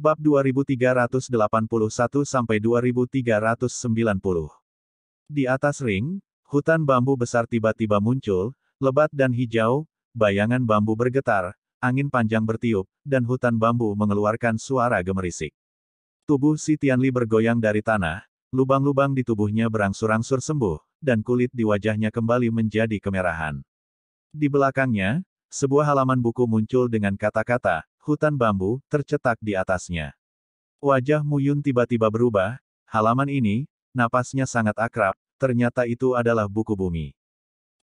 Bab 2381 2390. Di atas ring, hutan bambu besar tiba-tiba muncul, lebat dan hijau, bayangan bambu bergetar, angin panjang bertiup, dan hutan bambu mengeluarkan suara gemerisik. Tubuh si Tianli bergoyang dari tanah, lubang-lubang di tubuhnya berangsur-angsur sembuh, dan kulit di wajahnya kembali menjadi kemerahan. Di belakangnya, sebuah halaman buku muncul dengan kata-kata, hutan bambu, tercetak di atasnya. Wajah Muyun tiba-tiba berubah, halaman ini, napasnya sangat akrab, ternyata itu adalah buku bumi.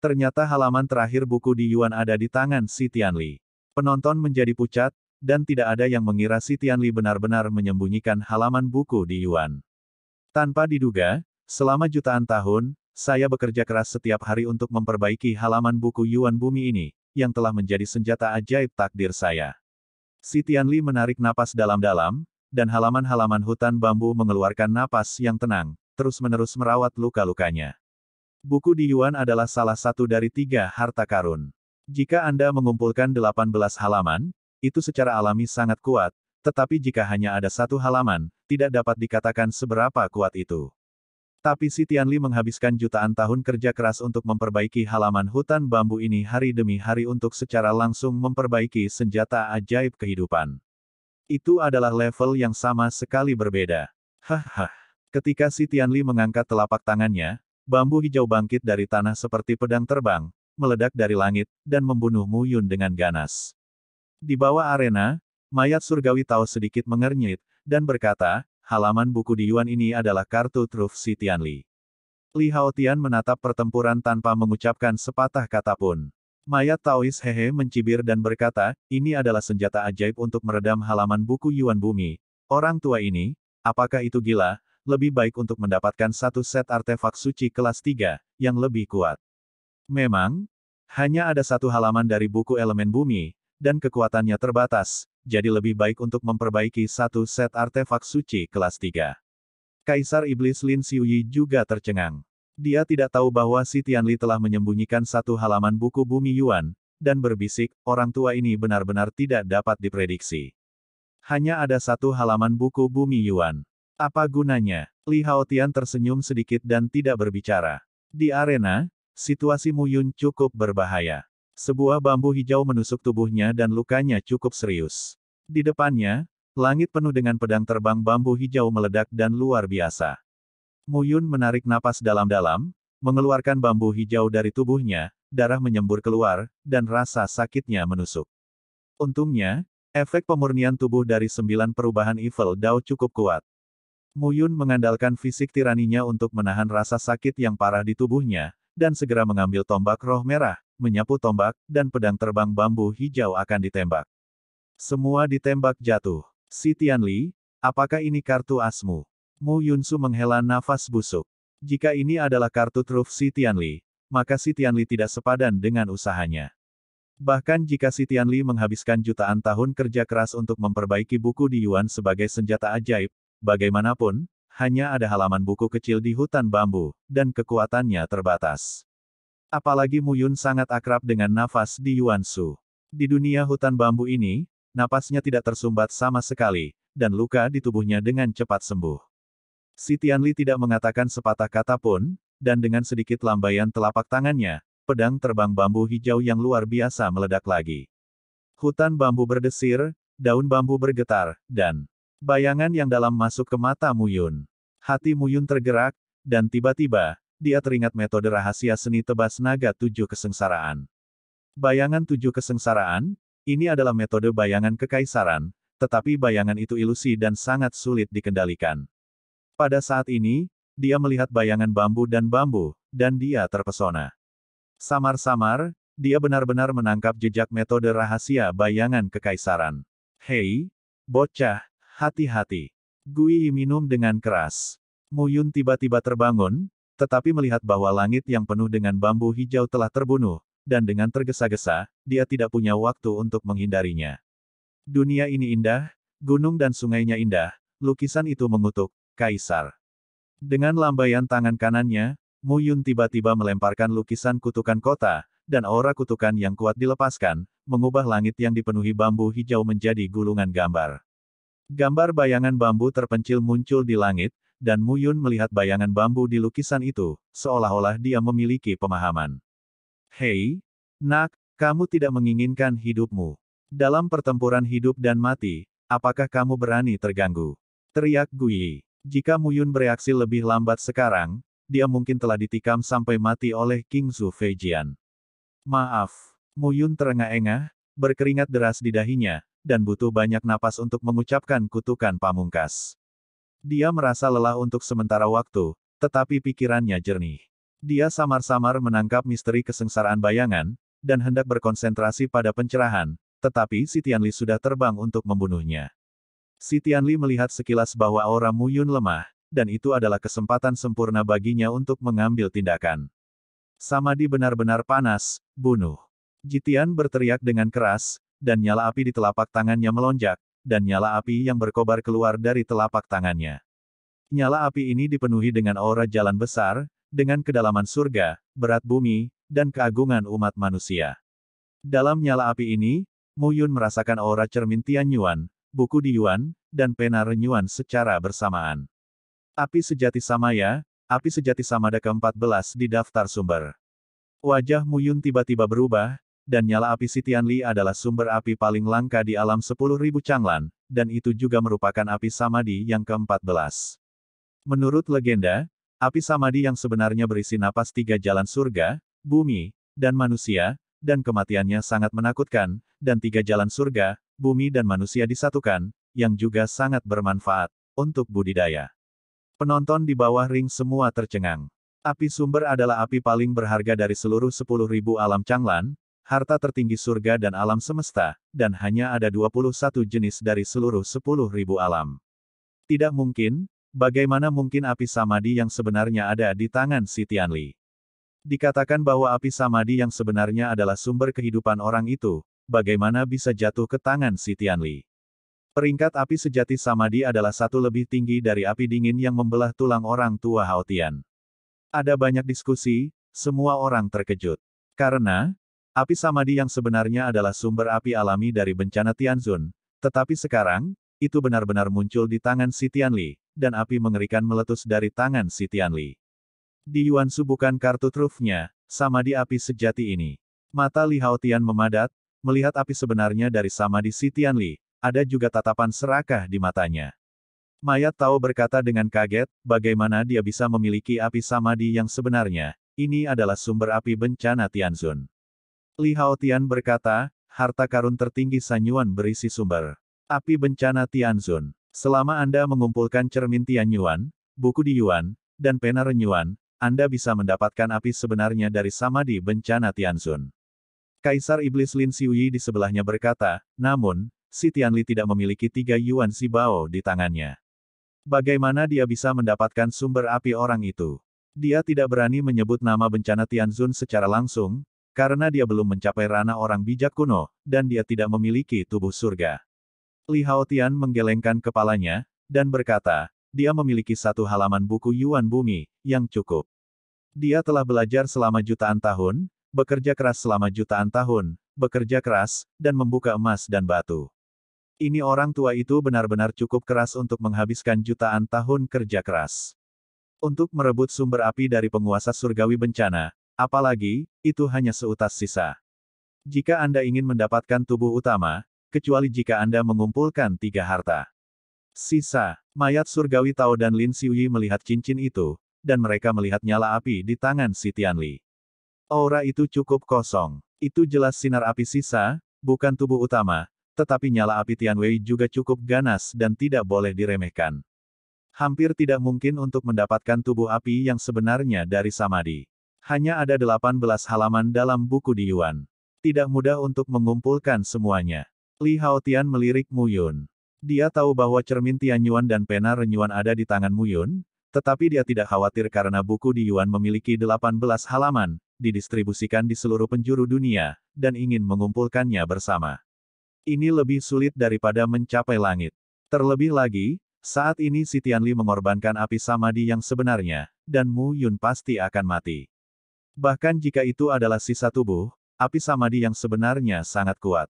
Ternyata halaman terakhir buku di Yuan ada di tangan si Tianli. Penonton menjadi pucat, dan tidak ada yang mengira si Tianli benar-benar menyembunyikan halaman buku di Yuan. Tanpa diduga, selama jutaan tahun, saya bekerja keras setiap hari untuk memperbaiki halaman buku Yuan Bumi ini, yang telah menjadi senjata ajaib takdir saya. Si Tianli menarik napas dalam-dalam, dan halaman-halaman hutan bambu mengeluarkan napas yang tenang, terus-menerus merawat luka-lukanya. Buku di Yuan adalah salah satu dari tiga harta karun. Jika Anda mengumpulkan 18 halaman, itu secara alami sangat kuat, tetapi jika hanya ada satu halaman, tidak dapat dikatakan seberapa kuat itu. Tapi si Tianli menghabiskan jutaan tahun kerja keras untuk memperbaiki halaman hutan bambu ini hari demi hari untuk secara langsung memperbaiki senjata ajaib kehidupan. Itu adalah level yang sama sekali berbeda. Hah Ketika si Tianli mengangkat telapak tangannya, bambu hijau bangkit dari tanah seperti pedang terbang, meledak dari langit, dan membunuh Mu Yun dengan ganas. Di bawah arena, mayat surgawi tahu sedikit mengernyit, dan berkata, halaman buku di Yuan ini adalah kartu truf si Tianli. Li Haotian menatap pertempuran tanpa mengucapkan sepatah kata pun. Mayat Taois Hehe mencibir dan berkata, ini adalah senjata ajaib untuk meredam halaman buku Yuan Bumi. Orang tua ini, apakah itu gila? Lebih baik untuk mendapatkan satu set artefak suci kelas 3, yang lebih kuat. Memang, hanya ada satu halaman dari buku elemen bumi, dan kekuatannya terbatas, jadi lebih baik untuk memperbaiki satu set artefak suci kelas 3. Kaisar Iblis Lin Xiuyi juga tercengang. Dia tidak tahu bahwa si Tianli telah menyembunyikan satu halaman buku Bumi Yuan, dan berbisik, orang tua ini benar-benar tidak dapat diprediksi. Hanya ada satu halaman buku Bumi Yuan. Apa gunanya? Li Hao Tian tersenyum sedikit dan tidak berbicara. Di arena, situasi Mu Yun cukup berbahaya. Sebuah bambu hijau menusuk tubuhnya dan lukanya cukup serius. Di depannya, langit penuh dengan pedang terbang bambu hijau meledak dan luar biasa. Muyun menarik napas dalam-dalam, mengeluarkan bambu hijau dari tubuhnya, darah menyembur keluar, dan rasa sakitnya menusuk. Untungnya, efek pemurnian tubuh dari sembilan perubahan Evil Dao cukup kuat. Muyun mengandalkan fisik tiraninya untuk menahan rasa sakit yang parah di tubuhnya, dan segera mengambil tombak roh merah, menyapu tombak, dan pedang terbang bambu hijau akan ditembak. Semua ditembak jatuh. Si Tianli, apakah ini kartu asmu? Mu Yunsu menghela nafas busuk. Jika ini adalah kartu truf si Tianli, maka si Tianli tidak sepadan dengan usahanya. Bahkan jika si Tianli menghabiskan jutaan tahun kerja keras untuk memperbaiki buku di Yuan sebagai senjata ajaib, bagaimanapun, hanya ada halaman buku kecil di hutan bambu, dan kekuatannya terbatas. Apalagi Mu Yun sangat akrab dengan nafas di Yuan Su. Di dunia hutan bambu ini, napasnya tidak tersumbat sama sekali, dan luka di tubuhnya dengan cepat sembuh. Si Tianli tidak mengatakan sepatah kata pun, dan dengan sedikit lambaian telapak tangannya, pedang terbang bambu hijau yang luar biasa meledak lagi. Hutan bambu berdesir, daun bambu bergetar, dan bayangan yang dalam masuk ke mata Muyun. Hati Muyun tergerak, dan tiba-tiba, dia teringat metode rahasia seni tebas naga tujuh kesengsaraan. Bayangan tujuh kesengsaraan, ini adalah metode bayangan kekaisaran, tetapi bayangan itu ilusi dan sangat sulit dikendalikan. Pada saat ini, dia melihat bayangan bambu dan bambu, dan dia terpesona. Samar-samar, dia benar-benar menangkap jejak metode rahasia bayangan kekaisaran. Hei, bocah, hati-hati. Gui minum dengan keras. Muyun tiba-tiba terbangun, tetapi melihat bahwa langit yang penuh dengan bambu hijau telah terbunuh, dan dengan tergesa-gesa, dia tidak punya waktu untuk menghindarinya. Dunia ini indah, gunung dan sungainya indah, lukisan itu mengutuk, Kaisar. Dengan lambaian tangan kanannya, Mu Yun tiba-tiba melemparkan lukisan kutukan kota, dan aura kutukan yang kuat dilepaskan, mengubah langit yang dipenuhi bambu hijau menjadi gulungan gambar. Gambar bayangan bambu terpencil muncul di langit, dan Mu Yun melihat bayangan bambu di lukisan itu, seolah-olah dia memiliki pemahaman. Hei, nak, kamu tidak menginginkan hidupmu. Dalam pertempuran hidup dan mati, apakah kamu berani terganggu? Teriak Gui. Jika Mu Yun bereaksi lebih lambat sekarang, dia mungkin telah ditikam sampai mati oleh King Zhu Feijian. Maaf. Mu Yun terengah-engah, berkeringat deras di dahinya, dan butuh banyak napas untuk mengucapkan kutukan pamungkas. Dia merasa lelah untuk sementara waktu, tetapi pikirannya jernih. Dia samar-samar menangkap misteri kesengsaraan bayangan, dan hendak berkonsentrasi pada pencerahan, tetapi si Tianli sudah terbang untuk membunuhnya. Si Tianli melihat sekilas bahwa aura Muyun lemah, dan itu adalah kesempatan sempurna baginya untuk mengambil tindakan. Samadi benar-benar panas, bunuh. Jitian berteriak dengan keras, dan nyala api di telapak tangannya melonjak, dan nyala api yang berkobar keluar dari telapak tangannya. Nyala api ini dipenuhi dengan aura jalan besar, dengan kedalaman surga, berat bumi, dan keagungan umat manusia. Dalam nyala api ini, Mu Yun merasakan aura cermin Tian Yuan, buku di Yuan, dan pena renyuan secara bersamaan. Api sejati Samaya, api sejati Samada ke-14 di daftar sumber. Wajah Mu Yun tiba-tiba berubah, dan nyala api Sitianli adalah sumber api paling langka di alam 10.000 Changlan, dan itu juga merupakan api Samadi yang ke-14. Menurut legenda, api Samadi yang sebenarnya berisi napas tiga jalan surga, bumi, dan manusia, dan kematiannya sangat menakutkan, dan tiga jalan surga, bumi dan manusia disatukan, yang juga sangat bermanfaat untuk budidaya. Penonton di bawah ring semua tercengang. Api sumber adalah api paling berharga dari seluruh 10.000 alam Changlan, harta tertinggi surga dan alam semesta, dan hanya ada 21 jenis dari seluruh 10.000 alam. Tidak mungkin, bagaimana mungkin api samadi yang sebenarnya ada di tangan si Tianli? Dikatakan bahwa api samadi yang sebenarnya adalah sumber kehidupan orang itu, bagaimana bisa jatuh ke tangan si Tianli? Peringkat api sejati samadi adalah satu lebih tinggi dari api dingin yang membelah tulang orang tua Haotian. Ada banyak diskusi, semua orang terkejut. Karena, Api Samadi yang sebenarnya adalah sumber api alami dari bencana Tianzun, tetapi sekarang, itu benar-benar muncul di tangan si Tianli, dan api mengerikan meletus dari tangan si Tianli. Di Yuansu bukan kartu trufnya, Samadi api sejati ini. Mata Li Haotian memadat, melihat api sebenarnya dari Samadi si Tianli, ada juga tatapan serakah di matanya. Mayat Tao berkata dengan kaget, bagaimana dia bisa memiliki api samadi yang sebenarnya, ini adalah sumber api bencana Tianzun. Li Tian berkata, harta karun tertinggi Sanyuan berisi sumber. Api bencana Tianzun. Selama Anda mengumpulkan cermin Tianyuan, buku di Yuan, dan pena Renyuan, Anda bisa mendapatkan api sebenarnya dari Samadi bencana Tianzun. Kaisar Iblis Lin Xiuyi di sebelahnya berkata, namun, si Tianli tidak memiliki tiga Yuan Bao di tangannya. Bagaimana dia bisa mendapatkan sumber api orang itu? Dia tidak berani menyebut nama bencana Tianzun secara langsung, karena dia belum mencapai rana orang bijak kuno, dan dia tidak memiliki tubuh surga. Li Haotian menggelengkan kepalanya, dan berkata, dia memiliki satu halaman buku Yuan Bumi, yang cukup. Dia telah belajar selama jutaan tahun, bekerja keras selama jutaan tahun, bekerja keras, dan membuka emas dan batu. Ini orang tua itu benar-benar cukup keras untuk menghabiskan jutaan tahun kerja keras. Untuk merebut sumber api dari penguasa surgawi bencana, Apalagi, itu hanya seutas sisa. Jika Anda ingin mendapatkan tubuh utama, kecuali jika Anda mengumpulkan tiga harta. Sisa, mayat surgawi Tao dan Lin Xiuyi melihat cincin itu, dan mereka melihat nyala api di tangan si Tianli. Aura itu cukup kosong. Itu jelas sinar api sisa, bukan tubuh utama, tetapi nyala api Tian Wei juga cukup ganas dan tidak boleh diremehkan. Hampir tidak mungkin untuk mendapatkan tubuh api yang sebenarnya dari Samadi. Hanya ada 18 halaman dalam buku di Yuan. Tidak mudah untuk mengumpulkan semuanya. Li Hao Tian melirik Mu Yun. Dia tahu bahwa cermin Tian Yuan dan pena Ren Yuan ada di tangan Mu Yun, tetapi dia tidak khawatir karena buku di Yuan memiliki 18 halaman, didistribusikan di seluruh penjuru dunia, dan ingin mengumpulkannya bersama. Ini lebih sulit daripada mencapai langit. Terlebih lagi, saat ini si Li mengorbankan api samadi yang sebenarnya, dan Mu Yun pasti akan mati. Bahkan jika itu adalah sisa tubuh, api samadi yang sebenarnya sangat kuat.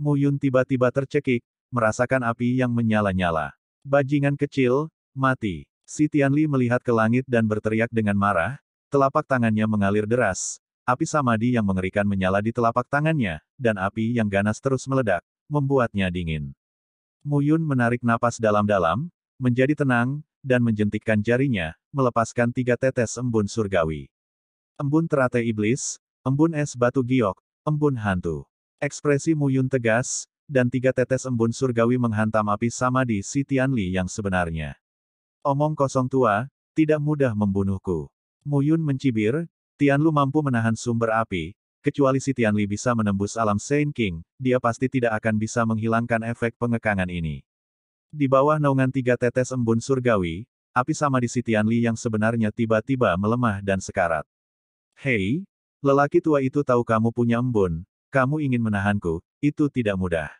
Muyun tiba-tiba tercekik, merasakan api yang menyala-nyala. Bajingan kecil, mati. Si Tianli melihat ke langit dan berteriak dengan marah, telapak tangannya mengalir deras. Api samadi yang mengerikan menyala di telapak tangannya, dan api yang ganas terus meledak, membuatnya dingin. Muyun menarik napas dalam-dalam, menjadi tenang, dan menjentikkan jarinya, melepaskan tiga tetes embun surgawi. Embun teratai iblis, embun es batu giok, embun hantu. Ekspresi Muyun tegas, dan tiga tetes embun surgawi menghantam api sama di si Tianli yang sebenarnya. Omong kosong tua, tidak mudah membunuhku. Muyun mencibir, Tianlu mampu menahan sumber api, kecuali si Tianli bisa menembus alam Saint King, dia pasti tidak akan bisa menghilangkan efek pengekangan ini. Di bawah naungan tiga tetes embun surgawi, api sama di si Tianli yang sebenarnya tiba-tiba melemah dan sekarat. Hei, lelaki tua itu tahu kamu punya embun, kamu ingin menahanku, itu tidak mudah.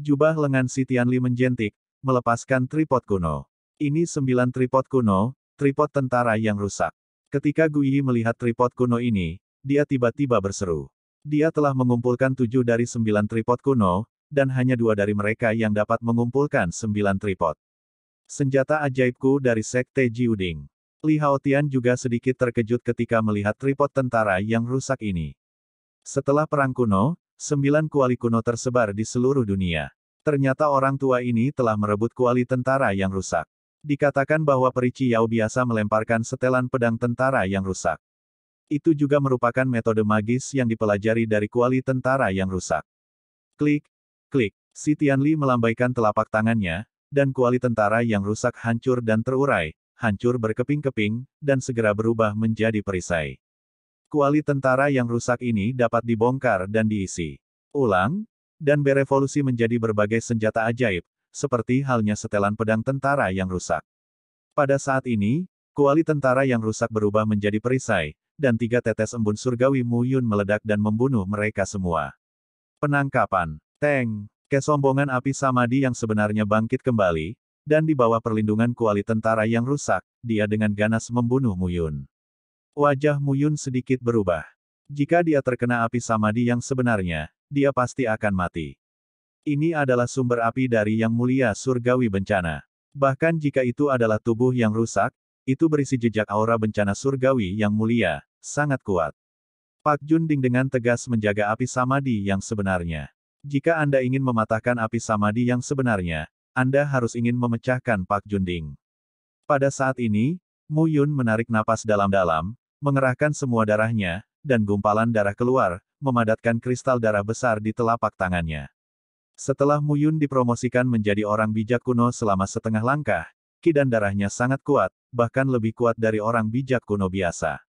Jubah lengan si Tianli menjentik, melepaskan tripod kuno. Ini sembilan tripod kuno, tripod tentara yang rusak. Ketika Guiyi melihat tripod kuno ini, dia tiba-tiba berseru. Dia telah mengumpulkan tujuh dari sembilan tripod kuno, dan hanya dua dari mereka yang dapat mengumpulkan sembilan tripod. Senjata ajaibku dari Sekte Jiuding. Li Haotian juga sedikit terkejut ketika melihat tripod tentara yang rusak ini. Setelah perang kuno, sembilan kuali kuno tersebar di seluruh dunia. Ternyata orang tua ini telah merebut kuali tentara yang rusak. Dikatakan bahwa Perici Yao biasa melemparkan setelan pedang tentara yang rusak. Itu juga merupakan metode magis yang dipelajari dari kuali tentara yang rusak. Klik, klik. Si Li melambaikan telapak tangannya, dan kuali tentara yang rusak hancur dan terurai, hancur berkeping-keping, dan segera berubah menjadi perisai. Kuali tentara yang rusak ini dapat dibongkar dan diisi ulang, dan berevolusi menjadi berbagai senjata ajaib, seperti halnya setelan pedang tentara yang rusak. Pada saat ini, kuali tentara yang rusak berubah menjadi perisai, dan tiga tetes embun surgawi Muyun meledak dan membunuh mereka semua. Penangkapan, Teng, kesombongan api Samadi yang sebenarnya bangkit kembali, dan di bawah perlindungan kuali tentara yang rusak, dia dengan ganas membunuh Muyun. Wajah Muyun sedikit berubah. Jika dia terkena api samadi yang sebenarnya, dia pasti akan mati. Ini adalah sumber api dari yang mulia surgawi bencana. Bahkan jika itu adalah tubuh yang rusak, itu berisi jejak aura bencana surgawi yang mulia, sangat kuat. Pak Jun Ding dengan tegas menjaga api samadi yang sebenarnya. Jika Anda ingin mematahkan api samadi yang sebenarnya, anda harus ingin memecahkan Pak Junding. Pada saat ini, Mu Yun menarik napas dalam-dalam, mengerahkan semua darahnya, dan gumpalan darah keluar, memadatkan kristal darah besar di telapak tangannya. Setelah Mu Yun dipromosikan menjadi orang bijak kuno selama setengah langkah, kidan darahnya sangat kuat, bahkan lebih kuat dari orang bijak kuno biasa.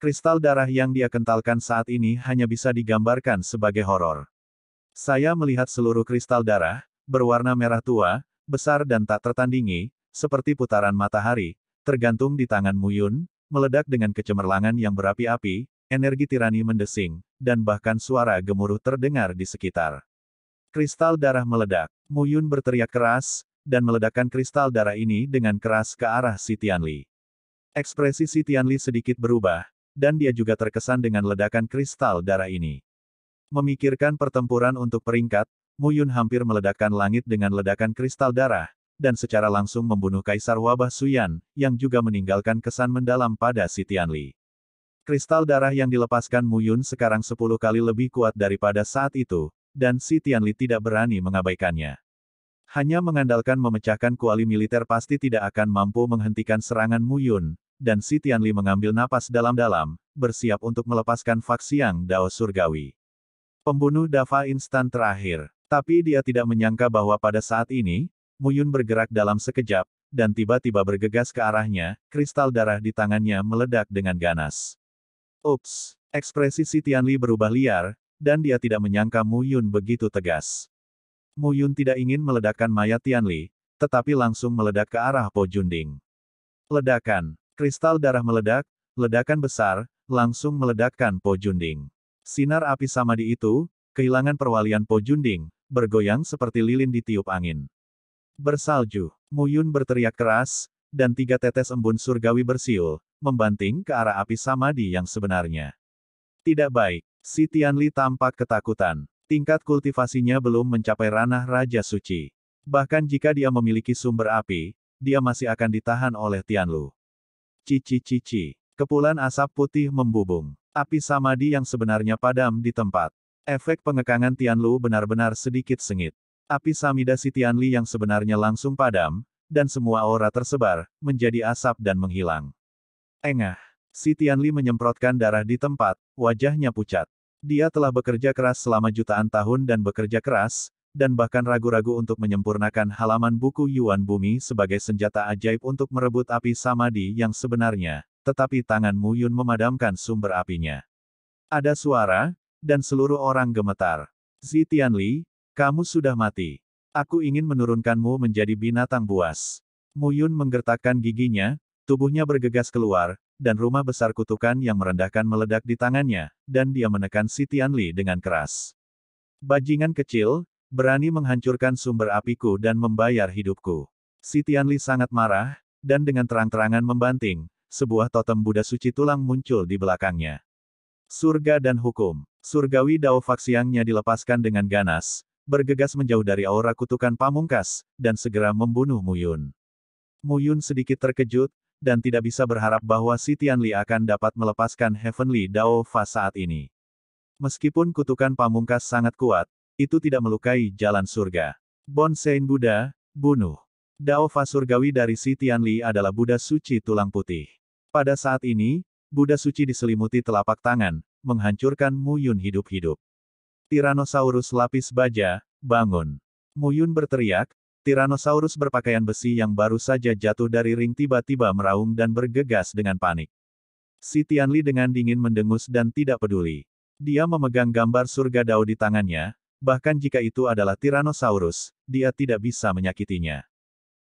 Kristal darah yang dia kentalkan saat ini hanya bisa digambarkan sebagai horor. Saya melihat seluruh kristal darah, berwarna merah tua, besar dan tak tertandingi, seperti putaran matahari, tergantung di tangan Muyun, meledak dengan kecemerlangan yang berapi-api, energi tirani mendesing, dan bahkan suara gemuruh terdengar di sekitar. Kristal darah meledak. Muyun berteriak keras, dan meledakkan kristal darah ini dengan keras ke arah Si Tianli. Ekspresi Si Tianli sedikit berubah, dan dia juga terkesan dengan ledakan kristal darah ini. Memikirkan pertempuran untuk peringkat, Muyun hampir meledakkan langit dengan ledakan kristal darah, dan secara langsung membunuh Kaisar Wabah Suyan, yang juga meninggalkan kesan mendalam pada si Tianli. Kristal darah yang dilepaskan Muyun sekarang sepuluh kali lebih kuat daripada saat itu, dan si Tianli tidak berani mengabaikannya. Hanya mengandalkan memecahkan kuali militer pasti tidak akan mampu menghentikan serangan Muyun, dan si Tianli mengambil napas dalam-dalam, bersiap untuk melepaskan Faksiang Dao Surgawi. Pembunuh Dava instan terakhir. Tapi dia tidak menyangka bahwa pada saat ini, Muyun bergerak dalam sekejap, dan tiba-tiba bergegas ke arahnya, kristal darah di tangannya meledak dengan ganas. Ups! Ekspresi si Tianli berubah liar, dan dia tidak menyangka Muyun begitu tegas. Muyun tidak ingin meledakkan mayat Tianli, tetapi langsung meledak ke arah Po Junding. Ledakan, kristal darah meledak, ledakan besar, langsung meledakkan Po Junding. Sinar api samadi itu, kehilangan perwalian Po Junding, bergoyang seperti lilin di tiup angin. Bersalju, Muyun berteriak keras, dan tiga tetes embun surgawi bersiul, membanting ke arah api samadi yang sebenarnya. Tidak baik, si Tianli tampak ketakutan. Tingkat kultivasinya belum mencapai ranah Raja Suci. Bahkan jika dia memiliki sumber api, dia masih akan ditahan oleh Tianlu. Cici-cici, kepulan asap putih membubung. Api samadi yang sebenarnya padam di tempat. Efek pengekangan Tianlu benar-benar sedikit sengit. Api samidasi Tianli yang sebenarnya langsung padam, dan semua aura tersebar, menjadi asap dan menghilang. Engah. Si Tianli menyemprotkan darah di tempat, wajahnya pucat. Dia telah bekerja keras selama jutaan tahun dan bekerja keras, dan bahkan ragu-ragu untuk menyempurnakan halaman buku Yuan Bumi sebagai senjata ajaib untuk merebut api samadi yang sebenarnya, tetapi tangan Mu Yun memadamkan sumber apinya. Ada suara, dan seluruh orang gemetar. Zi Tianli, kamu sudah mati. Aku ingin menurunkanmu menjadi binatang buas. Mu Yun menggertakkan giginya, tubuhnya bergegas keluar, dan rumah besar kutukan yang merendahkan meledak di tangannya, dan dia menekan Si Tianli dengan keras. Bajingan kecil, berani menghancurkan sumber apiku dan membayar hidupku. Si Tianli sangat marah, dan dengan terang-terangan membanting, sebuah totem Buddha suci tulang muncul di belakangnya. Surga dan Hukum Surgawi Dao Faksiangnya dilepaskan dengan ganas, bergegas menjauh dari aura kutukan pamungkas, dan segera membunuh Muyun. Muyun sedikit terkejut, dan tidak bisa berharap bahwa si Tianli akan dapat melepaskan Heavenly Dao Fa saat ini. Meskipun kutukan pamungkas sangat kuat, itu tidak melukai jalan surga. Bonsein Buddha, bunuh. Dao Fa surgawi dari si Tianli adalah Buddha suci tulang putih. Pada saat ini, Buddha suci diselimuti telapak tangan, menghancurkan Muyun hidup-hidup. Tyrannosaurus lapis baja, bangun. Muyun berteriak, Tyrannosaurus berpakaian besi yang baru saja jatuh dari ring tiba-tiba meraung dan bergegas dengan panik. Si Tianli dengan dingin mendengus dan tidak peduli. Dia memegang gambar surga Dao di tangannya, bahkan jika itu adalah Tyrannosaurus, dia tidak bisa menyakitinya.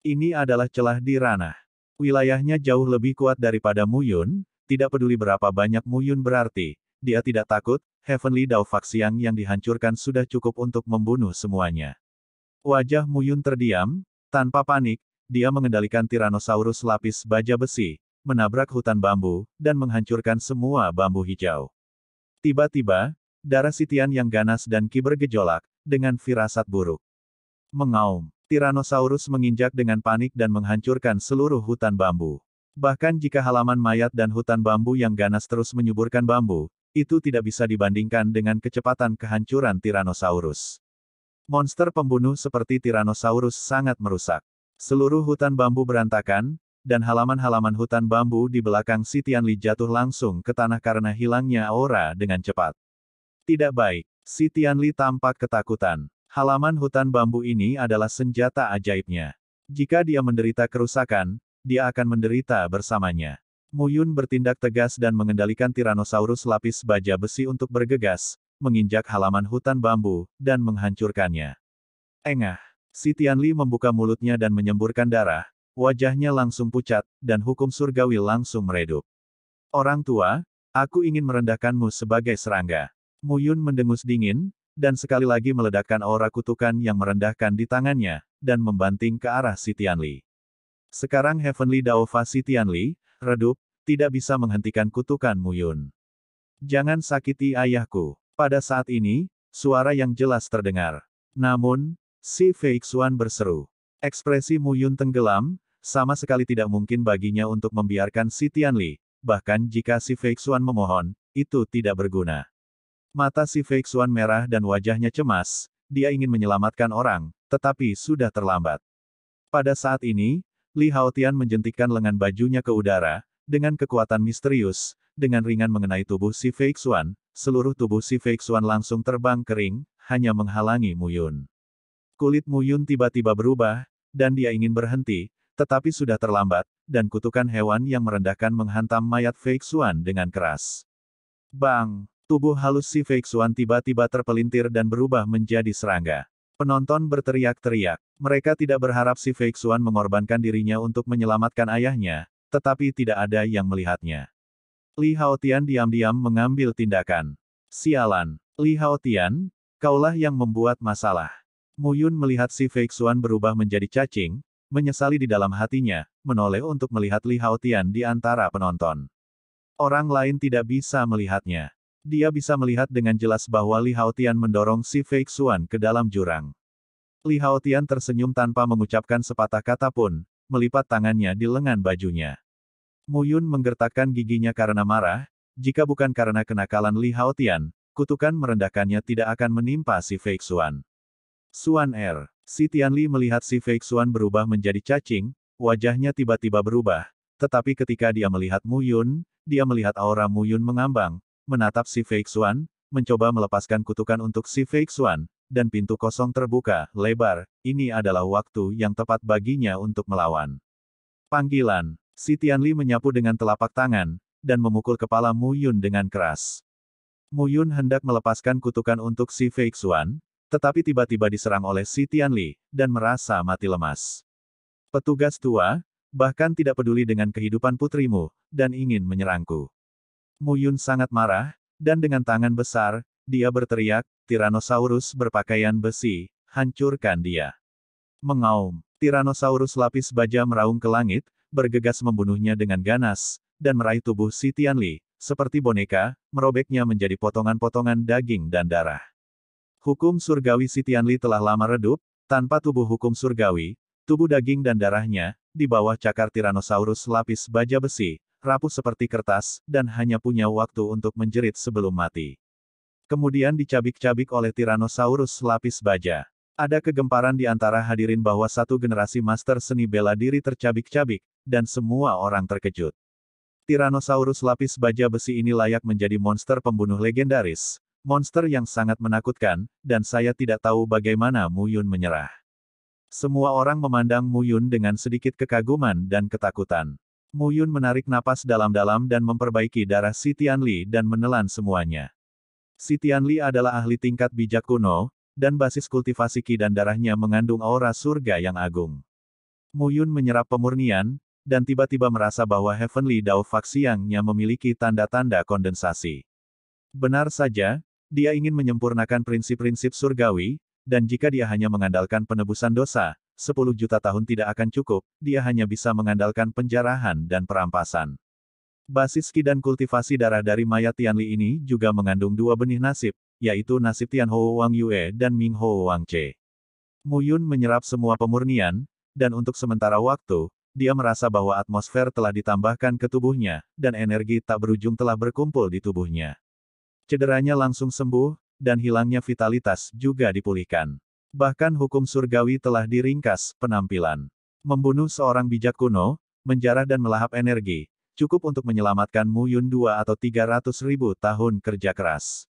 Ini adalah celah di ranah. Wilayahnya jauh lebih kuat daripada Muyun, tidak peduli berapa banyak Muyun berarti, dia tidak takut, Heavenly Dao Faxiang yang dihancurkan sudah cukup untuk membunuh semuanya. Wajah Muyun terdiam, tanpa panik, dia mengendalikan Tyrannosaurus lapis baja besi, menabrak hutan bambu, dan menghancurkan semua bambu hijau. Tiba-tiba, darah sitian yang ganas dan kiber gejolak, dengan firasat buruk. Mengaum, Tyrannosaurus menginjak dengan panik dan menghancurkan seluruh hutan bambu. Bahkan jika halaman mayat dan hutan bambu yang ganas terus menyuburkan bambu, itu tidak bisa dibandingkan dengan kecepatan kehancuran Tyrannosaurus. Monster pembunuh seperti Tyrannosaurus sangat merusak. Seluruh hutan bambu berantakan, dan halaman-halaman hutan bambu di belakang si Tianli jatuh langsung ke tanah karena hilangnya aura dengan cepat. Tidak baik, si Tianli tampak ketakutan. Halaman hutan bambu ini adalah senjata ajaibnya. Jika dia menderita kerusakan, dia akan menderita bersamanya. Muyun bertindak tegas dan mengendalikan Tyrannosaurus lapis baja besi untuk bergegas, menginjak halaman hutan bambu, dan menghancurkannya. Engah, si Tianli membuka mulutnya dan menyemburkan darah, wajahnya langsung pucat, dan hukum surgawi langsung meredup. Orang tua, aku ingin merendahkanmu sebagai serangga. Muyun mendengus dingin, dan sekali lagi meledakkan aura kutukan yang merendahkan di tangannya, dan membanting ke arah Li. Sekarang Heavenly Daova Li, redup, tidak bisa menghentikan kutukan Yun. Jangan sakiti ayahku. Pada saat ini, suara yang jelas terdengar. Namun, si Feixuan berseru. Ekspresi Muyun tenggelam, sama sekali tidak mungkin baginya untuk membiarkan si Tianli, bahkan jika si Feixuan memohon, itu tidak berguna. Mata si Feixuan merah dan wajahnya cemas, dia ingin menyelamatkan orang, tetapi sudah terlambat. Pada saat ini, Li Haotian menjentikkan lengan bajunya ke udara, dengan kekuatan misterius, dengan ringan mengenai tubuh si Feixuan, seluruh tubuh si Feixuan langsung terbang kering, hanya menghalangi Muyun. Kulit Muyun tiba-tiba berubah, dan dia ingin berhenti, tetapi sudah terlambat, dan kutukan hewan yang merendahkan menghantam mayat Feixuan dengan keras. Bang! Tubuh halus si Feixuan tiba-tiba terpelintir dan berubah menjadi serangga. Penonton berteriak-teriak. Mereka tidak berharap si Feixuan mengorbankan dirinya untuk menyelamatkan ayahnya, tetapi tidak ada yang melihatnya. Li Haotian diam-diam mengambil tindakan. Sialan, Li Haotian, kaulah yang membuat masalah. Mu Yun melihat si Feixuan berubah menjadi cacing, menyesali di dalam hatinya, menoleh untuk melihat Li Haotian di antara penonton. Orang lain tidak bisa melihatnya. Dia bisa melihat dengan jelas bahwa Li Haotian mendorong si Feixuan ke dalam jurang. Li Haotian tersenyum tanpa mengucapkan sepatah kata pun, melipat tangannya di lengan bajunya. Muyun menggertakkan giginya karena marah, jika bukan karena kenakalan Li Haotian, kutukan merendahkannya tidak akan menimpa si Fei Xuan. Suan Er, si Tianli melihat si Fei Xuan berubah menjadi cacing, wajahnya tiba-tiba berubah, tetapi ketika dia melihat Muyun, dia melihat aura Muyun mengambang, menatap si Fei Xuan, mencoba melepaskan kutukan untuk si Fei Xuan, dan pintu kosong terbuka, lebar, ini adalah waktu yang tepat baginya untuk melawan. Panggilan, Si Tianli menyapu dengan telapak tangan, dan memukul kepala Mu Yun dengan keras. Mu Yun hendak melepaskan kutukan untuk si Fei Xuan, tetapi tiba-tiba diserang oleh si Tianli, dan merasa mati lemas. Petugas tua, bahkan tidak peduli dengan kehidupan putrimu, dan ingin menyerangku. Mu Yun sangat marah, dan dengan tangan besar, dia berteriak, Tyrannosaurus berpakaian besi, hancurkan dia. Mengaum, Tyrannosaurus lapis baja meraung ke langit, bergegas membunuhnya dengan ganas, dan meraih tubuh si Tianli, seperti boneka, merobeknya menjadi potongan-potongan daging dan darah. Hukum surgawi si Tianli telah lama redup, tanpa tubuh hukum surgawi, tubuh daging dan darahnya, di bawah cakar Tyrannosaurus lapis baja besi, rapuh seperti kertas, dan hanya punya waktu untuk menjerit sebelum mati. Kemudian dicabik-cabik oleh Tyrannosaurus lapis baja. Ada kegemparan di antara hadirin bahwa satu generasi master seni bela diri tercabik-cabik, dan semua orang terkejut. Tyrannosaurus lapis baja besi ini layak menjadi monster pembunuh legendaris, monster yang sangat menakutkan, dan saya tidak tahu bagaimana Mu Yun menyerah. Semua orang memandang Mu Yun dengan sedikit kekaguman dan ketakutan. Mu Yun menarik napas dalam-dalam dan memperbaiki darah Si Li dan menelan semuanya. Si Li adalah ahli tingkat bijak kuno, dan basis kultivasi ki dan darahnya mengandung aura surga yang agung. Muyun menyerap pemurnian, dan tiba-tiba merasa bahwa Heavenly Dao Faxiangnya memiliki tanda-tanda kondensasi. Benar saja, dia ingin menyempurnakan prinsip-prinsip surgawi, dan jika dia hanya mengandalkan penebusan dosa, 10 juta tahun tidak akan cukup, dia hanya bisa mengandalkan penjarahan dan perampasan. Basis ki dan kultivasi darah dari mayat Tianli ini juga mengandung dua benih nasib, yaitu nasib Ho Wang Yue dan Ho Wang Che. Mu Yun menyerap semua pemurnian, dan untuk sementara waktu, dia merasa bahwa atmosfer telah ditambahkan ke tubuhnya, dan energi tak berujung telah berkumpul di tubuhnya. Cederanya langsung sembuh, dan hilangnya vitalitas juga dipulihkan. Bahkan hukum surgawi telah diringkas, penampilan. Membunuh seorang bijak kuno, menjarah dan melahap energi, cukup untuk menyelamatkan Mu Yun dua atau tiga ratus ribu tahun kerja keras.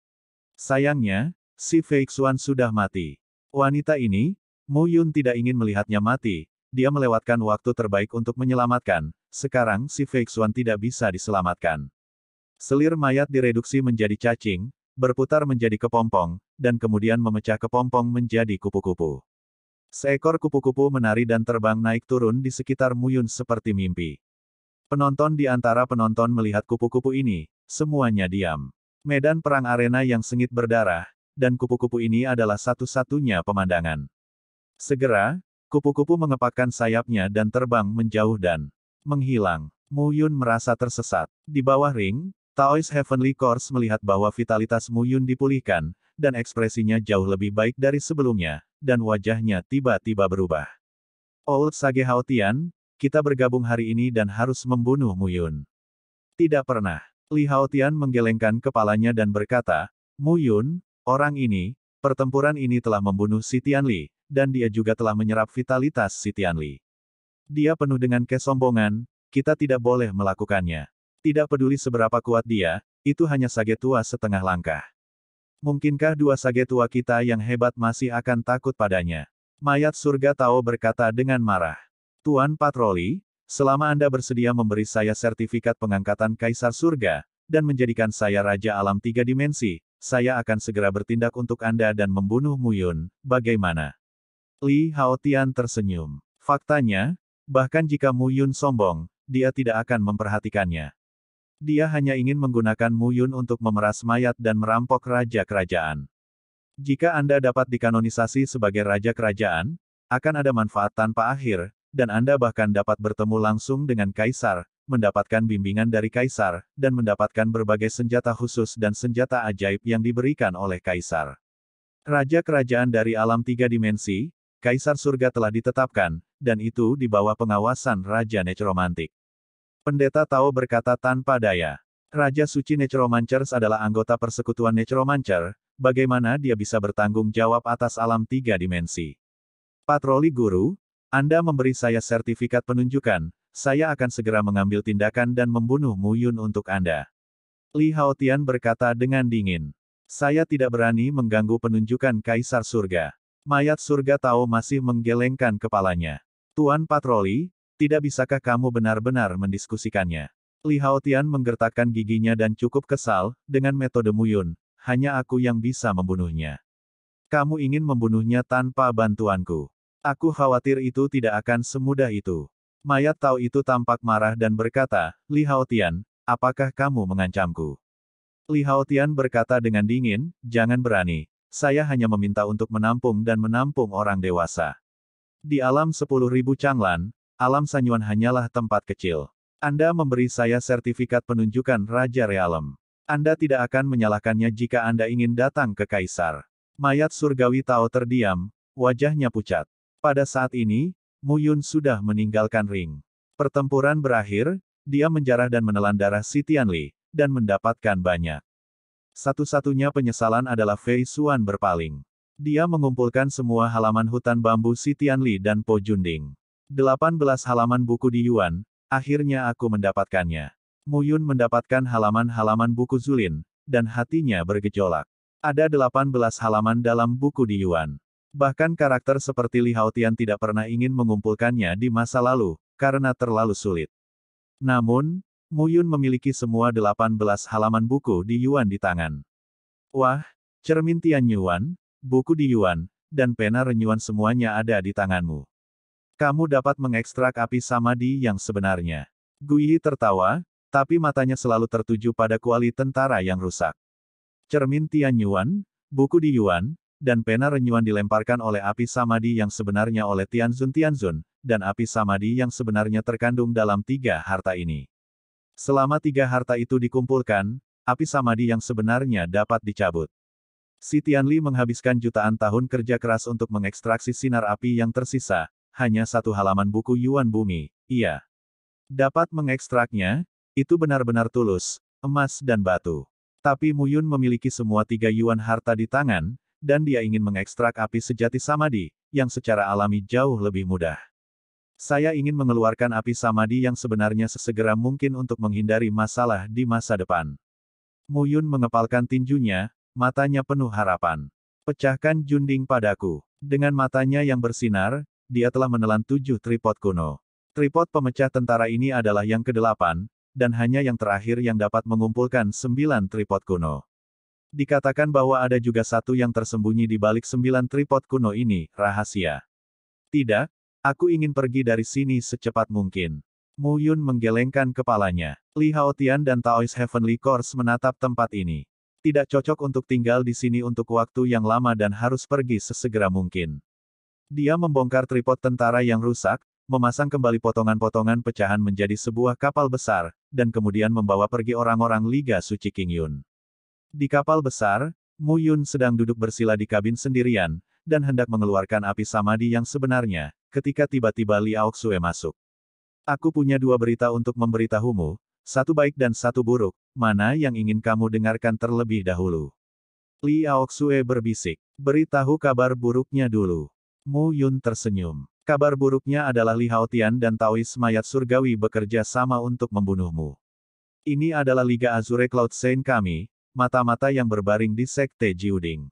Sayangnya, si Feixuan sudah mati. Wanita ini, Mu Yun tidak ingin melihatnya mati, dia melewatkan waktu terbaik untuk menyelamatkan, sekarang si Feixuan tidak bisa diselamatkan. Selir mayat direduksi menjadi cacing, berputar menjadi kepompong, dan kemudian memecah kepompong menjadi kupu-kupu. Seekor kupu-kupu menari dan terbang naik turun di sekitar Muyun seperti mimpi. Penonton di antara penonton melihat kupu-kupu ini, semuanya diam. Medan perang arena yang sengit berdarah, dan kupu-kupu ini adalah satu-satunya pemandangan. Segera, kupu-kupu mengepakkan sayapnya dan terbang menjauh dan menghilang. Mu Yun merasa tersesat. Di bawah ring, Taois Heavenly Course melihat bahwa vitalitas Mu Yun dipulihkan, dan ekspresinya jauh lebih baik dari sebelumnya, dan wajahnya tiba-tiba berubah. Old Sage Haotian, kita bergabung hari ini dan harus membunuh Mu Yun. Tidak pernah. Li Haotian menggelengkan kepalanya dan berkata, Mu Yun, orang ini, pertempuran ini telah membunuh si Li, dan dia juga telah menyerap vitalitas si Li. Dia penuh dengan kesombongan, kita tidak boleh melakukannya. Tidak peduli seberapa kuat dia, itu hanya sage tua setengah langkah. Mungkinkah dua sage tua kita yang hebat masih akan takut padanya? Mayat surga Tao berkata dengan marah. Tuan Patroli, Selama Anda bersedia memberi saya sertifikat pengangkatan Kaisar Surga, dan menjadikan saya Raja Alam Tiga Dimensi, saya akan segera bertindak untuk Anda dan membunuh Muyun, bagaimana? Li Haotian tersenyum. Faktanya, bahkan jika Muyun sombong, dia tidak akan memperhatikannya. Dia hanya ingin menggunakan Muyun untuk memeras mayat dan merampok Raja Kerajaan. Jika Anda dapat dikanonisasi sebagai Raja Kerajaan, akan ada manfaat tanpa akhir, dan Anda bahkan dapat bertemu langsung dengan Kaisar, mendapatkan bimbingan dari Kaisar, dan mendapatkan berbagai senjata khusus dan senjata ajaib yang diberikan oleh Kaisar. Raja kerajaan dari alam tiga dimensi, Kaisar surga telah ditetapkan, dan itu di bawah pengawasan Raja Necromantik. Pendeta Tao berkata tanpa daya. Raja Suci Necromancers adalah anggota persekutuan Necromancer, bagaimana dia bisa bertanggung jawab atas alam tiga dimensi. Patroli guru, anda memberi saya sertifikat penunjukan, saya akan segera mengambil tindakan dan membunuh Mu Yun untuk Anda. Li Hao Tian berkata dengan dingin. Saya tidak berani mengganggu penunjukan Kaisar Surga. Mayat Surga Tao masih menggelengkan kepalanya. Tuan Patroli, tidak bisakah kamu benar-benar mendiskusikannya? Li Hao Tian menggertakkan giginya dan cukup kesal, dengan metode Mu Yun. hanya aku yang bisa membunuhnya. Kamu ingin membunuhnya tanpa bantuanku. Aku khawatir itu tidak akan semudah itu. Mayat tahu itu tampak marah dan berkata, Li Haotian, apakah kamu mengancamku? Li Haotian berkata dengan dingin, jangan berani. Saya hanya meminta untuk menampung dan menampung orang dewasa. Di alam sepuluh ribu Changlan, alam Sanyuan hanyalah tempat kecil. Anda memberi saya sertifikat penunjukan Raja Realem. Anda tidak akan menyalahkannya jika Anda ingin datang ke Kaisar. Mayat surgawi Tao terdiam, wajahnya pucat. Pada saat ini, Mu Yun sudah meninggalkan ring. Pertempuran berakhir, dia menjarah dan menelan darah si Tianli, dan mendapatkan banyak. Satu-satunya penyesalan adalah Fei Xuan berpaling. Dia mengumpulkan semua halaman hutan bambu si Tianli dan Po Junding. 18 halaman buku di Yuan, akhirnya aku mendapatkannya. Mu Yun mendapatkan halaman-halaman buku Zulin, dan hatinya bergejolak. Ada 18 halaman dalam buku di Yuan. Bahkan karakter seperti Li Haotian tidak pernah ingin mengumpulkannya di masa lalu, karena terlalu sulit. Namun, Mu Yun memiliki semua 18 halaman buku di Yuan di tangan. Wah, cermin Tian Yuan, buku di Yuan, dan pena renyuan semuanya ada di tanganmu. Kamu dapat mengekstrak api sama di yang sebenarnya. Guyi tertawa, tapi matanya selalu tertuju pada kuali tentara yang rusak. Cermin Tian Yuan, buku di Yuan, dan pena renyuan dilemparkan oleh api samadi yang sebenarnya oleh Tianzun Tianzun, dan api samadi yang sebenarnya terkandung dalam tiga harta ini. Selama tiga harta itu dikumpulkan, api samadi yang sebenarnya dapat dicabut. Si Tianli menghabiskan jutaan tahun kerja keras untuk mengekstraksi sinar api yang tersisa, hanya satu halaman buku Yuan Bumi, ia dapat mengekstraknya, itu benar-benar tulus, emas dan batu. Tapi Muyun memiliki semua tiga yuan harta di tangan, dan dia ingin mengekstrak api sejati samadi, yang secara alami jauh lebih mudah. Saya ingin mengeluarkan api samadi yang sebenarnya sesegera mungkin untuk menghindari masalah di masa depan. Muyun mengepalkan tinjunya, matanya penuh harapan. Pecahkan junding padaku. Dengan matanya yang bersinar, dia telah menelan tujuh tripod kuno. Tripod pemecah tentara ini adalah yang kedelapan, dan hanya yang terakhir yang dapat mengumpulkan sembilan tripod kuno. Dikatakan bahwa ada juga satu yang tersembunyi di balik sembilan tripod kuno ini, rahasia. Tidak, aku ingin pergi dari sini secepat mungkin. Mu Yun menggelengkan kepalanya. Li Haotian dan Taois Heavenly Course menatap tempat ini. Tidak cocok untuk tinggal di sini untuk waktu yang lama dan harus pergi sesegera mungkin. Dia membongkar tripod tentara yang rusak, memasang kembali potongan-potongan pecahan menjadi sebuah kapal besar, dan kemudian membawa pergi orang-orang Liga Suci King Yun. Di kapal besar, Mu Yun sedang duduk bersila di kabin sendirian, dan hendak mengeluarkan api samadi yang sebenarnya, ketika tiba-tiba Li Aoksue masuk. Aku punya dua berita untuk memberitahumu, satu baik dan satu buruk, mana yang ingin kamu dengarkan terlebih dahulu? Li Aoksue berbisik, beritahu kabar buruknya dulu. Mu Yun tersenyum. Kabar buruknya adalah Li Haotian dan Taois mayat surgawi bekerja sama untuk membunuhmu. Ini adalah Liga Azure Cloud Saint kami, mata-mata yang berbaring di Sekte Jiuding.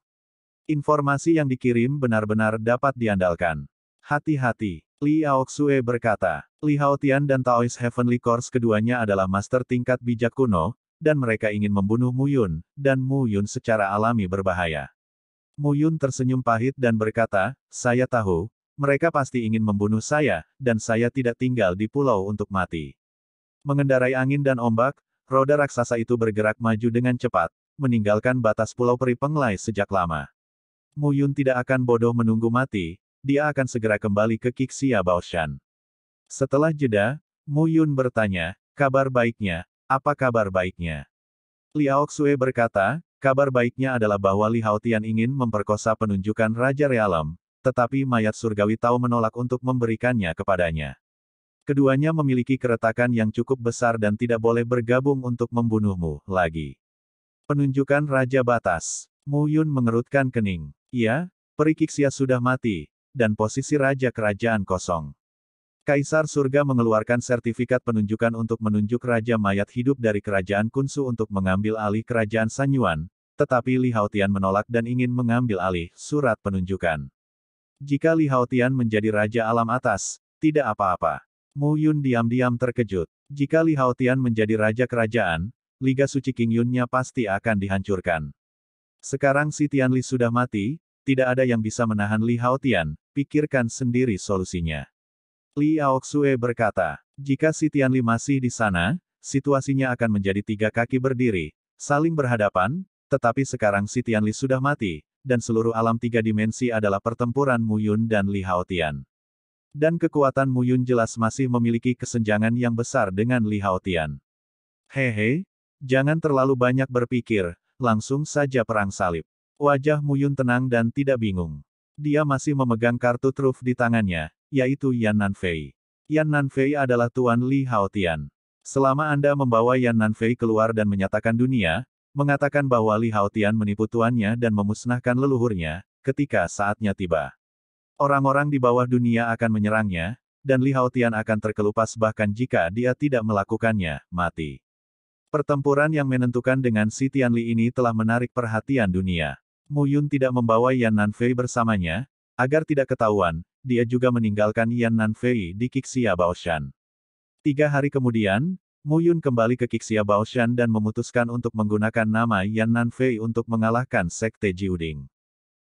Informasi yang dikirim benar-benar dapat diandalkan. Hati-hati, Li Aoxue berkata. Li Haotian dan Taoist Heavenly Course keduanya adalah master tingkat bijak kuno, dan mereka ingin membunuh Mu Yun. dan Mu Yun secara alami berbahaya. Mu Yun tersenyum pahit dan berkata, saya tahu, mereka pasti ingin membunuh saya, dan saya tidak tinggal di pulau untuk mati. Mengendarai angin dan ombak, Roda raksasa itu bergerak maju dengan cepat, meninggalkan batas Pulau Peri penglai sejak lama. Muyun tidak akan bodoh menunggu mati, dia akan segera kembali ke Kixia Baoshan. Setelah jeda, Muyun bertanya, kabar baiknya, apa kabar baiknya? Liao Xue berkata, kabar baiknya adalah bahwa Li Haotian ingin memperkosa penunjukan Raja Realem, tetapi mayat surgawi tahu menolak untuk memberikannya kepadanya. Keduanya memiliki keretakan yang cukup besar dan tidak boleh bergabung untuk membunuhmu lagi. Penunjukan Raja Batas. Mu Yun mengerutkan kening. Ya, Perikiksia sudah mati, dan posisi Raja Kerajaan kosong. Kaisar Surga mengeluarkan sertifikat penunjukan untuk menunjuk Raja Mayat hidup dari Kerajaan Kunsu untuk mengambil alih Kerajaan Sanyuan, tetapi Li Haotian menolak dan ingin mengambil alih surat penunjukan. Jika Li Haotian menjadi Raja Alam Atas, tidak apa-apa. Mu Yun diam-diam terkejut. Jika Li Haotian menjadi raja kerajaan, Liga Suci King Yunnya pasti akan dihancurkan. Sekarang si Tianli sudah mati, tidak ada yang bisa menahan Li Haotian, pikirkan sendiri solusinya. Li Aoksue berkata, jika si Tianli masih di sana, situasinya akan menjadi tiga kaki berdiri, saling berhadapan, tetapi sekarang si Tianli sudah mati, dan seluruh alam tiga dimensi adalah pertempuran Mu Yun dan Li Haotian. Dan kekuatan Muyun jelas masih memiliki kesenjangan yang besar dengan Li Haotian. Hehe, jangan terlalu banyak berpikir, langsung saja perang salib. Wajah Muyun tenang dan tidak bingung. Dia masih memegang kartu truf di tangannya, yaitu Yan Nanfei. Yan Nanfei adalah Tuan Li Haotian. Selama Anda membawa Yan Nanfei keluar dan menyatakan dunia, mengatakan bahwa Li Haotian menipu tuannya dan memusnahkan leluhurnya, ketika saatnya tiba. Orang-orang di bawah dunia akan menyerangnya, dan Li Haotian akan terkelupas bahkan jika dia tidak melakukannya, mati. Pertempuran yang menentukan dengan si Tianli ini telah menarik perhatian dunia. Mu Yun tidak membawa Yan Nanfei bersamanya, agar tidak ketahuan, dia juga meninggalkan Yan Nanfei di Qixia Baoshan. Tiga hari kemudian, Mu Yun kembali ke Qixia Baoshan dan memutuskan untuk menggunakan nama Yan Nanfei untuk mengalahkan Sekte Jiuding.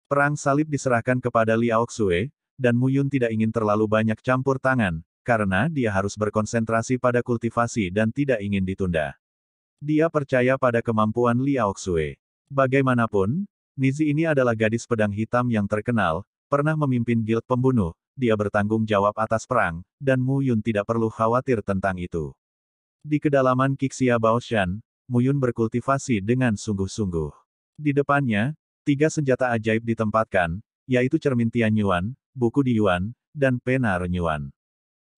Perang salib diserahkan kepada Liao Xue, dan Mu Yun tidak ingin terlalu banyak campur tangan, karena dia harus berkonsentrasi pada kultivasi dan tidak ingin ditunda. Dia percaya pada kemampuan Liao Xue. Bagaimanapun, Nizi ini adalah gadis pedang hitam yang terkenal, pernah memimpin guild pembunuh, dia bertanggung jawab atas perang, dan Mu Yun tidak perlu khawatir tentang itu. Di kedalaman Kixia Baoshan, Mu Yun berkultivasi dengan sungguh-sungguh. Di depannya, Tiga senjata ajaib ditempatkan, yaitu cermin Tian Yuan, buku di Yuan, dan pena Renyuan.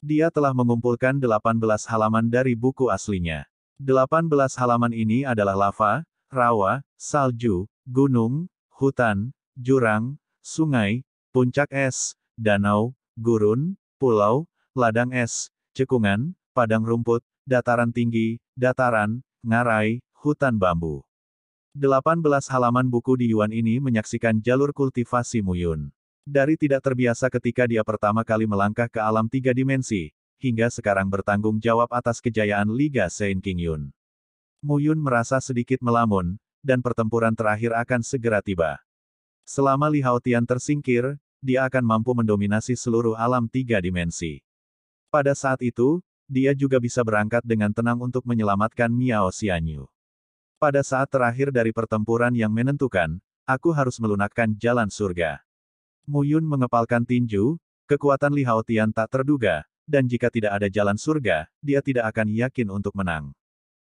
Dia telah mengumpulkan 18 halaman dari buku aslinya. 18 halaman ini adalah lava, rawa, salju, gunung, hutan, jurang, sungai, puncak es, danau, gurun, pulau, ladang es, cekungan, padang rumput, dataran tinggi, dataran, ngarai, hutan bambu. 18 halaman buku di Yuan ini menyaksikan jalur kultivasi Muyun. Dari tidak terbiasa ketika dia pertama kali melangkah ke alam tiga dimensi, hingga sekarang bertanggung jawab atas kejayaan Liga Saint King Yun. Muyun merasa sedikit melamun, dan pertempuran terakhir akan segera tiba. Selama Li Haotian tersingkir, dia akan mampu mendominasi seluruh alam tiga dimensi. Pada saat itu, dia juga bisa berangkat dengan tenang untuk menyelamatkan Miao Xianyu. Pada saat terakhir dari pertempuran yang menentukan, aku harus melunakkan jalan surga. Muyun mengepalkan tinju, kekuatan Li Haotian tak terduga, dan jika tidak ada jalan surga, dia tidak akan yakin untuk menang.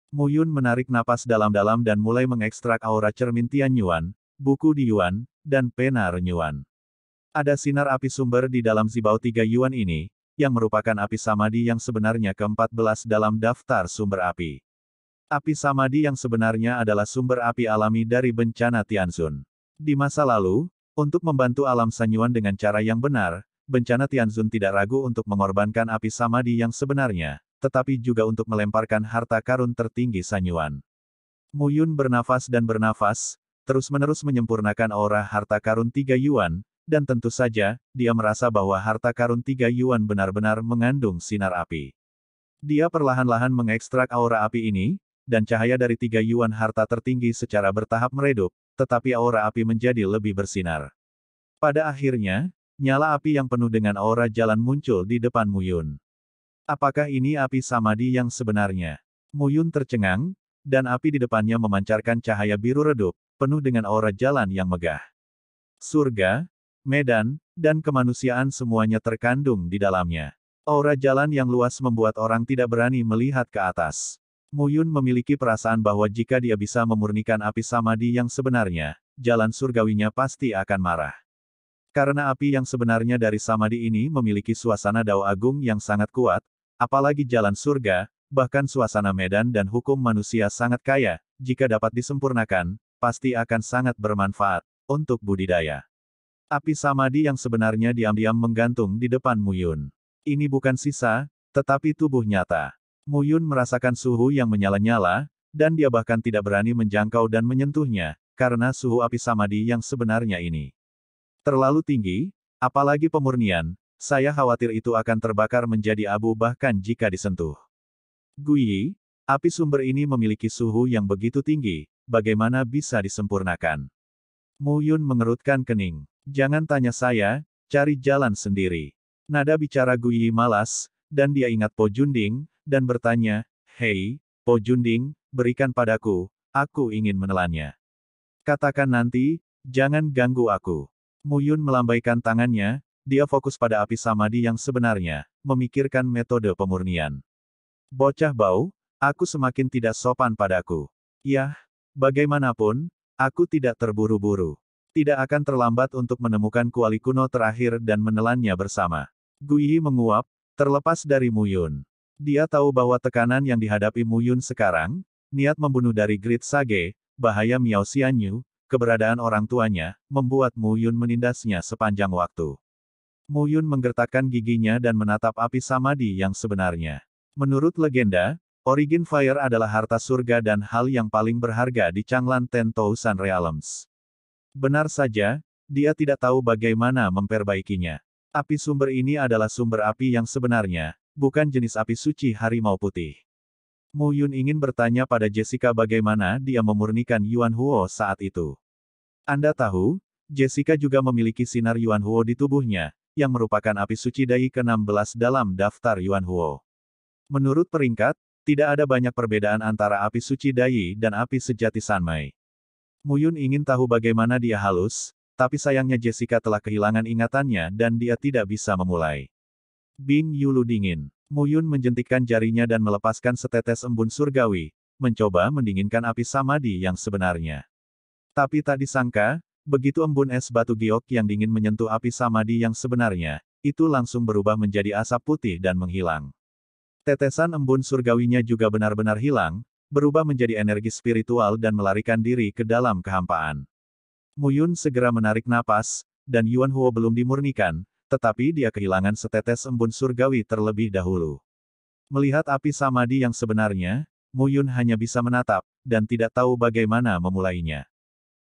Muyun menarik napas dalam-dalam dan mulai mengekstrak aura cermin Tian Yuan, buku di Yuan, dan pena Renyuan. Ada sinar api sumber di dalam Zibao Tiga Yuan ini, yang merupakan api samadi yang sebenarnya ke-14 dalam daftar sumber api. Api Samadi yang sebenarnya adalah sumber api alami dari bencana Tianzun. Di masa lalu, untuk membantu alam Sanyuan dengan cara yang benar, bencana Tianzun tidak ragu untuk mengorbankan api Samadi yang sebenarnya, tetapi juga untuk melemparkan harta karun tertinggi Sanyuan. Muyun bernafas dan bernafas, terus-menerus menyempurnakan aura harta karun tiga yuan, dan tentu saja, dia merasa bahwa harta karun tiga yuan benar-benar mengandung sinar api. Dia perlahan-lahan mengekstrak aura api ini, dan cahaya dari tiga yuan harta tertinggi secara bertahap meredup, tetapi aura api menjadi lebih bersinar. Pada akhirnya, nyala api yang penuh dengan aura jalan muncul di depan Muyun. Apakah ini api samadi yang sebenarnya? Muyun tercengang, dan api di depannya memancarkan cahaya biru redup, penuh dengan aura jalan yang megah. Surga, medan, dan kemanusiaan semuanya terkandung di dalamnya. Aura jalan yang luas membuat orang tidak berani melihat ke atas. Muyun memiliki perasaan bahwa jika dia bisa memurnikan api samadi yang sebenarnya, jalan surgawinya pasti akan marah. Karena api yang sebenarnya dari samadi ini memiliki suasana dao agung yang sangat kuat, apalagi jalan surga, bahkan suasana medan dan hukum manusia sangat kaya, jika dapat disempurnakan, pasti akan sangat bermanfaat untuk budidaya. Api samadi yang sebenarnya diam-diam menggantung di depan Muyun. Ini bukan sisa, tetapi tubuh nyata. Mu Yun merasakan suhu yang menyala-nyala, dan dia bahkan tidak berani menjangkau dan menyentuhnya, karena suhu api samadi yang sebenarnya ini. Terlalu tinggi, apalagi pemurnian, saya khawatir itu akan terbakar menjadi abu bahkan jika disentuh. Guyi, api sumber ini memiliki suhu yang begitu tinggi, bagaimana bisa disempurnakan? Mu Yun mengerutkan kening. Jangan tanya saya, cari jalan sendiri. Nada bicara Guyi malas, dan dia ingat Po Junding, dan bertanya, Hei, Po Junding, berikan padaku, aku ingin menelannya. Katakan nanti, jangan ganggu aku. Muyun melambaikan tangannya, dia fokus pada api samadi yang sebenarnya, memikirkan metode pemurnian. Bocah bau, aku semakin tidak sopan padaku. Yah, bagaimanapun, aku tidak terburu-buru tidak akan terlambat untuk menemukan kuali kuno terakhir dan menelannya bersama. Guiyi menguap, terlepas dari Muyun. Dia tahu bahwa tekanan yang dihadapi Mu Yun sekarang, niat membunuh dari Grid Sage, bahaya Miao Xianyu, keberadaan orang tuanya, membuat Mu Yun menindasnya sepanjang waktu. Mu Yun menggertakkan giginya dan menatap api samadi yang sebenarnya. Menurut legenda, Origin Fire adalah harta surga dan hal yang paling berharga di Changlan Ten Thousand Realms. Benar saja, dia tidak tahu bagaimana memperbaikinya. Api sumber ini adalah sumber api yang sebenarnya, bukan jenis api suci harimau putih. Mu Yun ingin bertanya pada Jessica bagaimana dia memurnikan Yuan Huo saat itu. Anda tahu, Jessica juga memiliki sinar Yuan Huo di tubuhnya, yang merupakan api suci dai ke-16 dalam daftar Yuan Huo. Menurut peringkat, tidak ada banyak perbedaan antara api suci dai dan api sejati Mu Yun ingin tahu bagaimana dia halus, tapi sayangnya Jessica telah kehilangan ingatannya dan dia tidak bisa memulai. Bing Yulu dingin. Muyun menjentikkan jarinya dan melepaskan setetes embun surgawi, mencoba mendinginkan api samadi yang sebenarnya. Tapi tak disangka, begitu embun es batu giok yang dingin menyentuh api samadi yang sebenarnya, itu langsung berubah menjadi asap putih dan menghilang. Tetesan embun surgawinya juga benar-benar hilang, berubah menjadi energi spiritual dan melarikan diri ke dalam kehampaan. Muyun segera menarik napas, dan Yuan Huo belum dimurnikan, tetapi dia kehilangan setetes embun surgawi terlebih dahulu. Melihat api samadi yang sebenarnya, Muyun hanya bisa menatap, dan tidak tahu bagaimana memulainya.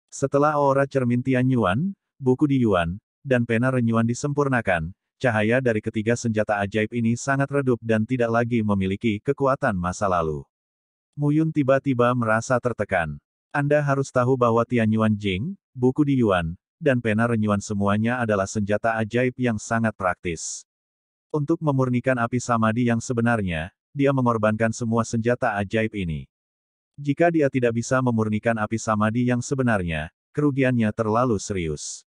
Setelah aura cermin Tian Yuan, buku di Yuan, dan pena renyuan disempurnakan, cahaya dari ketiga senjata ajaib ini sangat redup dan tidak lagi memiliki kekuatan masa lalu. Muyun tiba-tiba merasa tertekan. Anda harus tahu bahwa Tian Yuan Jing, buku di Yuan, dan pena renyuan semuanya adalah senjata ajaib yang sangat praktis. Untuk memurnikan api samadi yang sebenarnya, dia mengorbankan semua senjata ajaib ini. Jika dia tidak bisa memurnikan api samadi yang sebenarnya, kerugiannya terlalu serius.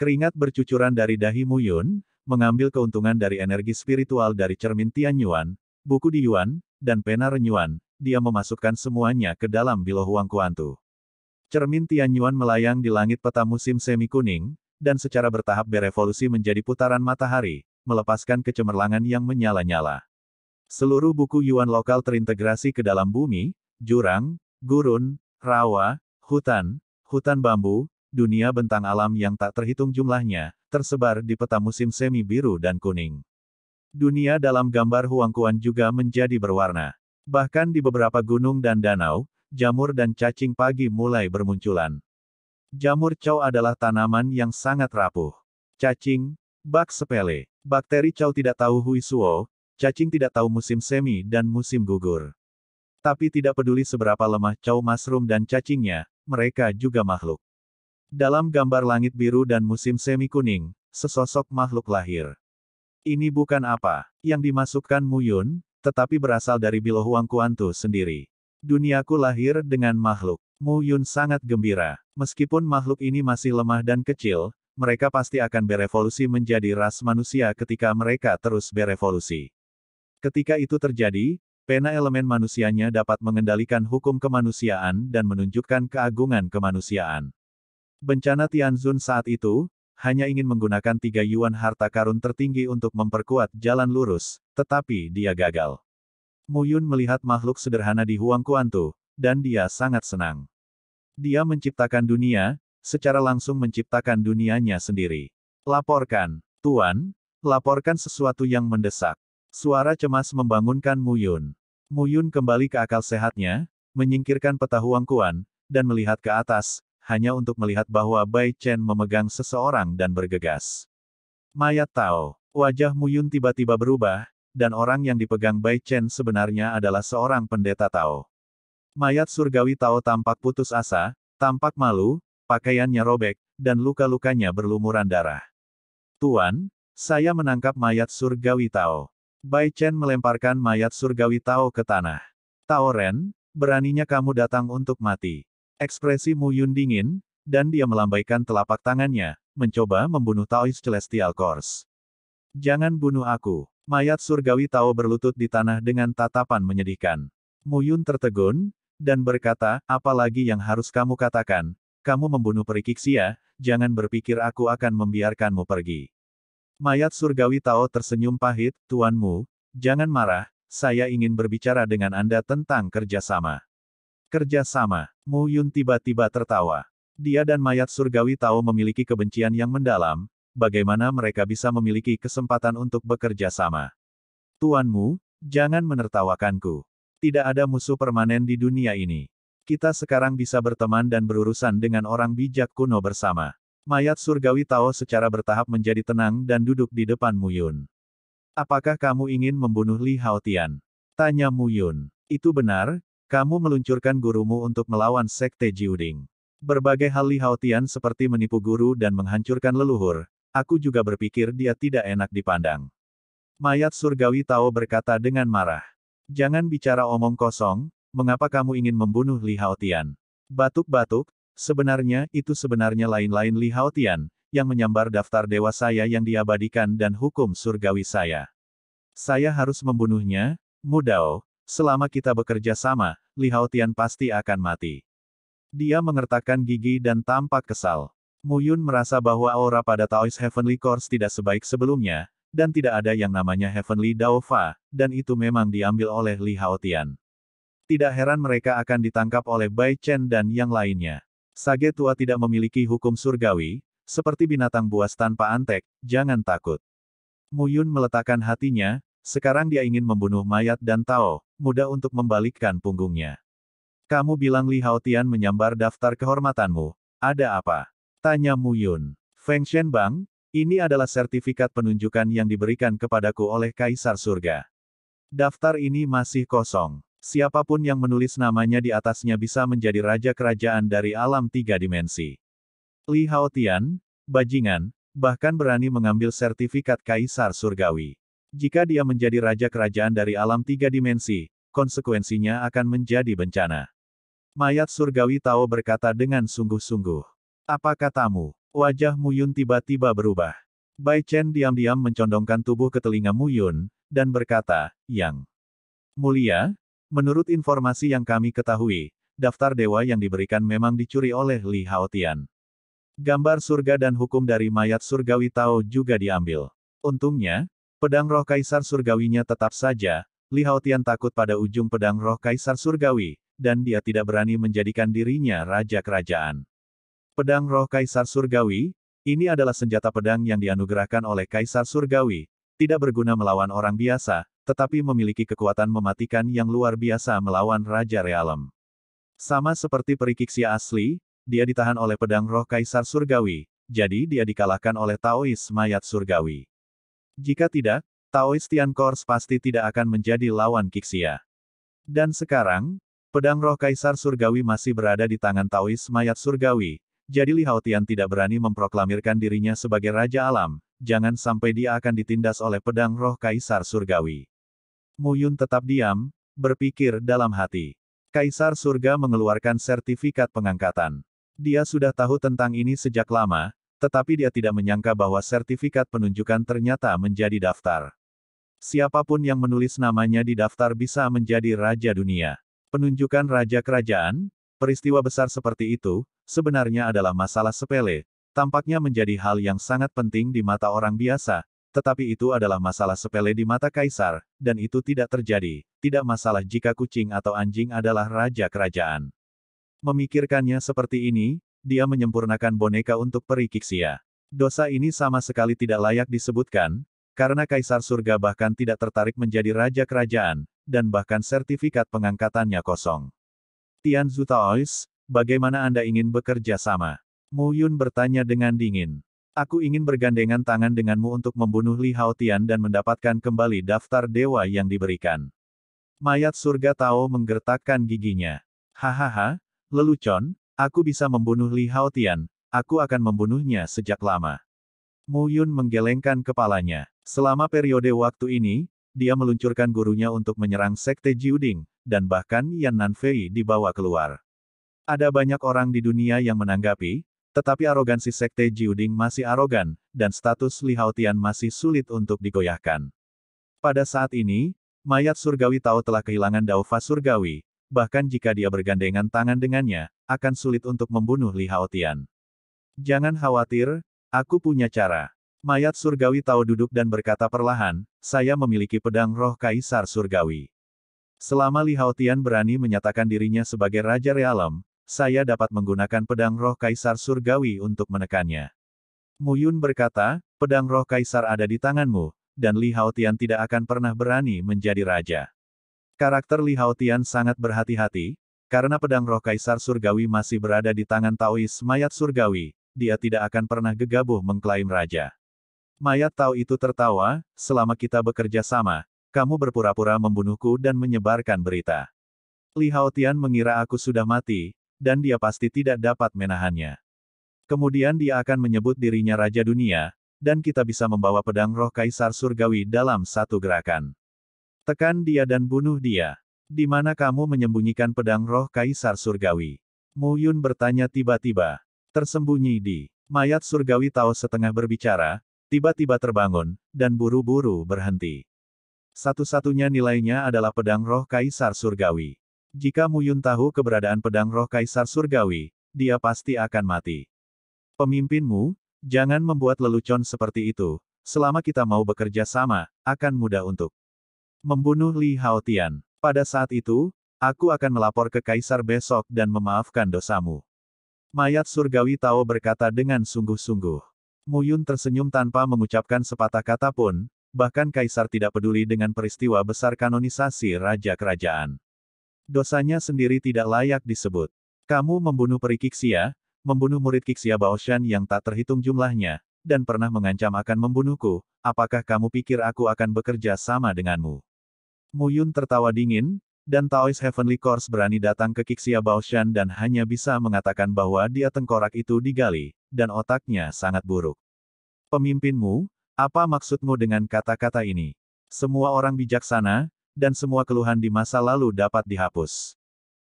Keringat bercucuran dari dahi Muyun, mengambil keuntungan dari energi spiritual dari cermin Tian Yuan, buku di Yuan, dan pena renyuan, dia memasukkan semuanya ke dalam Bilohuang Kuantu. Cermin Tianyuan melayang di langit peta musim semi kuning, dan secara bertahap berevolusi menjadi putaran matahari, melepaskan kecemerlangan yang menyala-nyala. Seluruh buku Yuan lokal terintegrasi ke dalam bumi, jurang, gurun, rawa, hutan, hutan bambu, dunia bentang alam yang tak terhitung jumlahnya, tersebar di peta musim semi biru dan kuning. Dunia dalam gambar Huangkuan juga menjadi berwarna. Bahkan di beberapa gunung dan danau, jamur dan cacing pagi mulai bermunculan. Jamur cao adalah tanaman yang sangat rapuh. Cacing, bak sepele, bakteri cau tidak tahu hui suo, cacing tidak tahu musim semi dan musim gugur. Tapi tidak peduli seberapa lemah cau mushroom dan cacingnya, mereka juga makhluk. Dalam gambar langit biru dan musim semi kuning, sesosok makhluk lahir. Ini bukan apa yang dimasukkan Muyun, tetapi berasal dari Bilohuang Kuantu sendiri. Duniaku lahir dengan makhluk. Mu Yun sangat gembira. Meskipun makhluk ini masih lemah dan kecil, mereka pasti akan berevolusi menjadi ras manusia ketika mereka terus berevolusi. Ketika itu terjadi, pena elemen manusianya dapat mengendalikan hukum kemanusiaan dan menunjukkan keagungan kemanusiaan. Bencana Tianzun saat itu, hanya ingin menggunakan tiga yuan harta karun tertinggi untuk memperkuat jalan lurus, tetapi dia gagal. Muyun melihat makhluk sederhana di Huang Kuantu, dan dia sangat senang. Dia menciptakan dunia, secara langsung menciptakan dunianya sendiri. Laporkan, Tuan, laporkan sesuatu yang mendesak. Suara cemas membangunkan Muyun. Muyun kembali ke akal sehatnya, menyingkirkan peta Huang Kuan, dan melihat ke atas, hanya untuk melihat bahwa Bai Chen memegang seseorang dan bergegas. Mayat Tao, wajah Muyun tiba-tiba berubah, dan orang yang dipegang Bai Chen sebenarnya adalah seorang pendeta Tao. Mayat surgawi Tao tampak putus asa, tampak malu, pakaiannya robek, dan luka-lukanya berlumuran darah. Tuan, saya menangkap mayat surgawi Tao. Bai Chen melemparkan mayat surgawi Tao ke tanah. Tao Ren, beraninya kamu datang untuk mati. Ekspresi Mu Yun dingin, dan dia melambaikan telapak tangannya, mencoba membunuh Taois Celestial Course. Jangan bunuh aku. Mayat surgawi Tao berlutut di tanah dengan tatapan menyedihkan. Muyun tertegun, dan berkata, apalagi yang harus kamu katakan, kamu membunuh perikiksia, ya, jangan berpikir aku akan membiarkanmu pergi. Mayat surgawi Tao tersenyum pahit, tuanmu, jangan marah, saya ingin berbicara dengan Anda tentang kerjasama. Kerjasama, Mu Yun tiba-tiba tertawa. Dia dan mayat surgawi Tao memiliki kebencian yang mendalam, bagaimana mereka bisa memiliki kesempatan untuk bekerja sama. Tuanmu, jangan menertawakanku. Tidak ada musuh permanen di dunia ini. Kita sekarang bisa berteman dan berurusan dengan orang bijak kuno bersama. Mayat surgawi Tao secara bertahap menjadi tenang dan duduk di depan Yun. Apakah kamu ingin membunuh Li Haotian? Tanya Mu Yun. Itu benar, kamu meluncurkan gurumu untuk melawan Sekte Jiuding. Berbagai hal Li Haotian seperti menipu guru dan menghancurkan leluhur, Aku juga berpikir dia tidak enak dipandang. Mayat surgawi Tao berkata dengan marah. Jangan bicara omong kosong, mengapa kamu ingin membunuh Li Haotian? Batuk-batuk, sebenarnya itu sebenarnya lain-lain Li Haotian, yang menyambar daftar dewa saya yang diabadikan dan hukum surgawi saya. Saya harus membunuhnya, Mudao, selama kita bekerja sama, Li Haotian pasti akan mati. Dia mengertakkan gigi dan tampak kesal. Muyun merasa bahwa aura pada Taoist Heavenly Course tidak sebaik sebelumnya, dan tidak ada yang namanya Heavenly Daofa, dan itu memang diambil oleh Li Haotian. Tidak heran mereka akan ditangkap oleh Bai Chen dan yang lainnya. Sage tua tidak memiliki hukum surgawi, seperti binatang buas tanpa antek, jangan takut. Muyun meletakkan hatinya, sekarang dia ingin membunuh mayat dan Tao, mudah untuk membalikkan punggungnya. Kamu bilang Li Haotian menyambar daftar kehormatanmu, ada apa? Tanya Mu Yun, Feng Shen Bang, ini adalah sertifikat penunjukan yang diberikan kepadaku oleh Kaisar Surga. Daftar ini masih kosong. Siapapun yang menulis namanya di atasnya bisa menjadi raja kerajaan dari alam tiga dimensi. Li Hao Tian, bajingan, bahkan berani mengambil sertifikat Kaisar Surgawi. Jika dia menjadi raja kerajaan dari alam tiga dimensi, konsekuensinya akan menjadi bencana. Mayat surgawi Tao berkata dengan sungguh-sungguh. Apa katamu? Wajah Yun tiba-tiba berubah. Bai Chen diam-diam mencondongkan tubuh ke telinga Mu Yun dan berkata, Yang Mulia, menurut informasi yang kami ketahui, daftar dewa yang diberikan memang dicuri oleh Li Haotian. Gambar surga dan hukum dari mayat surgawi Tao juga diambil. Untungnya, pedang roh kaisar surgawinya tetap saja, Li Haotian takut pada ujung pedang roh kaisar surgawi, dan dia tidak berani menjadikan dirinya raja kerajaan. Pedang Roh Kaisar Surgawi, ini adalah senjata pedang yang dianugerahkan oleh Kaisar Surgawi, tidak berguna melawan orang biasa, tetapi memiliki kekuatan mematikan yang luar biasa melawan Raja Realem. Sama seperti perikiksia asli, dia ditahan oleh pedang roh Kaisar Surgawi, jadi dia dikalahkan oleh Taois mayat Surgawi. Jika tidak, Taois Kors pasti tidak akan menjadi lawan Kiksia. Dan sekarang, pedang roh Kaisar Surgawi masih berada di tangan Taois mayat Surgawi, jadi Li Haotian tidak berani memproklamirkan dirinya sebagai Raja Alam, jangan sampai dia akan ditindas oleh pedang roh Kaisar Surgawi. Muyun tetap diam, berpikir dalam hati. Kaisar Surga mengeluarkan sertifikat pengangkatan. Dia sudah tahu tentang ini sejak lama, tetapi dia tidak menyangka bahwa sertifikat penunjukan ternyata menjadi daftar. Siapapun yang menulis namanya di daftar bisa menjadi raja dunia. Penunjukan raja kerajaan, peristiwa besar seperti itu, sebenarnya adalah masalah sepele, tampaknya menjadi hal yang sangat penting di mata orang biasa, tetapi itu adalah masalah sepele di mata kaisar, dan itu tidak terjadi, tidak masalah jika kucing atau anjing adalah raja kerajaan. Memikirkannya seperti ini, dia menyempurnakan boneka untuk perikiksia. Dosa ini sama sekali tidak layak disebutkan, karena Kaisar Surga bahkan tidak tertarik menjadi raja kerajaan, dan bahkan sertifikat pengangkatannya kosong. Tian Zutaois, Bagaimana Anda ingin bekerja sama? Mu Yun bertanya dengan dingin. Aku ingin bergandengan tangan denganmu untuk membunuh Li Hao Tian dan mendapatkan kembali daftar dewa yang diberikan. Mayat surga Tao menggertakkan giginya. Hahaha, lelucon, aku bisa membunuh Li Hao Tian, aku akan membunuhnya sejak lama. Mu Yun menggelengkan kepalanya. Selama periode waktu ini, dia meluncurkan gurunya untuk menyerang Sekte Jiuding, dan bahkan Yan Nanfei dibawa keluar. Ada banyak orang di dunia yang menanggapi, tetapi arogansi sekte Jiuding masih arogan, dan status Li Haotian masih sulit untuk digoyahkan. Pada saat ini, mayat surgawi Tao telah kehilangan Daufa surgawi, bahkan jika dia bergandengan tangan dengannya, akan sulit untuk membunuh Li Haotian. Jangan khawatir, aku punya cara. Mayat surgawi Tao duduk dan berkata perlahan, saya memiliki pedang roh kaisar surgawi. Selama Li Haotian berani menyatakan dirinya sebagai Raja Realem, saya dapat menggunakan pedang roh kaisar surgawi untuk menekannya. Muyun berkata, pedang roh kaisar ada di tanganmu, dan Li Haotian tidak akan pernah berani menjadi raja. Karakter Li Haotian sangat berhati-hati, karena pedang roh kaisar surgawi masih berada di tangan Taois mayat surgawi, dia tidak akan pernah gegabah mengklaim raja. Mayat Tao itu tertawa, selama kita bekerja sama, kamu berpura-pura membunuhku dan menyebarkan berita. Li Haotian mengira aku sudah mati, dan dia pasti tidak dapat menahannya. Kemudian dia akan menyebut dirinya Raja Dunia, dan kita bisa membawa pedang roh Kaisar Surgawi dalam satu gerakan. Tekan dia dan bunuh dia. Di mana kamu menyembunyikan pedang roh Kaisar Surgawi? Mu Yun bertanya tiba-tiba. Tersembunyi di mayat Surgawi Tao setengah berbicara, tiba-tiba terbangun, dan buru-buru berhenti. Satu-satunya nilainya adalah pedang roh Kaisar Surgawi. Jika Muyun tahu keberadaan pedang roh Kaisar Surgawi, dia pasti akan mati. Pemimpinmu, jangan membuat lelucon seperti itu. Selama kita mau bekerja sama, akan mudah untuk membunuh Li Haotian. Pada saat itu, aku akan melapor ke Kaisar besok dan memaafkan dosamu. Mayat surgawi Tao berkata dengan sungguh-sungguh. Muyun tersenyum tanpa mengucapkan sepatah kata pun, bahkan Kaisar tidak peduli dengan peristiwa besar kanonisasi Raja Kerajaan. Dosanya sendiri tidak layak disebut. Kamu membunuh peri Kixia, membunuh murid Kixia Baoshan yang tak terhitung jumlahnya, dan pernah mengancam akan membunuhku, apakah kamu pikir aku akan bekerja sama denganmu? Muyun tertawa dingin, dan Taois Heavenly Course berani datang ke Kixia Baoshan dan hanya bisa mengatakan bahwa dia tengkorak itu digali, dan otaknya sangat buruk. Pemimpinmu, apa maksudmu dengan kata-kata ini? Semua orang bijaksana, dan semua keluhan di masa lalu dapat dihapus.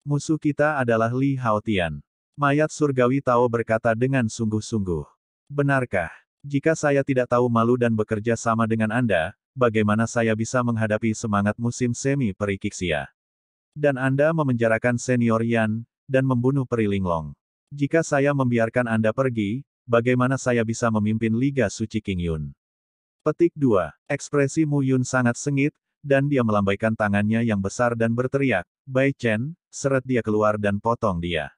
Musuh kita adalah Li Haotian. Mayat surgawi Tao berkata dengan sungguh-sungguh. Benarkah? Jika saya tidak tahu malu dan bekerja sama dengan Anda, bagaimana saya bisa menghadapi semangat musim semi perikiksia? Dan Anda memenjarakan senior Yan, dan membunuh Peri Linglong. Jika saya membiarkan Anda pergi, bagaimana saya bisa memimpin Liga Suci King Yun? Petik 2. Ekspresi Mu Yun sangat sengit, dan dia melambaikan tangannya yang besar dan berteriak, Bai Chen, seret dia keluar dan potong dia.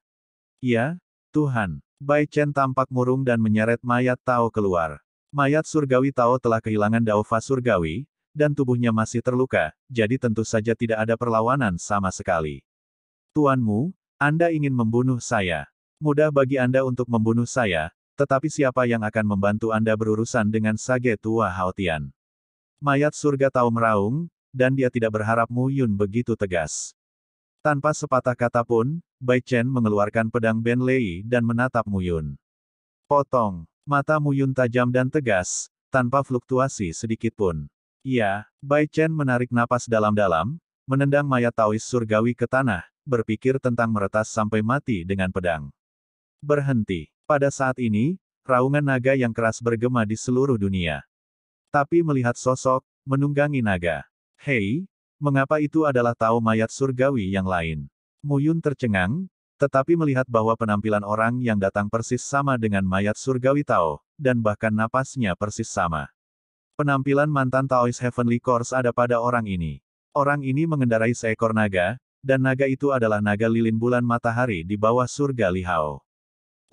Ya, Tuhan, Bai Chen tampak murung dan menyeret mayat Tao keluar. Mayat surgawi Tao telah kehilangan Daofa surgawi, dan tubuhnya masih terluka, jadi tentu saja tidak ada perlawanan sama sekali. Tuanmu, Anda ingin membunuh saya. Mudah bagi Anda untuk membunuh saya, tetapi siapa yang akan membantu Anda berurusan dengan Sage Tua Haotian? Mayat surga tahu meraung, dan dia tidak berharap Mu Yun begitu tegas. Tanpa sepatah kata pun, Bai Chen mengeluarkan pedang Ben Lei dan menatap Mu Yun. Potong, mata Mu Yun tajam dan tegas, tanpa fluktuasi sedikit pun. Ya, Bai Chen menarik napas dalam-dalam, menendang mayat Taois surgawi ke tanah, berpikir tentang meretas sampai mati dengan pedang. Berhenti. Pada saat ini, raungan naga yang keras bergema di seluruh dunia. Tapi melihat sosok, menunggangi naga. Hei, mengapa itu adalah tahu mayat surgawi yang lain? Muyun tercengang, tetapi melihat bahwa penampilan orang yang datang persis sama dengan mayat surgawi Tao, dan bahkan napasnya persis sama. Penampilan mantan Taois Heavenly Course ada pada orang ini. Orang ini mengendarai seekor naga, dan naga itu adalah naga lilin bulan matahari di bawah surga Lihao.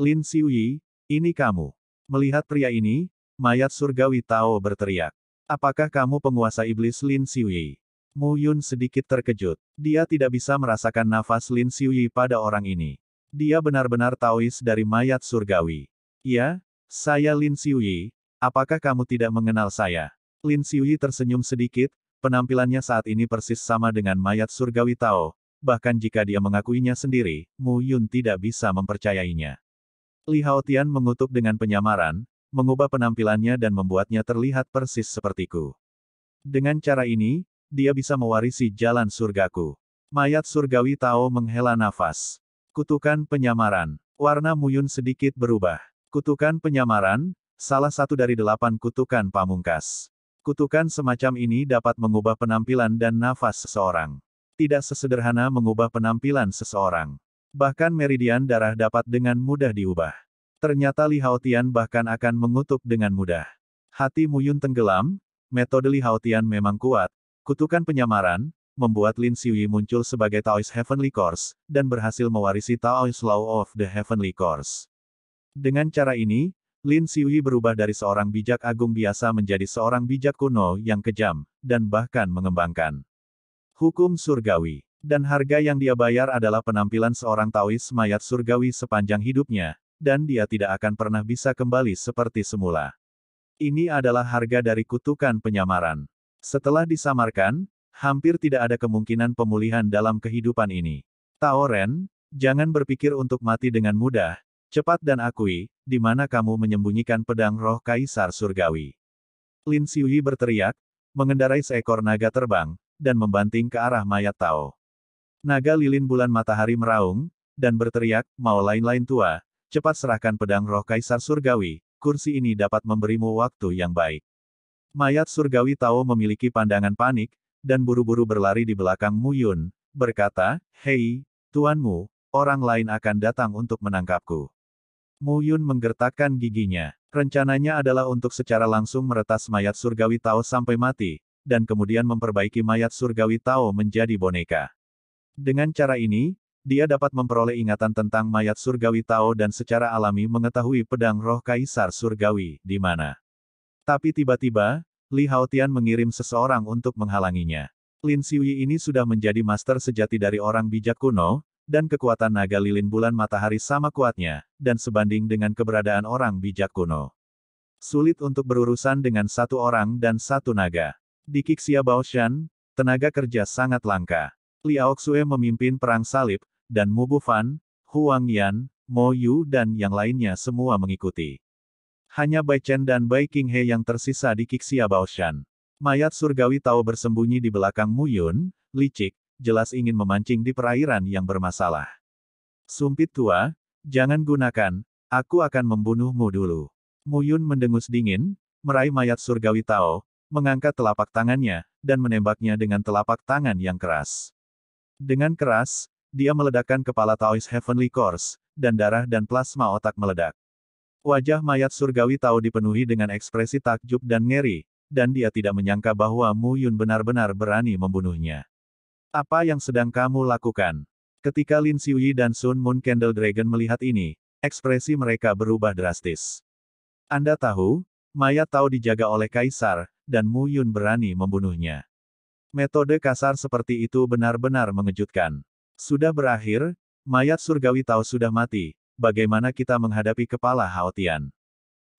Lin Siuyi, ini kamu. Melihat pria ini, Mayat surgawi Tao berteriak. Apakah kamu penguasa iblis Lin Siwi? Mu Yun sedikit terkejut. Dia tidak bisa merasakan nafas Lin Siwi pada orang ini. Dia benar-benar Taois dari mayat surgawi. Ya, saya Lin Siwi. Apakah kamu tidak mengenal saya? Lin Siwi tersenyum sedikit, penampilannya saat ini persis sama dengan mayat surgawi Tao. Bahkan jika dia mengakuinya sendiri, Mu Yun tidak bisa mempercayainya. Li Haotian mengutuk dengan penyamaran, mengubah penampilannya dan membuatnya terlihat persis sepertiku. Dengan cara ini, dia bisa mewarisi jalan surgaku. Mayat surgawi Tao menghela nafas. Kutukan penyamaran. Warna Muyun sedikit berubah. Kutukan penyamaran, salah satu dari delapan kutukan pamungkas. Kutukan semacam ini dapat mengubah penampilan dan nafas seseorang. Tidak sesederhana mengubah penampilan seseorang. Bahkan meridian darah dapat dengan mudah diubah. Ternyata Li Haotian bahkan akan mengutuk dengan mudah. Hati Muyun tenggelam, metode Li Haotian memang kuat, kutukan penyamaran, membuat Lin Siwi muncul sebagai Taoist Heavenly Course, dan berhasil mewarisi Taoist Law of the Heavenly Course. Dengan cara ini, Lin Siwi berubah dari seorang bijak agung biasa menjadi seorang bijak kuno yang kejam, dan bahkan mengembangkan hukum surgawi dan harga yang dia bayar adalah penampilan seorang Taois mayat surgawi sepanjang hidupnya, dan dia tidak akan pernah bisa kembali seperti semula. Ini adalah harga dari kutukan penyamaran. Setelah disamarkan, hampir tidak ada kemungkinan pemulihan dalam kehidupan ini. Taoren, jangan berpikir untuk mati dengan mudah, cepat dan akui, di mana kamu menyembunyikan pedang roh kaisar surgawi. Lin Xiuyi berteriak, mengendarai seekor naga terbang, dan membanting ke arah mayat Tao. Naga lilin bulan matahari meraung, dan berteriak, mau lain-lain tua, cepat serahkan pedang roh kaisar surgawi, kursi ini dapat memberimu waktu yang baik. Mayat surgawi Tao memiliki pandangan panik, dan buru-buru berlari di belakang Mu Yun, berkata, Hei, tuanmu, orang lain akan datang untuk menangkapku. Mu Yun menggertakkan giginya. Rencananya adalah untuk secara langsung meretas mayat surgawi Tao sampai mati, dan kemudian memperbaiki mayat surgawi Tao menjadi boneka. Dengan cara ini, dia dapat memperoleh ingatan tentang mayat surgawi Tao dan secara alami mengetahui pedang roh kaisar surgawi di mana. Tapi tiba-tiba, Li Haotian mengirim seseorang untuk menghalanginya. Lin Siwi ini sudah menjadi master sejati dari orang bijak kuno, dan kekuatan naga lilin bulan matahari sama kuatnya, dan sebanding dengan keberadaan orang bijak kuno. Sulit untuk berurusan dengan satu orang dan satu naga. Di Kixia Baoshan, tenaga kerja sangat langka. Li Aoxue memimpin perang salib, dan Mubufan, Huang Yan, Mo Yu dan yang lainnya semua mengikuti. Hanya Bai Chen dan Bai King He yang tersisa di Kixia Baoshan. Mayat surgawi Tao bersembunyi di belakang Mu Yun, licik, jelas ingin memancing di perairan yang bermasalah. Sumpit tua, jangan gunakan, aku akan membunuhmu dulu. Mu Yun mendengus dingin, meraih mayat surgawi Tao, mengangkat telapak tangannya, dan menembaknya dengan telapak tangan yang keras. Dengan keras, dia meledakkan kepala Taois Heavenly Course, dan darah dan plasma otak meledak. Wajah mayat surgawi Tao dipenuhi dengan ekspresi takjub dan ngeri, dan dia tidak menyangka bahwa Mu Yun benar-benar berani membunuhnya. Apa yang sedang kamu lakukan? Ketika Lin Xiuyi dan Sun Moon Candle Dragon melihat ini, ekspresi mereka berubah drastis. Anda tahu, mayat Tao dijaga oleh Kaisar, dan Mu Yun berani membunuhnya. Metode kasar seperti itu benar-benar mengejutkan. Sudah berakhir, mayat surgawi Tao sudah mati, bagaimana kita menghadapi kepala Haotian?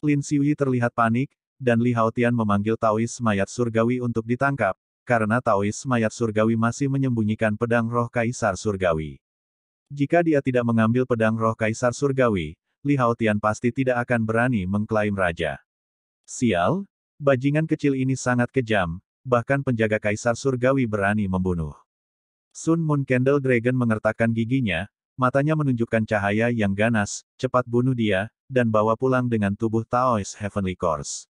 Lin Siwi terlihat panik, dan Li Haotian memanggil Taois mayat surgawi untuk ditangkap, karena Taois mayat surgawi masih menyembunyikan pedang roh kaisar surgawi. Jika dia tidak mengambil pedang roh kaisar surgawi, Li Haotian pasti tidak akan berani mengklaim raja. Sial, bajingan kecil ini sangat kejam, bahkan penjaga kaisar surgawi berani membunuh. Sun Moon Candle Dragon mengertakkan giginya, matanya menunjukkan cahaya yang ganas, cepat bunuh dia, dan bawa pulang dengan tubuh Taoist Heavenly Course.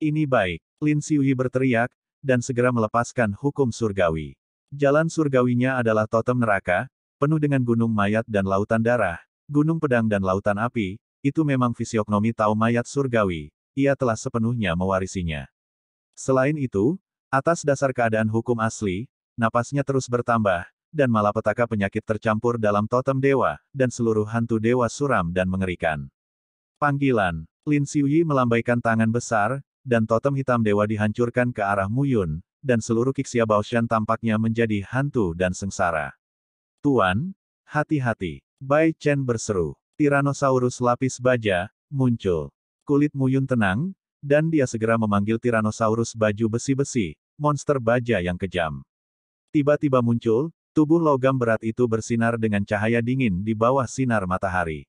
Ini baik, Lin Siuyi berteriak, dan segera melepaskan hukum surgawi. Jalan surgawinya adalah totem neraka, penuh dengan gunung mayat dan lautan darah, gunung pedang dan lautan api, itu memang fisiognomi Tao mayat surgawi, ia telah sepenuhnya mewarisinya. Selain itu, atas dasar keadaan hukum asli, napasnya terus bertambah, dan malapetaka penyakit tercampur dalam totem dewa, dan seluruh hantu dewa suram dan mengerikan. Panggilan, Lin Xiuyi melambaikan tangan besar, dan totem hitam dewa dihancurkan ke arah Mu Yun, dan seluruh Kixia Baoshan tampaknya menjadi hantu dan sengsara. Tuan, hati-hati. Bai Chen berseru. Tyrannosaurus lapis baja, muncul. Kulit Mu Yun tenang, dan dia segera memanggil Tyrannosaurus baju besi-besi, monster baja yang kejam. Tiba-tiba muncul, tubuh logam berat itu bersinar dengan cahaya dingin di bawah sinar matahari.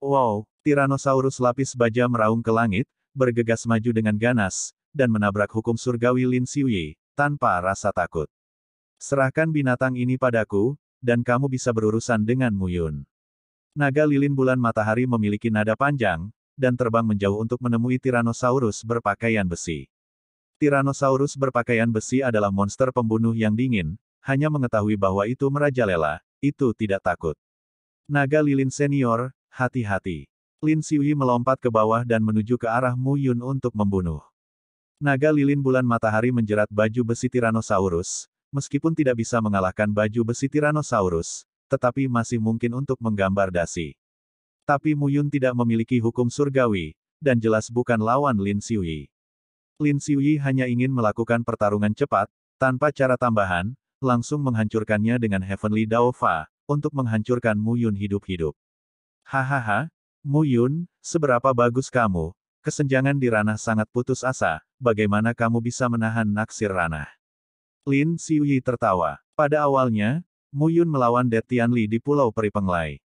Wow, Tyrannosaurus lapis baja meraung ke langit, bergegas maju dengan ganas, dan menabrak hukum surgawi Lin Xiuyi, tanpa rasa takut. Serahkan binatang ini padaku, dan kamu bisa berurusan dengan Muyun. Naga lilin bulan matahari memiliki nada panjang, dan terbang menjauh untuk menemui Tyrannosaurus berpakaian besi. Tyrannosaurus berpakaian besi adalah monster pembunuh yang dingin, hanya mengetahui bahwa itu merajalela, itu tidak takut. Naga lilin senior, hati-hati. Lin Siwi melompat ke bawah dan menuju ke arah Mu Yun untuk membunuh. Naga lilin bulan matahari menjerat baju besi Tyrannosaurus, meskipun tidak bisa mengalahkan baju besi Tyrannosaurus, tetapi masih mungkin untuk menggambar dasi. Tapi Mu Yun tidak memiliki hukum surgawi, dan jelas bukan lawan Lin Siwi. Lin Xiuyi hanya ingin melakukan pertarungan cepat, tanpa cara tambahan, langsung menghancurkannya dengan Heavenly Dao Fa, untuk menghancurkan Mu Yun hidup-hidup. Hahaha, Mu Yun, seberapa bagus kamu, kesenjangan di ranah sangat putus asa, bagaimana kamu bisa menahan naksir ranah? Lin Xiuyi tertawa. Pada awalnya, Mu Yun melawan De Tianli di Pulau Peri Penglai.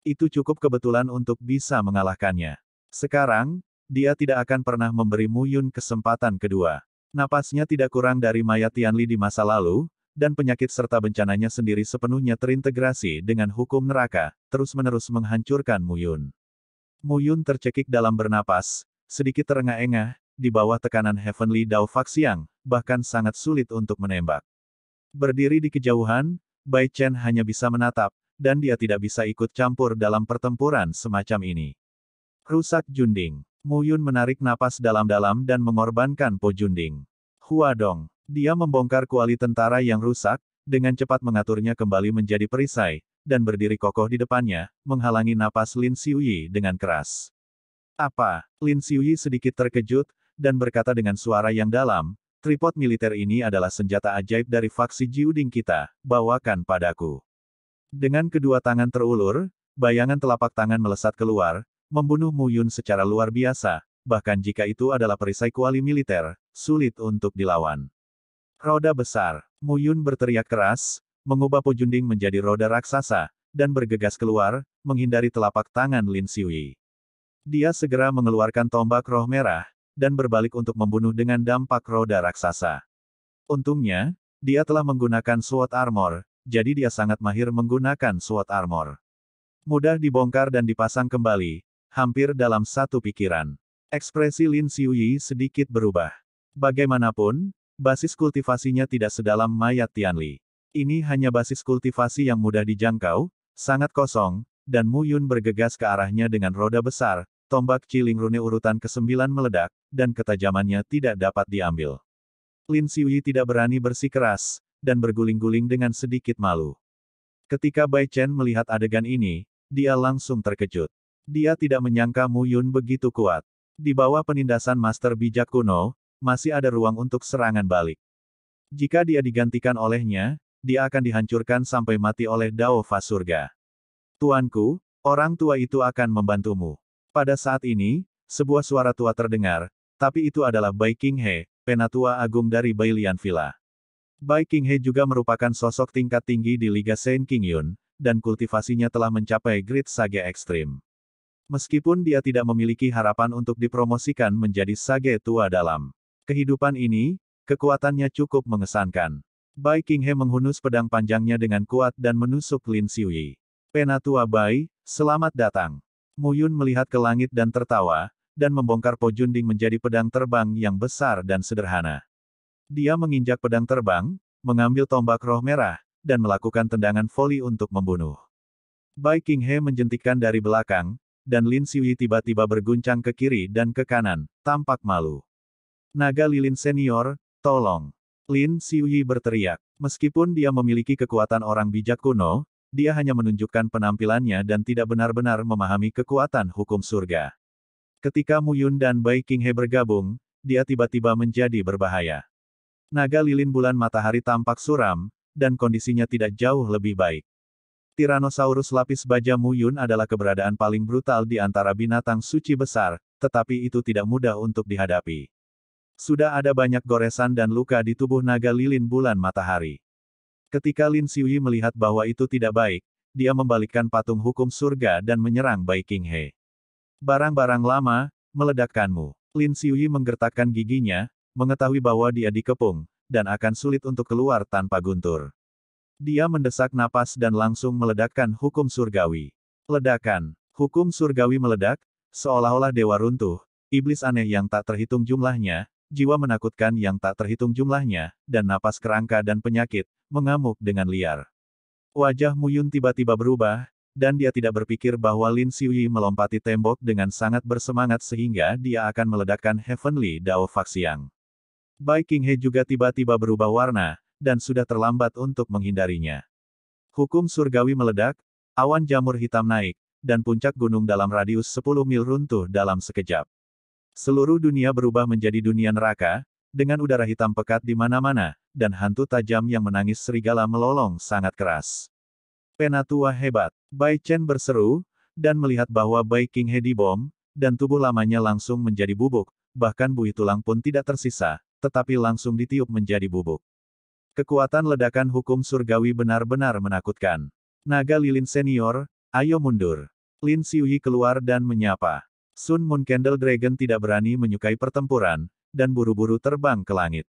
Itu cukup kebetulan untuk bisa mengalahkannya. Sekarang, dia tidak akan pernah memberi Mu Yun kesempatan kedua. Napasnya tidak kurang dari mayat Tianli di masa lalu, dan penyakit serta bencananya sendiri sepenuhnya terintegrasi dengan hukum neraka, terus-menerus menghancurkan Mu Yun. Mu Yun tercekik dalam bernapas, sedikit terengah-engah, di bawah tekanan Heavenly Dao Faxiang, bahkan sangat sulit untuk menembak. Berdiri di kejauhan, Bai Chen hanya bisa menatap, dan dia tidak bisa ikut campur dalam pertempuran semacam ini. Rusak Junding Mu Yun menarik napas dalam-dalam dan mengorbankan Po Junding. Hua Dong. Dia membongkar kuali tentara yang rusak, dengan cepat mengaturnya kembali menjadi perisai, dan berdiri kokoh di depannya, menghalangi napas Lin Xiuyi dengan keras. Apa? Lin Xiuyi sedikit terkejut, dan berkata dengan suara yang dalam, Tripod militer ini adalah senjata ajaib dari faksi Jiuding kita, bawakan padaku. Dengan kedua tangan terulur, bayangan telapak tangan melesat keluar, Membunuh Mu Yun secara luar biasa, bahkan jika itu adalah perisai kuali militer, sulit untuk dilawan. Roda besar, Mu Yun berteriak keras, mengubah Pojunding menjadi roda raksasa, dan bergegas keluar, menghindari telapak tangan Lin Yi. Dia segera mengeluarkan tombak roh merah, dan berbalik untuk membunuh dengan dampak roda raksasa. Untungnya, dia telah menggunakan swat armor, jadi dia sangat mahir menggunakan swat armor. Mudah dibongkar dan dipasang kembali, hampir dalam satu pikiran. Ekspresi Lin Xiuyi sedikit berubah. Bagaimanapun, basis kultivasinya tidak sedalam mayat Tianli. Ini hanya basis kultivasi yang mudah dijangkau, sangat kosong, dan Mu Yun bergegas ke arahnya dengan roda besar, tombak ciling rune urutan ke-9 meledak, dan ketajamannya tidak dapat diambil. Lin Xiuyi tidak berani bersikeras, dan berguling-guling dengan sedikit malu. Ketika Bai Chen melihat adegan ini, dia langsung terkejut. Dia tidak menyangka Mu Yun begitu kuat. Di bawah penindasan Master Bijak kuno, masih ada ruang untuk serangan balik. Jika dia digantikan olehnya, dia akan dihancurkan sampai mati oleh Dao Fasurga. Tuanku, orang tua itu akan membantumu. Pada saat ini, sebuah suara tua terdengar, tapi itu adalah Bai King He, penatua agung dari Bailian Villa. Bai King He juga merupakan sosok tingkat tinggi di Liga Saint King Yun, dan kultivasinya telah mencapai grade Sage Ekstrim. Meskipun dia tidak memiliki harapan untuk dipromosikan menjadi sage tua dalam kehidupan ini, kekuatannya cukup mengesankan. Bai Qinghe menghunus pedang panjangnya dengan kuat dan menusuk Lin Xiuyi. Penatua Bai, selamat datang. Muyun melihat ke langit dan tertawa, dan membongkar Po Pojunding menjadi pedang terbang yang besar dan sederhana. Dia menginjak pedang terbang, mengambil tombak roh merah, dan melakukan tendangan voli untuk membunuh. Bai Qinghe menjentikkan dari belakang, dan Lin Siwi tiba-tiba berguncang ke kiri dan ke kanan, tampak malu. Naga lilin senior, tolong. Lin Siwi berteriak. Meskipun dia memiliki kekuatan orang bijak kuno, dia hanya menunjukkan penampilannya dan tidak benar-benar memahami kekuatan hukum surga. Ketika Muyun dan Bai Qinghe bergabung, dia tiba-tiba menjadi berbahaya. Naga lilin bulan matahari tampak suram, dan kondisinya tidak jauh lebih baik. Tyrannosaurus lapis baja muyun adalah keberadaan paling brutal di antara binatang suci besar, tetapi itu tidak mudah untuk dihadapi. Sudah ada banyak goresan dan luka di tubuh naga lilin bulan matahari. Ketika Lin Xiuyi melihat bahwa itu tidak baik, dia membalikkan patung hukum surga dan menyerang Bai He. Barang-barang lama, meledakkanmu. Lin Xiuyi menggertakkan giginya, mengetahui bahwa dia dikepung, dan akan sulit untuk keluar tanpa guntur. Dia mendesak napas dan langsung meledakkan hukum surgawi. Ledakan. Hukum surgawi meledak, seolah-olah dewa runtuh, iblis aneh yang tak terhitung jumlahnya, jiwa menakutkan yang tak terhitung jumlahnya, dan napas kerangka dan penyakit, mengamuk dengan liar. Wajah Muyun tiba-tiba berubah, dan dia tidak berpikir bahwa Lin Siuyi melompati tembok dengan sangat bersemangat sehingga dia akan meledakkan Heavenly Dao Faxiang. Bai He juga tiba-tiba berubah warna, dan sudah terlambat untuk menghindarinya. Hukum surgawi meledak, awan jamur hitam naik, dan puncak gunung dalam radius 10 mil runtuh dalam sekejap. Seluruh dunia berubah menjadi dunia neraka, dengan udara hitam pekat di mana-mana, dan hantu tajam yang menangis serigala melolong sangat keras. Penatua hebat, Bai Chen berseru, dan melihat bahwa Bai King He dibom, dan tubuh lamanya langsung menjadi bubuk, bahkan buih tulang pun tidak tersisa, tetapi langsung ditiup menjadi bubuk. Kekuatan ledakan hukum surgawi benar-benar menakutkan. Naga lilin senior, ayo mundur. Lin Siuyi keluar dan menyapa. Sun Moon Candle Dragon tidak berani menyukai pertempuran, dan buru-buru terbang ke langit.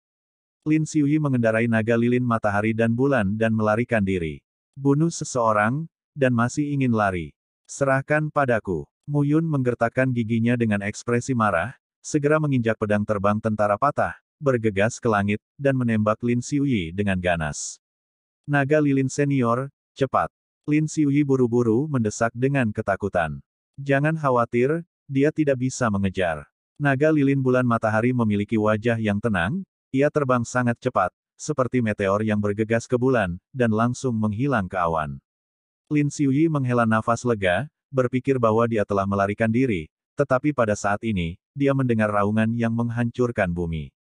Lin Siuyi mengendarai naga lilin matahari dan bulan dan melarikan diri. Bunuh seseorang, dan masih ingin lari. Serahkan padaku. Muyun menggertakkan giginya dengan ekspresi marah, segera menginjak pedang terbang tentara patah, bergegas ke langit, dan menembak Lin Xiuyi dengan ganas. Naga lilin senior, cepat. Lin Xiuyi buru-buru mendesak dengan ketakutan. Jangan khawatir, dia tidak bisa mengejar. Naga lilin bulan matahari memiliki wajah yang tenang, ia terbang sangat cepat, seperti meteor yang bergegas ke bulan, dan langsung menghilang ke awan. Lin Xiuyi menghela nafas lega, berpikir bahwa dia telah melarikan diri, tetapi pada saat ini, dia mendengar raungan yang menghancurkan bumi.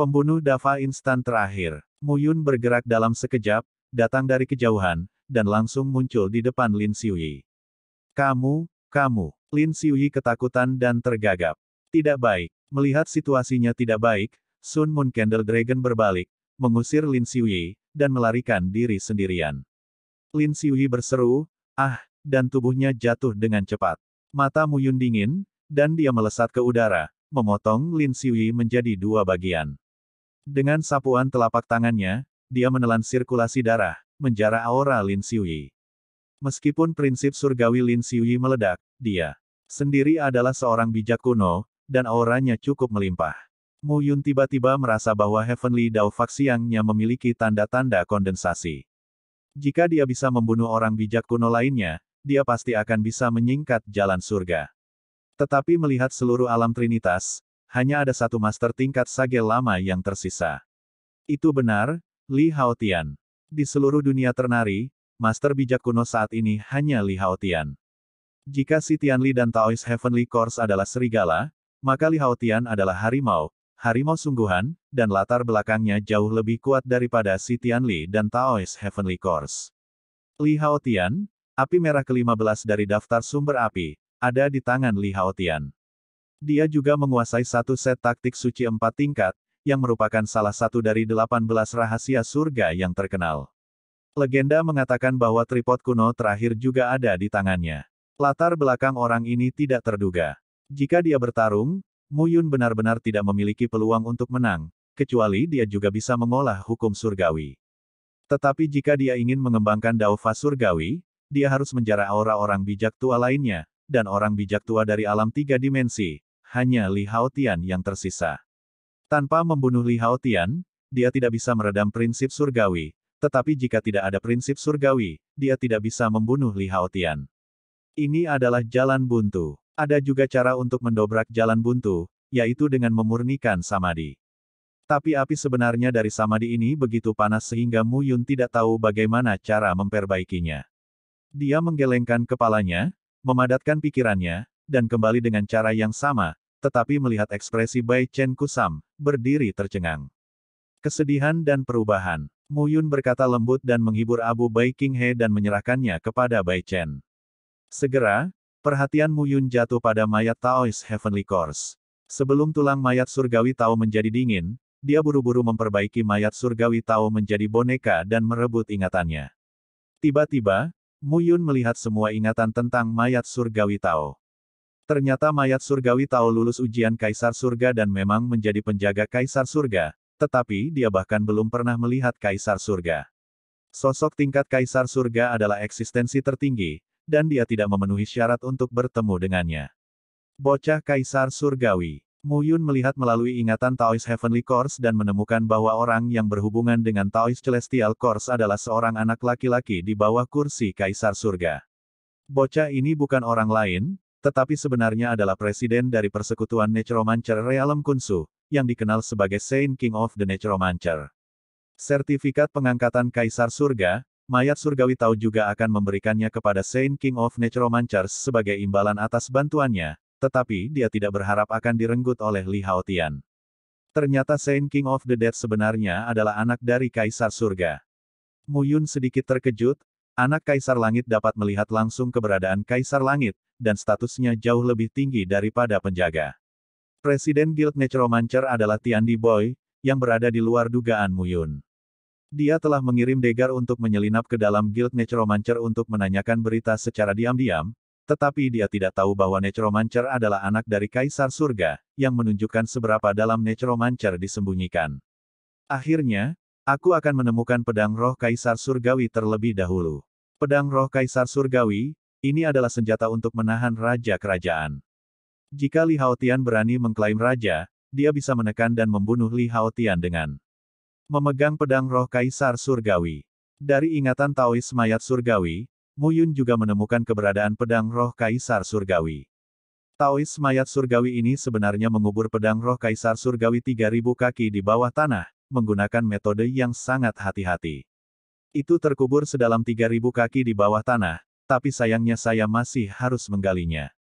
Pembunuh Dava instan terakhir. Muyun bergerak dalam sekejap, datang dari kejauhan, dan langsung muncul di depan Lin Siuyi. Kamu, kamu. Lin Siuyi ketakutan dan tergagap. Tidak baik. Melihat situasinya tidak baik, Sun Moon Candle Dragon berbalik, mengusir Lin Siuyi, dan melarikan diri sendirian. Lin Siuyi berseru, ah, dan tubuhnya jatuh dengan cepat. Mata Muyun dingin, dan dia melesat ke udara, memotong Lin Siuyi menjadi dua bagian. Dengan sapuan telapak tangannya, dia menelan sirkulasi darah, menjara aura Lin Xiuyi. Meskipun prinsip surgawi Lin Xiuyi meledak, dia sendiri adalah seorang bijak kuno, dan auranya cukup melimpah. Mu Yun tiba-tiba merasa bahwa Heavenly Dao Faxiangnya memiliki tanda-tanda kondensasi. Jika dia bisa membunuh orang bijak kuno lainnya, dia pasti akan bisa menyingkat jalan surga. Tetapi melihat seluruh alam Trinitas, hanya ada satu master tingkat sage lama yang tersisa. Itu benar, Li Haotian. Di seluruh dunia ternari, master bijak kuno saat ini hanya Li Haotian. Jika si Tianli dan Taoist Heavenly Course adalah serigala, maka Li Haotian adalah harimau, harimau sungguhan, dan latar belakangnya jauh lebih kuat daripada si Tianli dan Taoist Heavenly Course. Li Haotian, api merah ke-15 dari daftar sumber api, ada di tangan Li Haotian. Dia juga menguasai satu set taktik suci empat tingkat, yang merupakan salah satu dari delapan belas rahasia surga yang terkenal. Legenda mengatakan bahwa tripod kuno terakhir juga ada di tangannya. Latar belakang orang ini tidak terduga. Jika dia bertarung, Muyun benar-benar tidak memiliki peluang untuk menang, kecuali dia juga bisa mengolah hukum surgawi. Tetapi jika dia ingin mengembangkan Daofa surgawi, dia harus menjarah aura orang bijak tua lainnya, dan orang bijak tua dari alam tiga dimensi, hanya Li Haotian yang tersisa. Tanpa membunuh Li Haotian, dia tidak bisa meredam prinsip surgawi, tetapi jika tidak ada prinsip surgawi, dia tidak bisa membunuh Li Haotian. Ini adalah jalan buntu. Ada juga cara untuk mendobrak jalan buntu, yaitu dengan memurnikan samadi. Tapi api sebenarnya dari samadi ini begitu panas sehingga Mu Yun tidak tahu bagaimana cara memperbaikinya. Dia menggelengkan kepalanya, memadatkan pikirannya, dan kembali dengan cara yang sama, tetapi melihat ekspresi Bai Chen Kusam, berdiri tercengang. Kesedihan dan perubahan. Mu Yun berkata lembut dan menghibur Abu Bai King He dan menyerahkannya kepada Bai Chen. Segera, perhatian Mu Yun jatuh pada mayat Taoist Heavenly Course. Sebelum tulang mayat surgawi Tao menjadi dingin, dia buru-buru memperbaiki mayat surgawi Tao menjadi boneka dan merebut ingatannya. Tiba-tiba, Mu Yun melihat semua ingatan tentang mayat surgawi Tao. Ternyata mayat surgawi tahu lulus ujian kaisar surga dan memang menjadi penjaga kaisar surga, tetapi dia bahkan belum pernah melihat kaisar surga. Sosok tingkat kaisar surga adalah eksistensi tertinggi, dan dia tidak memenuhi syarat untuk bertemu dengannya. Bocah kaisar surgawi. Muyun melihat melalui ingatan Taoist Heavenly Course dan menemukan bahwa orang yang berhubungan dengan Taoist Celestial Course adalah seorang anak laki-laki di bawah kursi Kaisar Surga. Bocah ini bukan orang lain, tetapi sebenarnya adalah presiden dari persekutuan Necromancer Realm Kunsu, yang dikenal sebagai Saint King of the Necromancer. Sertifikat pengangkatan Kaisar Surga, mayat surgawi tahu juga akan memberikannya kepada Saint King of Necromancer sebagai imbalan atas bantuannya, tetapi dia tidak berharap akan direnggut oleh Li Haotian. Ternyata Saint King of the Dead sebenarnya adalah anak dari Kaisar Surga. Muyun sedikit terkejut, Anak Kaisar Langit dapat melihat langsung keberadaan Kaisar Langit, dan statusnya jauh lebih tinggi daripada penjaga. Presiden Guild Necromancer adalah Tiandi Boy, yang berada di luar dugaan Muyun. Dia telah mengirim Degar untuk menyelinap ke dalam Guild Necromancer untuk menanyakan berita secara diam-diam, tetapi dia tidak tahu bahwa Necromancer adalah anak dari Kaisar Surga, yang menunjukkan seberapa dalam Necromancer disembunyikan. Akhirnya, aku akan menemukan pedang roh Kaisar Surgawi terlebih dahulu. Pedang Roh Kaisar Surgawi, ini adalah senjata untuk menahan Raja Kerajaan. Jika Li Haotian berani mengklaim Raja, dia bisa menekan dan membunuh Li Haotian dengan memegang pedang roh Kaisar Surgawi. Dari ingatan Taois mayat Surgawi, Mu Yun juga menemukan keberadaan pedang roh Kaisar Surgawi. Taois mayat Surgawi ini sebenarnya mengubur pedang roh Kaisar Surgawi 3000 kaki di bawah tanah, menggunakan metode yang sangat hati-hati. Itu terkubur sedalam 3000 kaki di bawah tanah, tapi sayangnya saya masih harus menggalinya.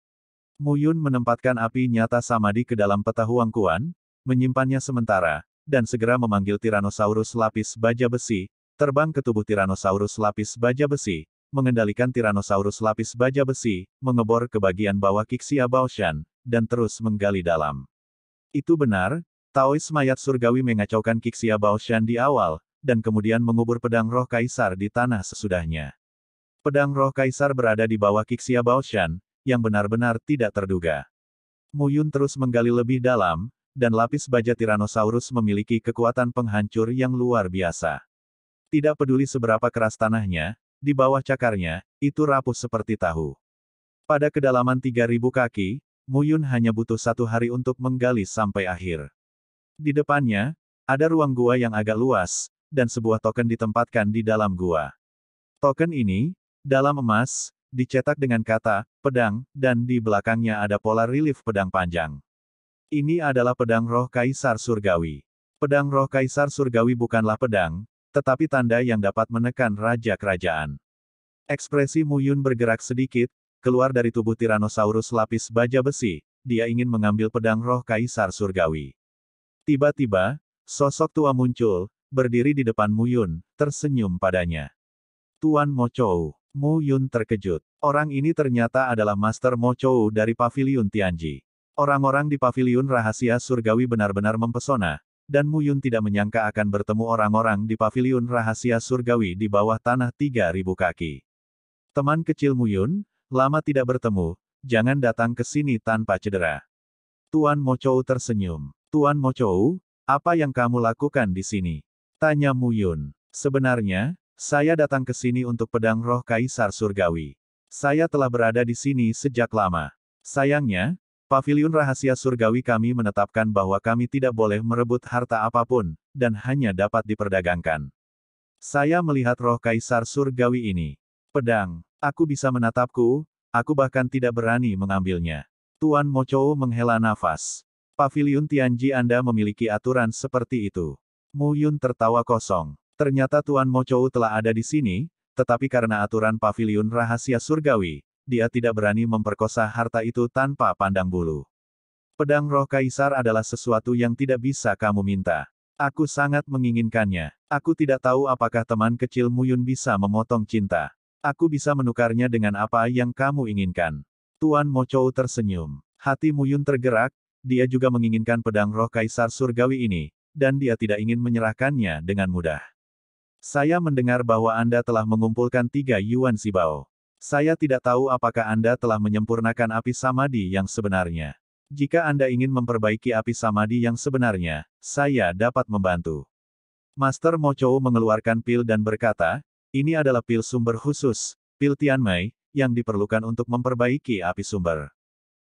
Muyun menempatkan api nyata samadi ke dalam peta huangkuan, menyimpannya sementara, dan segera memanggil Tyrannosaurus lapis baja besi, terbang ke tubuh Tyrannosaurus lapis baja besi, mengendalikan Tyrannosaurus lapis baja besi, mengebor ke bagian bawah Kixia Baoshan, dan terus menggali dalam. Itu benar, Taois mayat surgawi mengacaukan Kixia Baoshan di awal, dan kemudian mengubur pedang roh kaisar di tanah sesudahnya. Pedang roh kaisar berada di bawah Kixia Baoshan, yang benar-benar tidak terduga. Muyun terus menggali lebih dalam, dan lapis baja Tyrannosaurus memiliki kekuatan penghancur yang luar biasa. Tidak peduli seberapa keras tanahnya, di bawah cakarnya, itu rapuh seperti tahu. Pada kedalaman 3000 kaki, Muyun hanya butuh satu hari untuk menggali sampai akhir. Di depannya, ada ruang gua yang agak luas, dan sebuah token ditempatkan di dalam gua. Token ini, dalam emas, dicetak dengan kata, pedang, dan di belakangnya ada pola relief pedang panjang. Ini adalah pedang roh kaisar surgawi. Pedang roh kaisar surgawi bukanlah pedang, tetapi tanda yang dapat menekan raja kerajaan. Ekspresi Muyun bergerak sedikit, keluar dari tubuh Tyrannosaurus lapis baja besi, dia ingin mengambil pedang roh kaisar surgawi. Tiba-tiba, sosok tua muncul, berdiri di depan Mu Yun, tersenyum padanya. Tuan Mo Chou. Mu Yun terkejut. Orang ini ternyata adalah Master Mo Chou dari Paviliun Tianji. Orang-orang di Paviliun Rahasia Surgawi benar-benar mempesona, dan Mu Yun tidak menyangka akan bertemu orang-orang di Paviliun Rahasia Surgawi di bawah tanah 3.000 kaki. Teman kecil Mu Yun, lama tidak bertemu, jangan datang ke sini tanpa cedera. Tuan Mo Chou tersenyum. Tuan Mo Chou, apa yang kamu lakukan di sini? Tanya Muyun. Sebenarnya, saya datang ke sini untuk pedang roh Kaisar Surgawi. Saya telah berada di sini sejak lama. Sayangnya, Paviliun rahasia surgawi kami menetapkan bahwa kami tidak boleh merebut harta apapun, dan hanya dapat diperdagangkan. Saya melihat roh kaisar surgawi ini. Pedang, aku bisa menatapku, aku bahkan tidak berani mengambilnya. Tuan Mochou menghela nafas. Paviliun Tianji Anda memiliki aturan seperti itu. Mu Yun tertawa kosong. Ternyata Tuan Mo Chou telah ada di sini, tetapi karena aturan pavilion rahasia surgawi, dia tidak berani memperkosa harta itu tanpa pandang bulu. Pedang roh kaisar adalah sesuatu yang tidak bisa kamu minta. Aku sangat menginginkannya. Aku tidak tahu apakah teman kecil Muyun bisa memotong cinta. Aku bisa menukarnya dengan apa yang kamu inginkan. Tuan Mo Chou tersenyum. Hati Muyun tergerak, dia juga menginginkan pedang roh kaisar surgawi ini, dan dia tidak ingin menyerahkannya dengan mudah. Saya mendengar bahwa Anda telah mengumpulkan tiga Yuan Sibao. Saya tidak tahu apakah Anda telah menyempurnakan api samadi yang sebenarnya. Jika Anda ingin memperbaiki api samadi yang sebenarnya, saya dapat membantu. Master Chou mengeluarkan pil dan berkata, ini adalah pil sumber khusus, pil Tianmei, yang diperlukan untuk memperbaiki api sumber.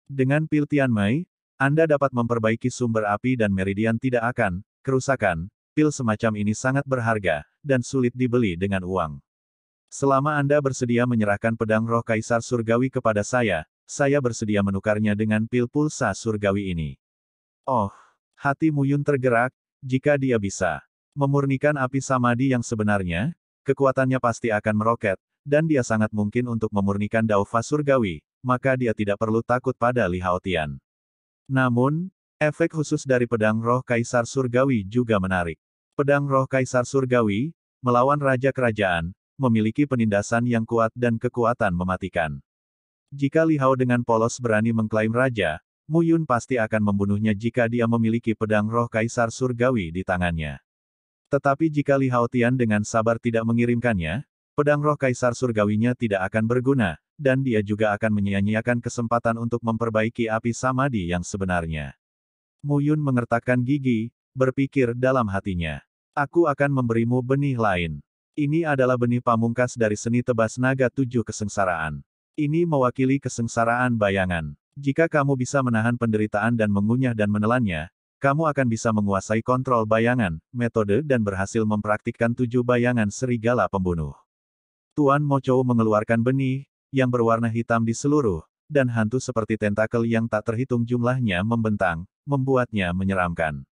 Dengan pil Tianmei, Anda dapat memperbaiki sumber api dan meridian tidak akan kerusakan, pil semacam ini sangat berharga, dan sulit dibeli dengan uang. Selama Anda bersedia menyerahkan pedang roh kaisar surgawi kepada saya, saya bersedia menukarnya dengan pil pulsa surgawi ini. Oh, hati Muyun tergerak, jika dia bisa memurnikan api samadi yang sebenarnya, kekuatannya pasti akan meroket, dan dia sangat mungkin untuk memurnikan Dao surgawi, maka dia tidak perlu takut pada Li Haotian. Namun, Efek khusus dari pedang roh kaisar surgawi juga menarik. Pedang roh kaisar surgawi, melawan raja kerajaan, memiliki penindasan yang kuat dan kekuatan mematikan. Jika Li Hao dengan polos berani mengklaim raja, Mu Yun pasti akan membunuhnya jika dia memiliki pedang roh kaisar surgawi di tangannya. Tetapi jika Li Hao Tian dengan sabar tidak mengirimkannya, pedang roh kaisar surgawinya tidak akan berguna, dan dia juga akan menyia-nyiakan kesempatan untuk memperbaiki api samadi yang sebenarnya. Muyun mengertakkan gigi, berpikir dalam hatinya. Aku akan memberimu benih lain. Ini adalah benih pamungkas dari seni tebas naga tujuh kesengsaraan. Ini mewakili kesengsaraan bayangan. Jika kamu bisa menahan penderitaan dan mengunyah dan menelannya, kamu akan bisa menguasai kontrol bayangan, metode dan berhasil mempraktikkan tujuh bayangan serigala pembunuh. Tuan Mochou mengeluarkan benih, yang berwarna hitam di seluruh, dan hantu seperti tentakel yang tak terhitung jumlahnya membentang, membuatnya menyeramkan.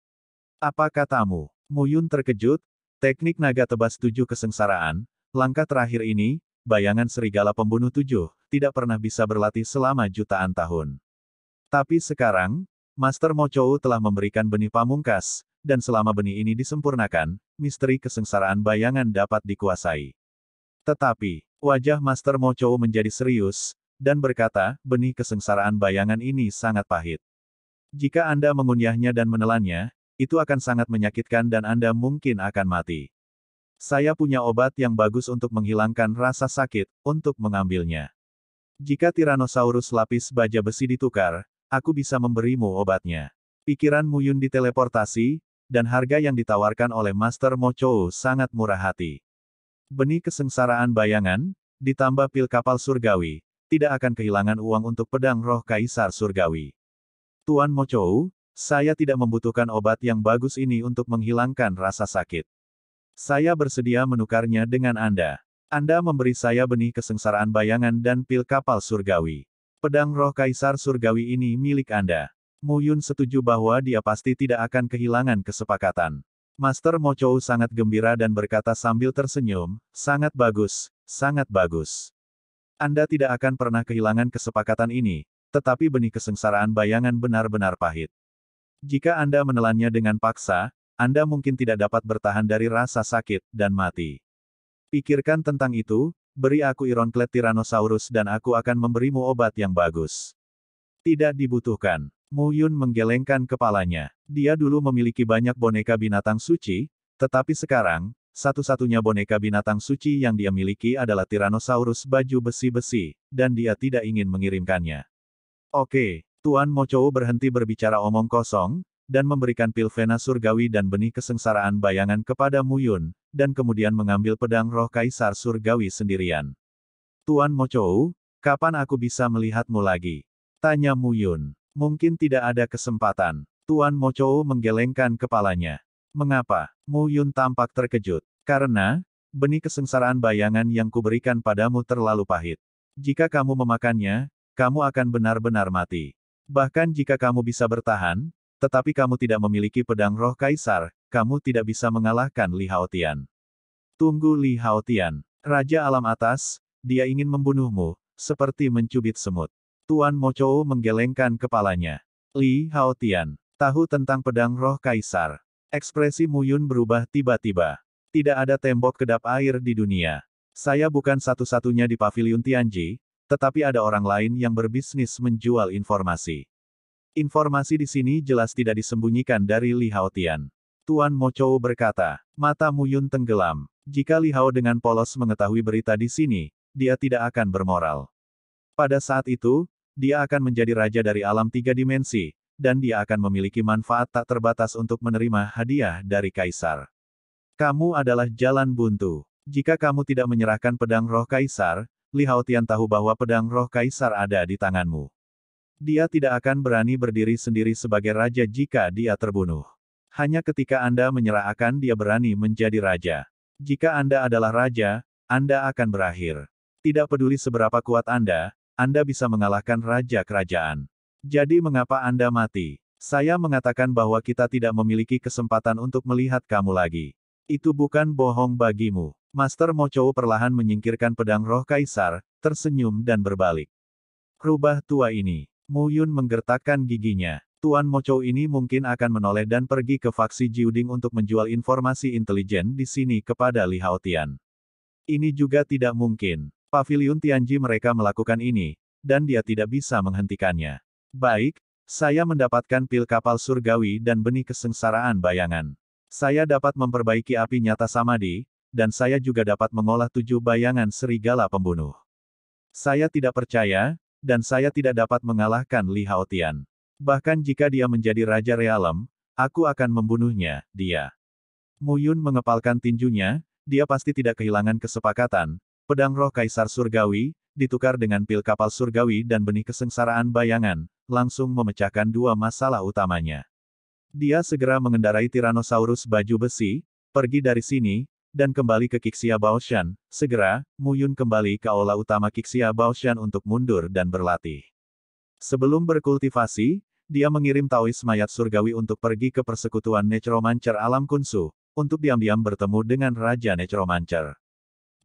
Apa katamu? Muyun terkejut, teknik naga tebas tujuh kesengsaraan, langkah terakhir ini, bayangan serigala pembunuh tujuh, tidak pernah bisa berlatih selama jutaan tahun. Tapi sekarang, Master Mochou telah memberikan benih pamungkas, dan selama benih ini disempurnakan, misteri kesengsaraan bayangan dapat dikuasai. Tetapi, wajah Master Mochou menjadi serius, dan berkata, benih kesengsaraan bayangan ini sangat pahit. Jika Anda mengunyahnya dan menelannya, itu akan sangat menyakitkan dan Anda mungkin akan mati. Saya punya obat yang bagus untuk menghilangkan rasa sakit, untuk mengambilnya. Jika Tyrannosaurus lapis baja besi ditukar, aku bisa memberimu obatnya. Pikiran Muyun diteleportasi, dan harga yang ditawarkan oleh Master Mochou sangat murah hati. Benih kesengsaraan bayangan, ditambah pil kapal surgawi, tidak akan kehilangan uang untuk pedang roh kaisar surgawi. Tuan Mochou, saya tidak membutuhkan obat yang bagus ini untuk menghilangkan rasa sakit. Saya bersedia menukarnya dengan Anda. Anda memberi saya benih kesengsaraan bayangan dan pil kapal surgawi. Pedang roh kaisar surgawi ini milik Anda. Mu Yun setuju bahwa dia pasti tidak akan kehilangan kesepakatan. Master Mochou sangat gembira dan berkata sambil tersenyum, sangat bagus, sangat bagus. Anda tidak akan pernah kehilangan kesepakatan ini, tetapi benih kesengsaraan bayangan benar-benar pahit. Jika Anda menelannya dengan paksa, Anda mungkin tidak dapat bertahan dari rasa sakit dan mati. Pikirkan tentang itu, beri aku ironclad Tyrannosaurus dan aku akan memberimu obat yang bagus. Tidak dibutuhkan. Mu Yun menggelengkan kepalanya. Dia dulu memiliki banyak boneka binatang suci, tetapi sekarang, satu-satunya boneka binatang suci yang dia miliki adalah Tyrannosaurus baju besi-besi, dan dia tidak ingin mengirimkannya. Oke, Tuan Mochou berhenti berbicara omong kosong, dan memberikan pil vena surgawi dan benih kesengsaraan bayangan kepada Muyun, dan kemudian mengambil pedang roh kaisar surgawi sendirian. Tuan Mochou, kapan aku bisa melihatmu lagi? Tanya Muyun. Mungkin tidak ada kesempatan. Tuan Mochou menggelengkan kepalanya. Mengapa? Muyun tampak terkejut. Karena, benih kesengsaraan bayangan yang kuberikan padamu terlalu pahit. Jika kamu memakannya, kamu akan benar-benar mati. Bahkan jika kamu bisa bertahan, tetapi kamu tidak memiliki pedang roh kaisar, kamu tidak bisa mengalahkan Li Haotian. Tunggu Li Haotian. Raja alam atas, dia ingin membunuhmu, seperti mencubit semut. Tuan Mochou menggelengkan kepalanya. Li Haotian, tahu tentang pedang roh kaisar. Ekspresi Muyun berubah tiba-tiba. Tidak ada tembok kedap air di dunia. Saya bukan satu-satunya di Paviliun Tianji, tetapi ada orang lain yang berbisnis menjual informasi. Informasi di sini jelas tidak disembunyikan dari Li Hao Tian. Tuan Mo Chou berkata, mata Mu Yun tenggelam. Jika Li Hao dengan polos mengetahui berita di sini, dia tidak akan bermoral. Pada saat itu, dia akan menjadi raja dari alam tiga dimensi, dan dia akan memiliki manfaat tak terbatas untuk menerima hadiah dari kaisar. Kamu adalah jalan buntu. Jika kamu tidak menyerahkan pedang roh kaisar, Li Haotian tahu bahwa pedang roh kaisar ada di tanganmu. Dia tidak akan berani berdiri sendiri sebagai raja jika dia terbunuh. Hanya ketika Anda menyerah akan dia berani menjadi raja. Jika Anda adalah raja, Anda akan berakhir. Tidak peduli seberapa kuat Anda, Anda bisa mengalahkan raja kerajaan. Jadi mengapa Anda mati? Saya mengatakan bahwa kita tidak memiliki kesempatan untuk melihat kamu lagi. Itu bukan bohong bagimu. Master Mochou perlahan menyingkirkan pedang roh kaisar, tersenyum dan berbalik. Rubah tua ini. Mu Yun menggertakkan giginya. Tuan Mochou ini mungkin akan menoleh dan pergi ke faksi Jiuding untuk menjual informasi intelijen di sini kepada Li Haotian. Ini juga tidak mungkin. Paviliun Tianji mereka melakukan ini, dan dia tidak bisa menghentikannya. Baik, saya mendapatkan pil kapal surgawi dan benih kesengsaraan bayangan. Saya dapat memperbaiki api nyata Samadi, dan saya juga dapat mengolah tujuh bayangan serigala pembunuh. Saya tidak percaya, dan saya tidak dapat mengalahkan Li Haotian. Bahkan jika dia menjadi Raja Realem, aku akan membunuhnya, dia. Mu Yun mengepalkan tinjunya, dia pasti tidak kehilangan kesepakatan, pedang roh Kaisar Surgawi, ditukar dengan pil kapal surgawi dan benih kesengsaraan bayangan, langsung memecahkan dua masalah utamanya. Dia segera mengendarai Tyrannosaurus baju besi, pergi dari sini, dan kembali ke Kixia Baoshan, segera, Mu Yun kembali ke aula utama Kixia Baoshan untuk mundur dan berlatih. Sebelum berkultivasi, dia mengirim Taois mayat surgawi untuk pergi ke persekutuan Necromancer alam kunsu, untuk diam-diam bertemu dengan Raja Necromancer.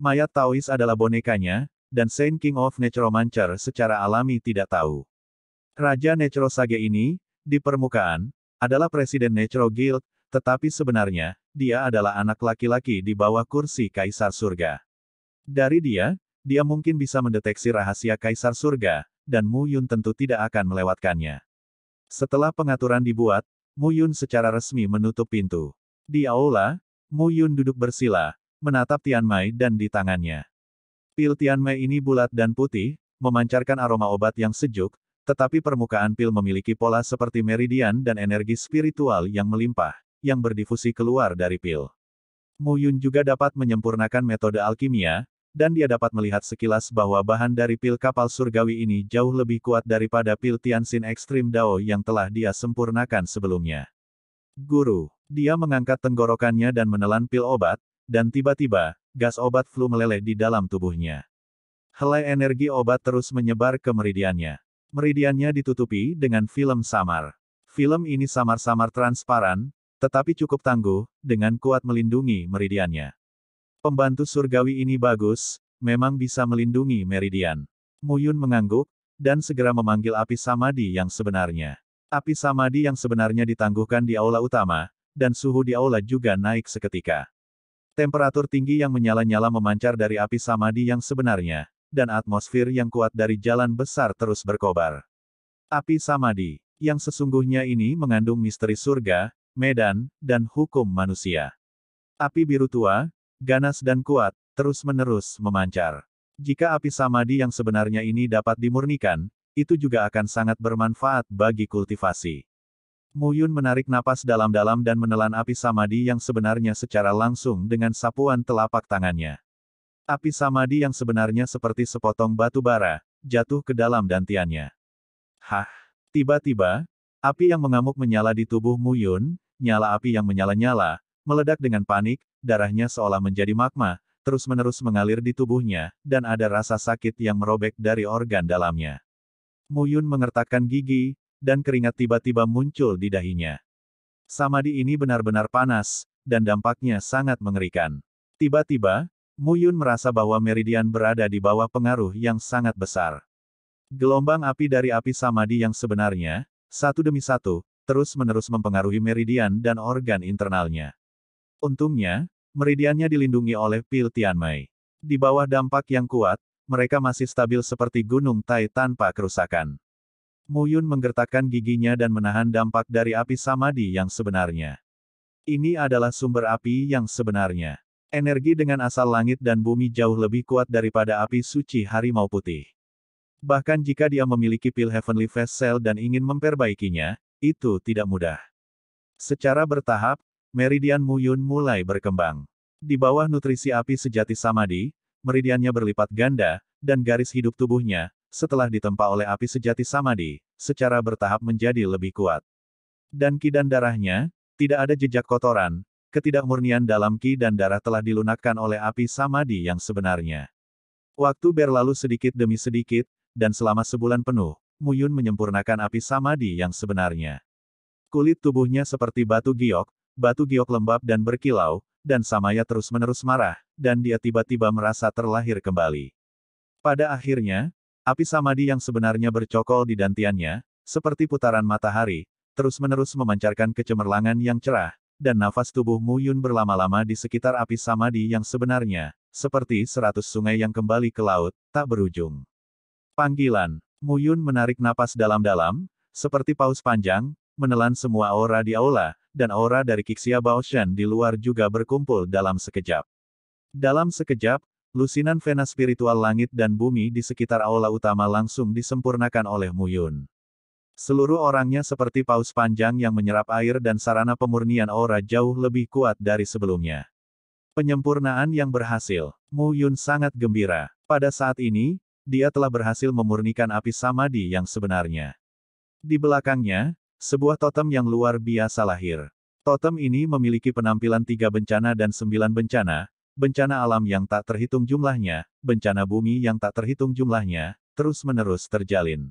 Mayat Taois adalah bonekanya, dan Saint King of Necromancer secara alami tidak tahu. Raja Necro Sage ini, di permukaan, adalah Presiden Necro Guild, tetapi sebenarnya, dia adalah anak laki-laki di bawah kursi Kaisar Surga. Dari dia, dia mungkin bisa mendeteksi rahasia Kaisar Surga, dan Mu Yun tentu tidak akan melewatkannya. Setelah pengaturan dibuat, Mu Yun secara resmi menutup pintu. Di aula, Mu Yun duduk bersila, menatap Tian Mai dan di tangannya. Pil Tian Mai ini bulat dan putih, memancarkan aroma obat yang sejuk, tetapi permukaan pil memiliki pola seperti meridian dan energi spiritual yang melimpah, yang berdifusi keluar dari pil. Mu Yun juga dapat menyempurnakan metode alkimia, dan dia dapat melihat sekilas bahwa bahan dari pil kapal surgawi ini jauh lebih kuat daripada pil Tianxin Extreme Dao yang telah dia sempurnakan sebelumnya. Guru, dia mengangkat tenggorokannya dan menelan pil obat, dan tiba-tiba, gas obat flu meleleh di dalam tubuhnya. Helai energi obat terus menyebar ke meridiannya. Meridiannya ditutupi dengan film samar. Film ini samar-samar transparan, tetapi cukup tangguh, dengan kuat melindungi meridiannya. Pembantu surgawi ini bagus, memang bisa melindungi meridian. Muyun mengangguk, dan segera memanggil api samadi yang sebenarnya. Api samadi yang sebenarnya ditangguhkan di aula utama, dan suhu di aula juga naik seketika. Temperatur tinggi yang menyala-nyala memancar dari api samadi yang sebenarnya, dan atmosfer yang kuat dari jalan besar terus berkobar. Api samadi, yang sesungguhnya ini mengandung misteri surga, medan, dan hukum manusia. Api biru tua, ganas dan kuat, terus-menerus memancar. Jika api samadi yang sebenarnya ini dapat dimurnikan, itu juga akan sangat bermanfaat bagi kultivasi. Muyun menarik napas dalam-dalam dan menelan api samadi yang sebenarnya secara langsung dengan sapuan telapak tangannya. Api samadi yang sebenarnya seperti sepotong batu bara, jatuh ke dalam dantiannya. Hah! Tiba-tiba, Api yang mengamuk menyala di tubuh Mu Yun, nyala api yang menyala-nyala, meledak dengan panik, darahnya seolah menjadi magma, terus-menerus mengalir di tubuhnya, dan ada rasa sakit yang merobek dari organ dalamnya. Mu Yun mengertakkan gigi, dan keringat tiba-tiba muncul di dahinya. Samadi ini benar-benar panas, dan dampaknya sangat mengerikan. Tiba-tiba, Mu Yun merasa bahwa meridian berada di bawah pengaruh yang sangat besar. Gelombang api dari api samadi yang sebenarnya, satu demi satu, terus-menerus mempengaruhi meridian dan organ internalnya. Untungnya, meridiannya dilindungi oleh pil Tianmei. Di bawah dampak yang kuat, mereka masih stabil seperti gunung Tai tanpa kerusakan. Muyun menggertakkan giginya dan menahan dampak dari api samadi yang sebenarnya. Ini adalah sumber api yang sebenarnya. Energi dengan asal langit dan bumi jauh lebih kuat daripada api suci harimau putih. Bahkan jika dia memiliki pil Heavenly Cell dan ingin memperbaikinya, itu tidak mudah. Secara bertahap, meridian Muyun mulai berkembang. Di bawah nutrisi api sejati samadi, meridiannya berlipat ganda, dan garis hidup tubuhnya, setelah ditempa oleh api sejati samadi, secara bertahap menjadi lebih kuat. Dan ki dan darahnya, tidak ada jejak kotoran, ketidakmurnian dalam ki dan darah telah dilunakkan oleh api samadi yang sebenarnya. Waktu berlalu sedikit demi sedikit, dan selama sebulan penuh, Muyun menyempurnakan api samadi yang sebenarnya. Kulit tubuhnya seperti batu giok, batu giok lembab dan berkilau, dan Samaya terus-menerus marah, dan dia tiba-tiba merasa terlahir kembali. Pada akhirnya, api samadi yang sebenarnya bercokol di dantiannya, seperti putaran matahari, terus-menerus memancarkan kecemerlangan yang cerah, dan nafas tubuh Muyun berlama-lama di sekitar api samadi yang sebenarnya, seperti seratus sungai yang kembali ke laut, tak berujung. Panggilan. Muyun menarik napas dalam-dalam, seperti paus panjang, menelan semua aura di aula, dan aura dari Kixia Baoshan di luar juga berkumpul dalam sekejap. Dalam sekejap, lusinan vena spiritual langit dan bumi di sekitar aula utama langsung disempurnakan oleh Muyun. Seluruh orangnya seperti paus panjang yang menyerap air dan sarana pemurnian aura jauh lebih kuat dari sebelumnya. Penyempurnaan yang berhasil, Mu Yun sangat gembira. Pada saat ini, dia telah berhasil memurnikan api samadi yang sebenarnya. Di belakangnya, sebuah totem yang luar biasa lahir. Totem ini memiliki penampilan tiga bencana dan sembilan bencana, bencana alam yang tak terhitung jumlahnya, bencana bumi yang tak terhitung jumlahnya, terus-menerus terjalin.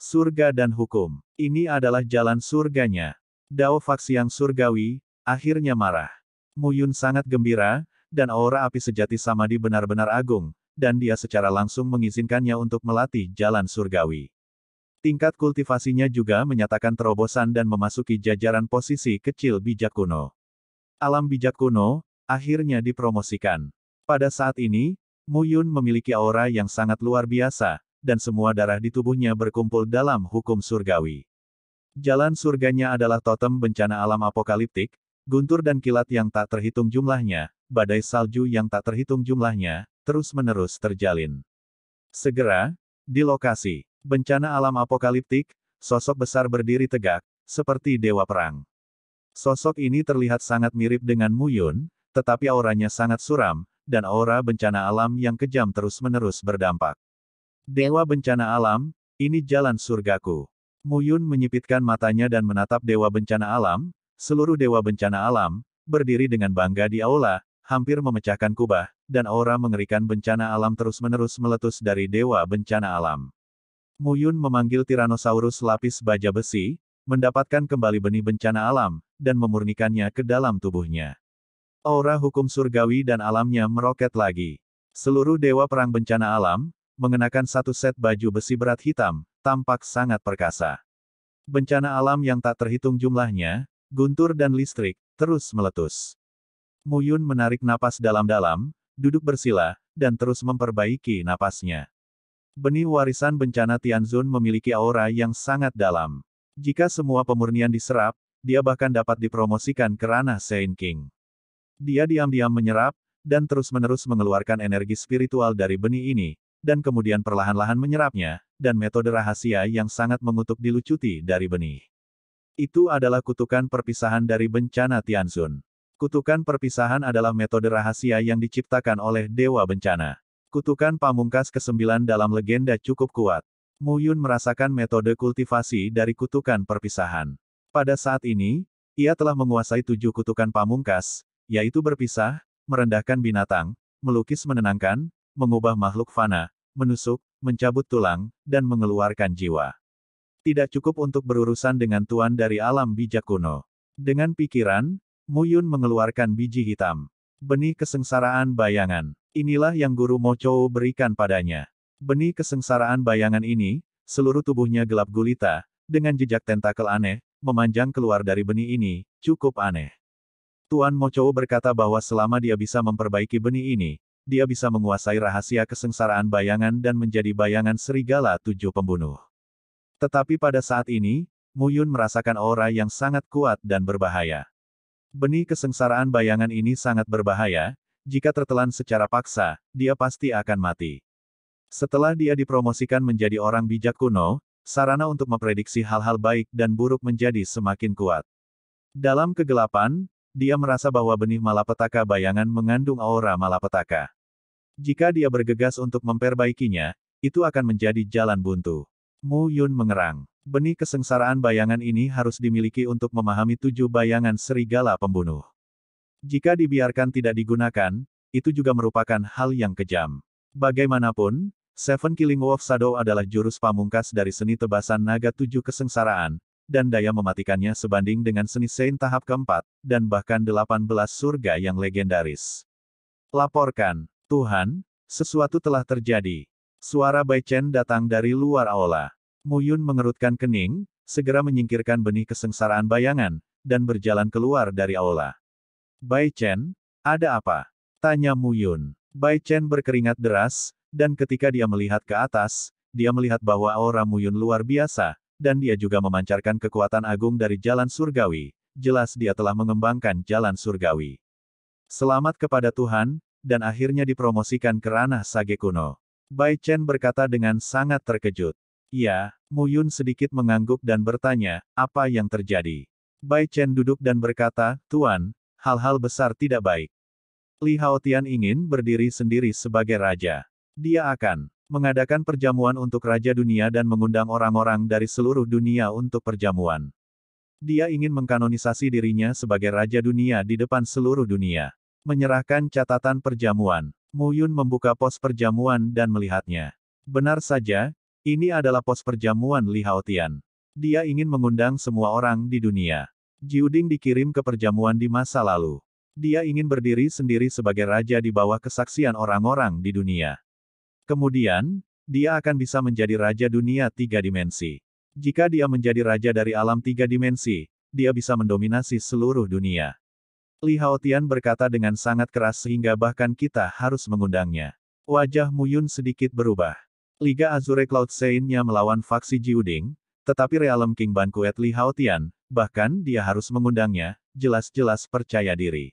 Surga dan hukum. Ini adalah jalan surganya. Dao yang Surgawi, akhirnya marah. Muyun sangat gembira, dan aura api sejati Samadi benar-benar agung, dan dia secara langsung mengizinkannya untuk melatih jalan surgawi. Tingkat kultivasinya juga menyatakan terobosan dan memasuki jajaran posisi kecil bijak kuno. Alam bijak kuno, akhirnya dipromosikan. Pada saat ini, Mu Yun memiliki aura yang sangat luar biasa, dan semua darah di tubuhnya berkumpul dalam hukum surgawi. Jalan surganya adalah totem bencana alam apokaliptik, guntur dan kilat yang tak terhitung jumlahnya, badai salju yang tak terhitung jumlahnya, terus-menerus terjalin. Segera, di lokasi bencana alam apokaliptik, sosok besar berdiri tegak, seperti dewa perang. Sosok ini terlihat sangat mirip dengan Muyun, tetapi auranya sangat suram, dan aura bencana alam yang kejam terus-menerus berdampak. Dewa bencana alam, ini jalan surgaku. Muyun menyipitkan matanya dan menatap dewa bencana alam, seluruh dewa bencana alam, berdiri dengan bangga di aula, hampir memecahkan kubah, dan aura mengerikan bencana alam terus-menerus meletus dari dewa bencana alam. Muyun memanggil Tyrannosaurus lapis baja besi, mendapatkan kembali benih bencana alam, dan memurnikannya ke dalam tubuhnya. Aura hukum surgawi dan alamnya meroket lagi. Seluruh dewa perang bencana alam, mengenakan satu set baju besi berat hitam, tampak sangat perkasa. Bencana alam yang tak terhitung jumlahnya, guntur dan listrik, terus meletus. Muyun menarik napas dalam-dalam, duduk bersila, dan terus memperbaiki napasnya. Benih warisan bencana Tianzun memiliki aura yang sangat dalam. Jika semua pemurnian diserap, dia bahkan dapat dipromosikan ke ranah Saint King. Dia diam-diam menyerap, dan terus-menerus mengeluarkan energi spiritual dari benih ini, dan kemudian perlahan-lahan menyerapnya, dan metode rahasia yang sangat mengutuk dilucuti dari benih. Itu adalah kutukan perpisahan dari bencana Tianzun. Kutukan perpisahan adalah metode rahasia yang diciptakan oleh Dewa Bencana. Kutukan pamungkas ke-9 dalam legenda cukup kuat. Mu Yun merasakan metode kultivasi dari kutukan perpisahan. Pada saat ini, ia telah menguasai tujuh kutukan pamungkas, yaitu berpisah, merendahkan binatang, melukis menenangkan, mengubah makhluk fana, menusuk, mencabut tulang, dan mengeluarkan jiwa. Tidak cukup untuk berurusan dengan tuan dari alam bijak kuno. Dengan pikiran, Muyun mengeluarkan biji hitam. Benih kesengsaraan bayangan. Inilah yang Guru Mocho berikan padanya. Benih kesengsaraan bayangan ini, seluruh tubuhnya gelap gulita, dengan jejak tentakel aneh, memanjang keluar dari benih ini, cukup aneh. Tuan Mocho berkata bahwa selama dia bisa memperbaiki benih ini, dia bisa menguasai rahasia kesengsaraan bayangan dan menjadi bayangan serigala tujuh pembunuh. Tetapi pada saat ini, Muyun merasakan aura yang sangat kuat dan berbahaya. Benih kesengsaraan bayangan ini sangat berbahaya, jika tertelan secara paksa, dia pasti akan mati. Setelah dia dipromosikan menjadi orang bijak kuno, sarana untuk memprediksi hal-hal baik dan buruk menjadi semakin kuat. Dalam kegelapan, dia merasa bahwa benih malapetaka bayangan mengandung aura malapetaka. Jika dia bergegas untuk memperbaikinya, itu akan menjadi jalan buntu. Mu Yun mengerang. Benih kesengsaraan bayangan ini harus dimiliki untuk memahami tujuh bayangan serigala pembunuh. Jika dibiarkan tidak digunakan, itu juga merupakan hal yang kejam. Bagaimanapun, Seven Killing Wolf Shadow adalah jurus pamungkas dari seni tebasan naga tujuh kesengsaraan, dan daya mematikannya sebanding dengan seni Sein tahap keempat, dan bahkan delapan belas surga yang legendaris. Laporkan, Tuhan, sesuatu telah terjadi. Suara Bai Chen datang dari luar aula. Muyun mengerutkan kening, segera menyingkirkan benih kesengsaraan bayangan, dan berjalan keluar dari aula. Bai Chen, ada apa? Tanya Muyun. Bai Chen berkeringat deras, dan ketika dia melihat ke atas, dia melihat bahwa aura Muyun luar biasa, dan dia juga memancarkan kekuatan agung dari jalan surgawi. Jelas dia telah mengembangkan jalan surgawi. Selamat kepada Tuhan, dan akhirnya dipromosikan ke ranah sage kuno. Bai Chen berkata dengan sangat terkejut. Ya, Muyun sedikit mengangguk dan bertanya, apa yang terjadi? Bai Chen duduk dan berkata, Tuan, hal-hal besar tidak baik. Li Haotian ingin berdiri sendiri sebagai raja. Dia akan mengadakan perjamuan untuk Raja Dunia dan mengundang orang-orang dari seluruh dunia untuk perjamuan. Dia ingin mengkanonisasi dirinya sebagai Raja Dunia di depan seluruh dunia. Menyerahkan catatan perjamuan, Muyun membuka pos perjamuan dan melihatnya. Benar saja, ini adalah pos perjamuan Li Haotian. Dia ingin mengundang semua orang di dunia. Jiuding dikirim ke perjamuan di masa lalu. Dia ingin berdiri sendiri sebagai raja di bawah kesaksian orang-orang di dunia. Kemudian, dia akan bisa menjadi raja dunia tiga dimensi. Jika dia menjadi raja dari alam tiga dimensi, dia bisa mendominasi seluruh dunia. Li Haotian berkata dengan sangat keras sehingga bahkan kita harus mengundangnya. Wajah Muyun sedikit berubah. Liga Azure Cloud saint melawan faksi Jiuding, tetapi Realem King Banquet Li Haotian, bahkan dia harus mengundangnya, jelas-jelas percaya diri.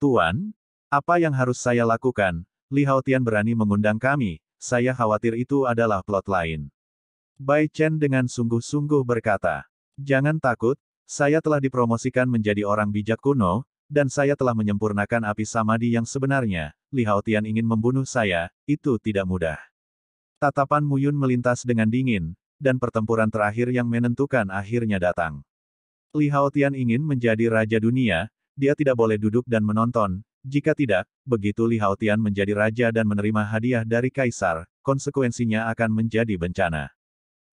Tuan, apa yang harus saya lakukan? Li Haotian berani mengundang kami, saya khawatir itu adalah plot lain. Bai Chen dengan sungguh-sungguh berkata, Jangan takut, saya telah dipromosikan menjadi orang bijak kuno, dan saya telah menyempurnakan api samadi yang sebenarnya, Li Haotian ingin membunuh saya, itu tidak mudah. Tatapan Muyun melintas dengan dingin, dan pertempuran terakhir yang menentukan akhirnya datang. Li Haotian ingin menjadi raja dunia, dia tidak boleh duduk dan menonton, jika tidak, begitu Li Haotian menjadi raja dan menerima hadiah dari kaisar, konsekuensinya akan menjadi bencana.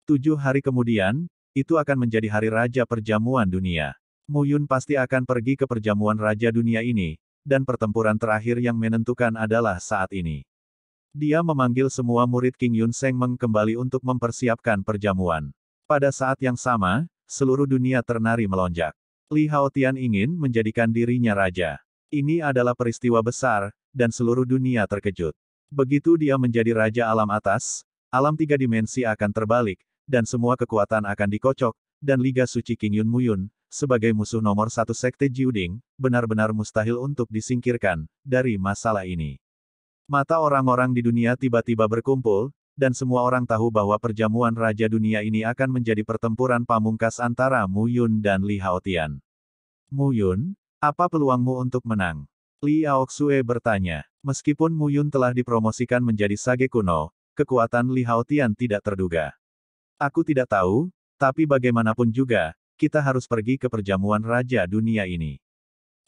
Tujuh hari kemudian, itu akan menjadi hari raja perjamuan dunia. Muyun pasti akan pergi ke perjamuan raja dunia ini, dan pertempuran terakhir yang menentukan adalah saat ini. Dia memanggil semua murid King Yun Seng Meng kembali untuk mempersiapkan perjamuan. Pada saat yang sama, seluruh dunia ternari melonjak. Li Haotian ingin menjadikan dirinya raja. Ini adalah peristiwa besar, dan seluruh dunia terkejut. Begitu dia menjadi raja alam atas, alam tiga dimensi akan terbalik, dan semua kekuatan akan dikocok, dan Liga Suci King Yun Muyun, sebagai musuh nomor satu Sekte Jiuding, benar-benar mustahil untuk disingkirkan, dari masalah ini. Mata orang-orang di dunia tiba-tiba berkumpul, dan semua orang tahu bahwa perjamuan Raja Dunia ini akan menjadi pertempuran pamungkas antara Mu Yun dan Li Haotian. Mu Yun, apa peluangmu untuk menang? Li Aoxue bertanya. Meskipun Mu Yun telah dipromosikan menjadi sage kuno, kekuatan Li Haotian tidak terduga. Aku tidak tahu, tapi bagaimanapun juga, kita harus pergi ke perjamuan Raja Dunia ini.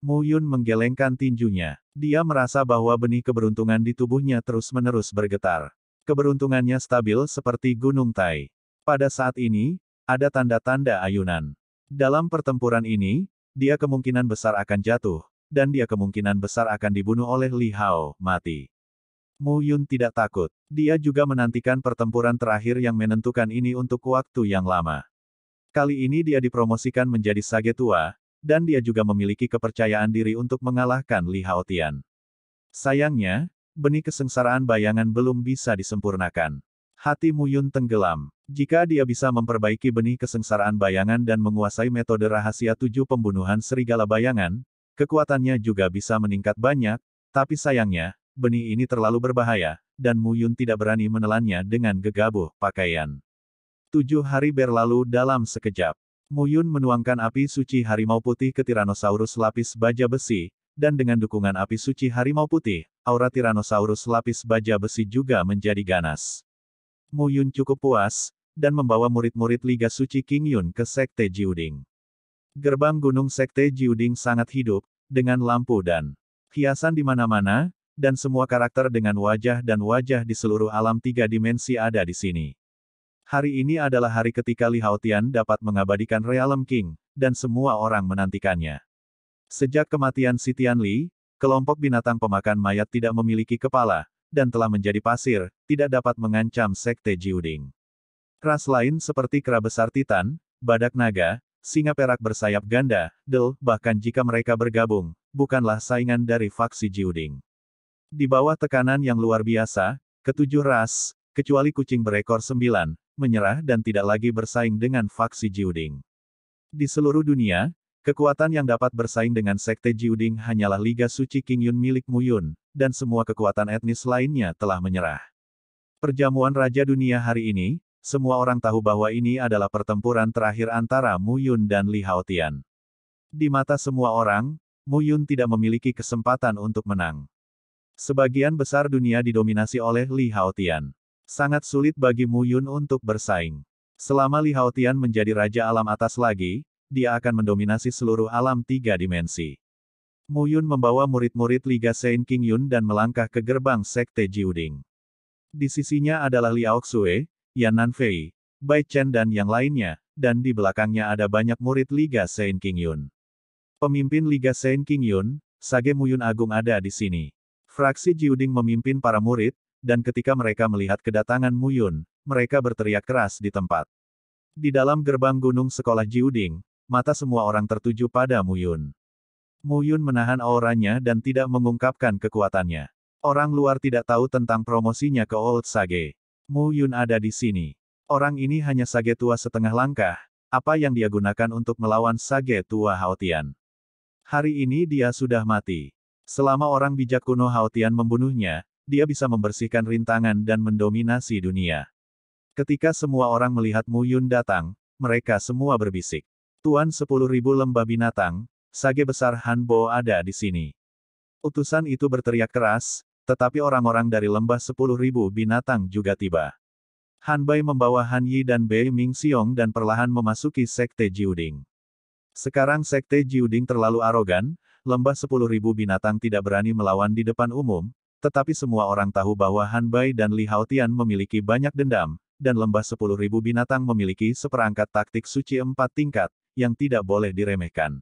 Mu Yun menggelengkan tinjunya. Dia merasa bahwa benih keberuntungan di tubuhnya terus-menerus bergetar. Keberuntungannya stabil seperti gunung Tai. Pada saat ini, ada tanda-tanda ayunan. Dalam pertempuran ini, dia kemungkinan besar akan jatuh, dan dia kemungkinan besar akan dibunuh oleh Li Hao, mati. Mu Yun tidak takut. Dia juga menantikan pertempuran terakhir yang menentukan ini untuk waktu yang lama. Kali ini dia dipromosikan menjadi sage tua, dan dia juga memiliki kepercayaan diri untuk mengalahkan Li Haotian. Sayangnya, benih kesengsaraan bayangan belum bisa disempurnakan. Hati Muyun tenggelam. Jika dia bisa memperbaiki benih kesengsaraan bayangan dan menguasai metode rahasia tujuh pembunuhan serigala bayangan, kekuatannya juga bisa meningkat banyak, tapi sayangnya, benih ini terlalu berbahaya, dan Muyun tidak berani menelannya dengan gegabah pakaian. Tujuh hari berlalu dalam sekejap. Muyun menuangkan api suci harimau putih ke Tyrannosaurus lapis baja besi, dan dengan dukungan api suci harimau putih, aura Tyrannosaurus lapis baja besi juga menjadi ganas. Muyun cukup puas, dan membawa murid-murid Liga Suci King Yun ke Sekte Jiuding. Gerbang gunung Sekte Jiuding sangat hidup, dengan lampu dan hiasan di mana-mana, dan semua karakter dengan wajah dan wajah di seluruh alam tiga dimensi ada di sini. Hari ini adalah hari ketika Li Haotian dapat mengabadikan Realm King, dan semua orang menantikannya. Sejak kematian si Tian Li, kelompok binatang pemakan mayat tidak memiliki kepala, dan telah menjadi pasir, tidak dapat mengancam Sekte Jiuding. Ras lain seperti kera besar Titan, badak naga, singa perak bersayap ganda, del, bahkan jika mereka bergabung, bukanlah saingan dari faksi Jiuding. Di bawah tekanan yang luar biasa, ketujuh ras, kecuali kucing berekor sembilan, menyerah dan tidak lagi bersaing dengan faksi Jiuding. Di seluruh dunia, kekuatan yang dapat bersaing dengan sekte Jiuding hanyalah Liga Suci King Yun milik Muyun, dan semua kekuatan etnis lainnya telah menyerah. Perjamuan Raja Dunia hari ini, semua orang tahu bahwa ini adalah pertempuran terakhir antara Muyun dan Li Haotian. Di mata semua orang, Muyun tidak memiliki kesempatan untuk menang. Sebagian besar dunia didominasi oleh Li Haotian. Sangat sulit bagi Mu Yun untuk bersaing. Selama Li Haotian menjadi Raja Alam Atas lagi, dia akan mendominasi seluruh alam tiga dimensi. Mu Yun membawa murid-murid Liga Saint King Yun dan melangkah ke gerbang Sekte Jiuding. Di sisinya adalah Li Aoxue, Yan Nanfei, Bai Chen dan yang lainnya, dan di belakangnya ada banyak murid Liga Saint King Yun. Pemimpin Liga Saint King Yun, Sage Mu Yun Agung ada di sini. Fraksi Jiuding memimpin para murid, dan ketika mereka melihat kedatangan Mu Yun, mereka berteriak keras di tempat. Di dalam gerbang gunung sekolah Jiuding, mata semua orang tertuju pada Mu Yun. Mu Yun menahan auranya dan tidak mengungkapkan kekuatannya. Orang luar tidak tahu tentang promosinya ke Old Sage. Mu Yun ada di sini. Orang ini hanya Sage tua setengah langkah, apa yang dia gunakan untuk melawan Sage tua Haotian. Hari ini dia sudah mati. Selama orang bijak kuno Haotian membunuhnya, dia bisa membersihkan rintangan dan mendominasi dunia. Ketika semua orang melihat Mu Yun datang, mereka semua berbisik. Tuan sepuluh lembah binatang, sage besar Han Bo ada di sini. Utusan itu berteriak keras, tetapi orang-orang dari lembah sepuluh ribu binatang juga tiba. Han Bai membawa Han Yi dan Bei Ming Xiong dan perlahan memasuki Sekte Jiuding. Sekarang Sekte Jiuding terlalu arogan, lembah 10.000 binatang tidak berani melawan di depan umum, tetapi semua orang tahu bahwa Han Bai dan Li Haotian memiliki banyak dendam, dan lembah 10.000 binatang memiliki seperangkat taktik suci empat tingkat, yang tidak boleh diremehkan.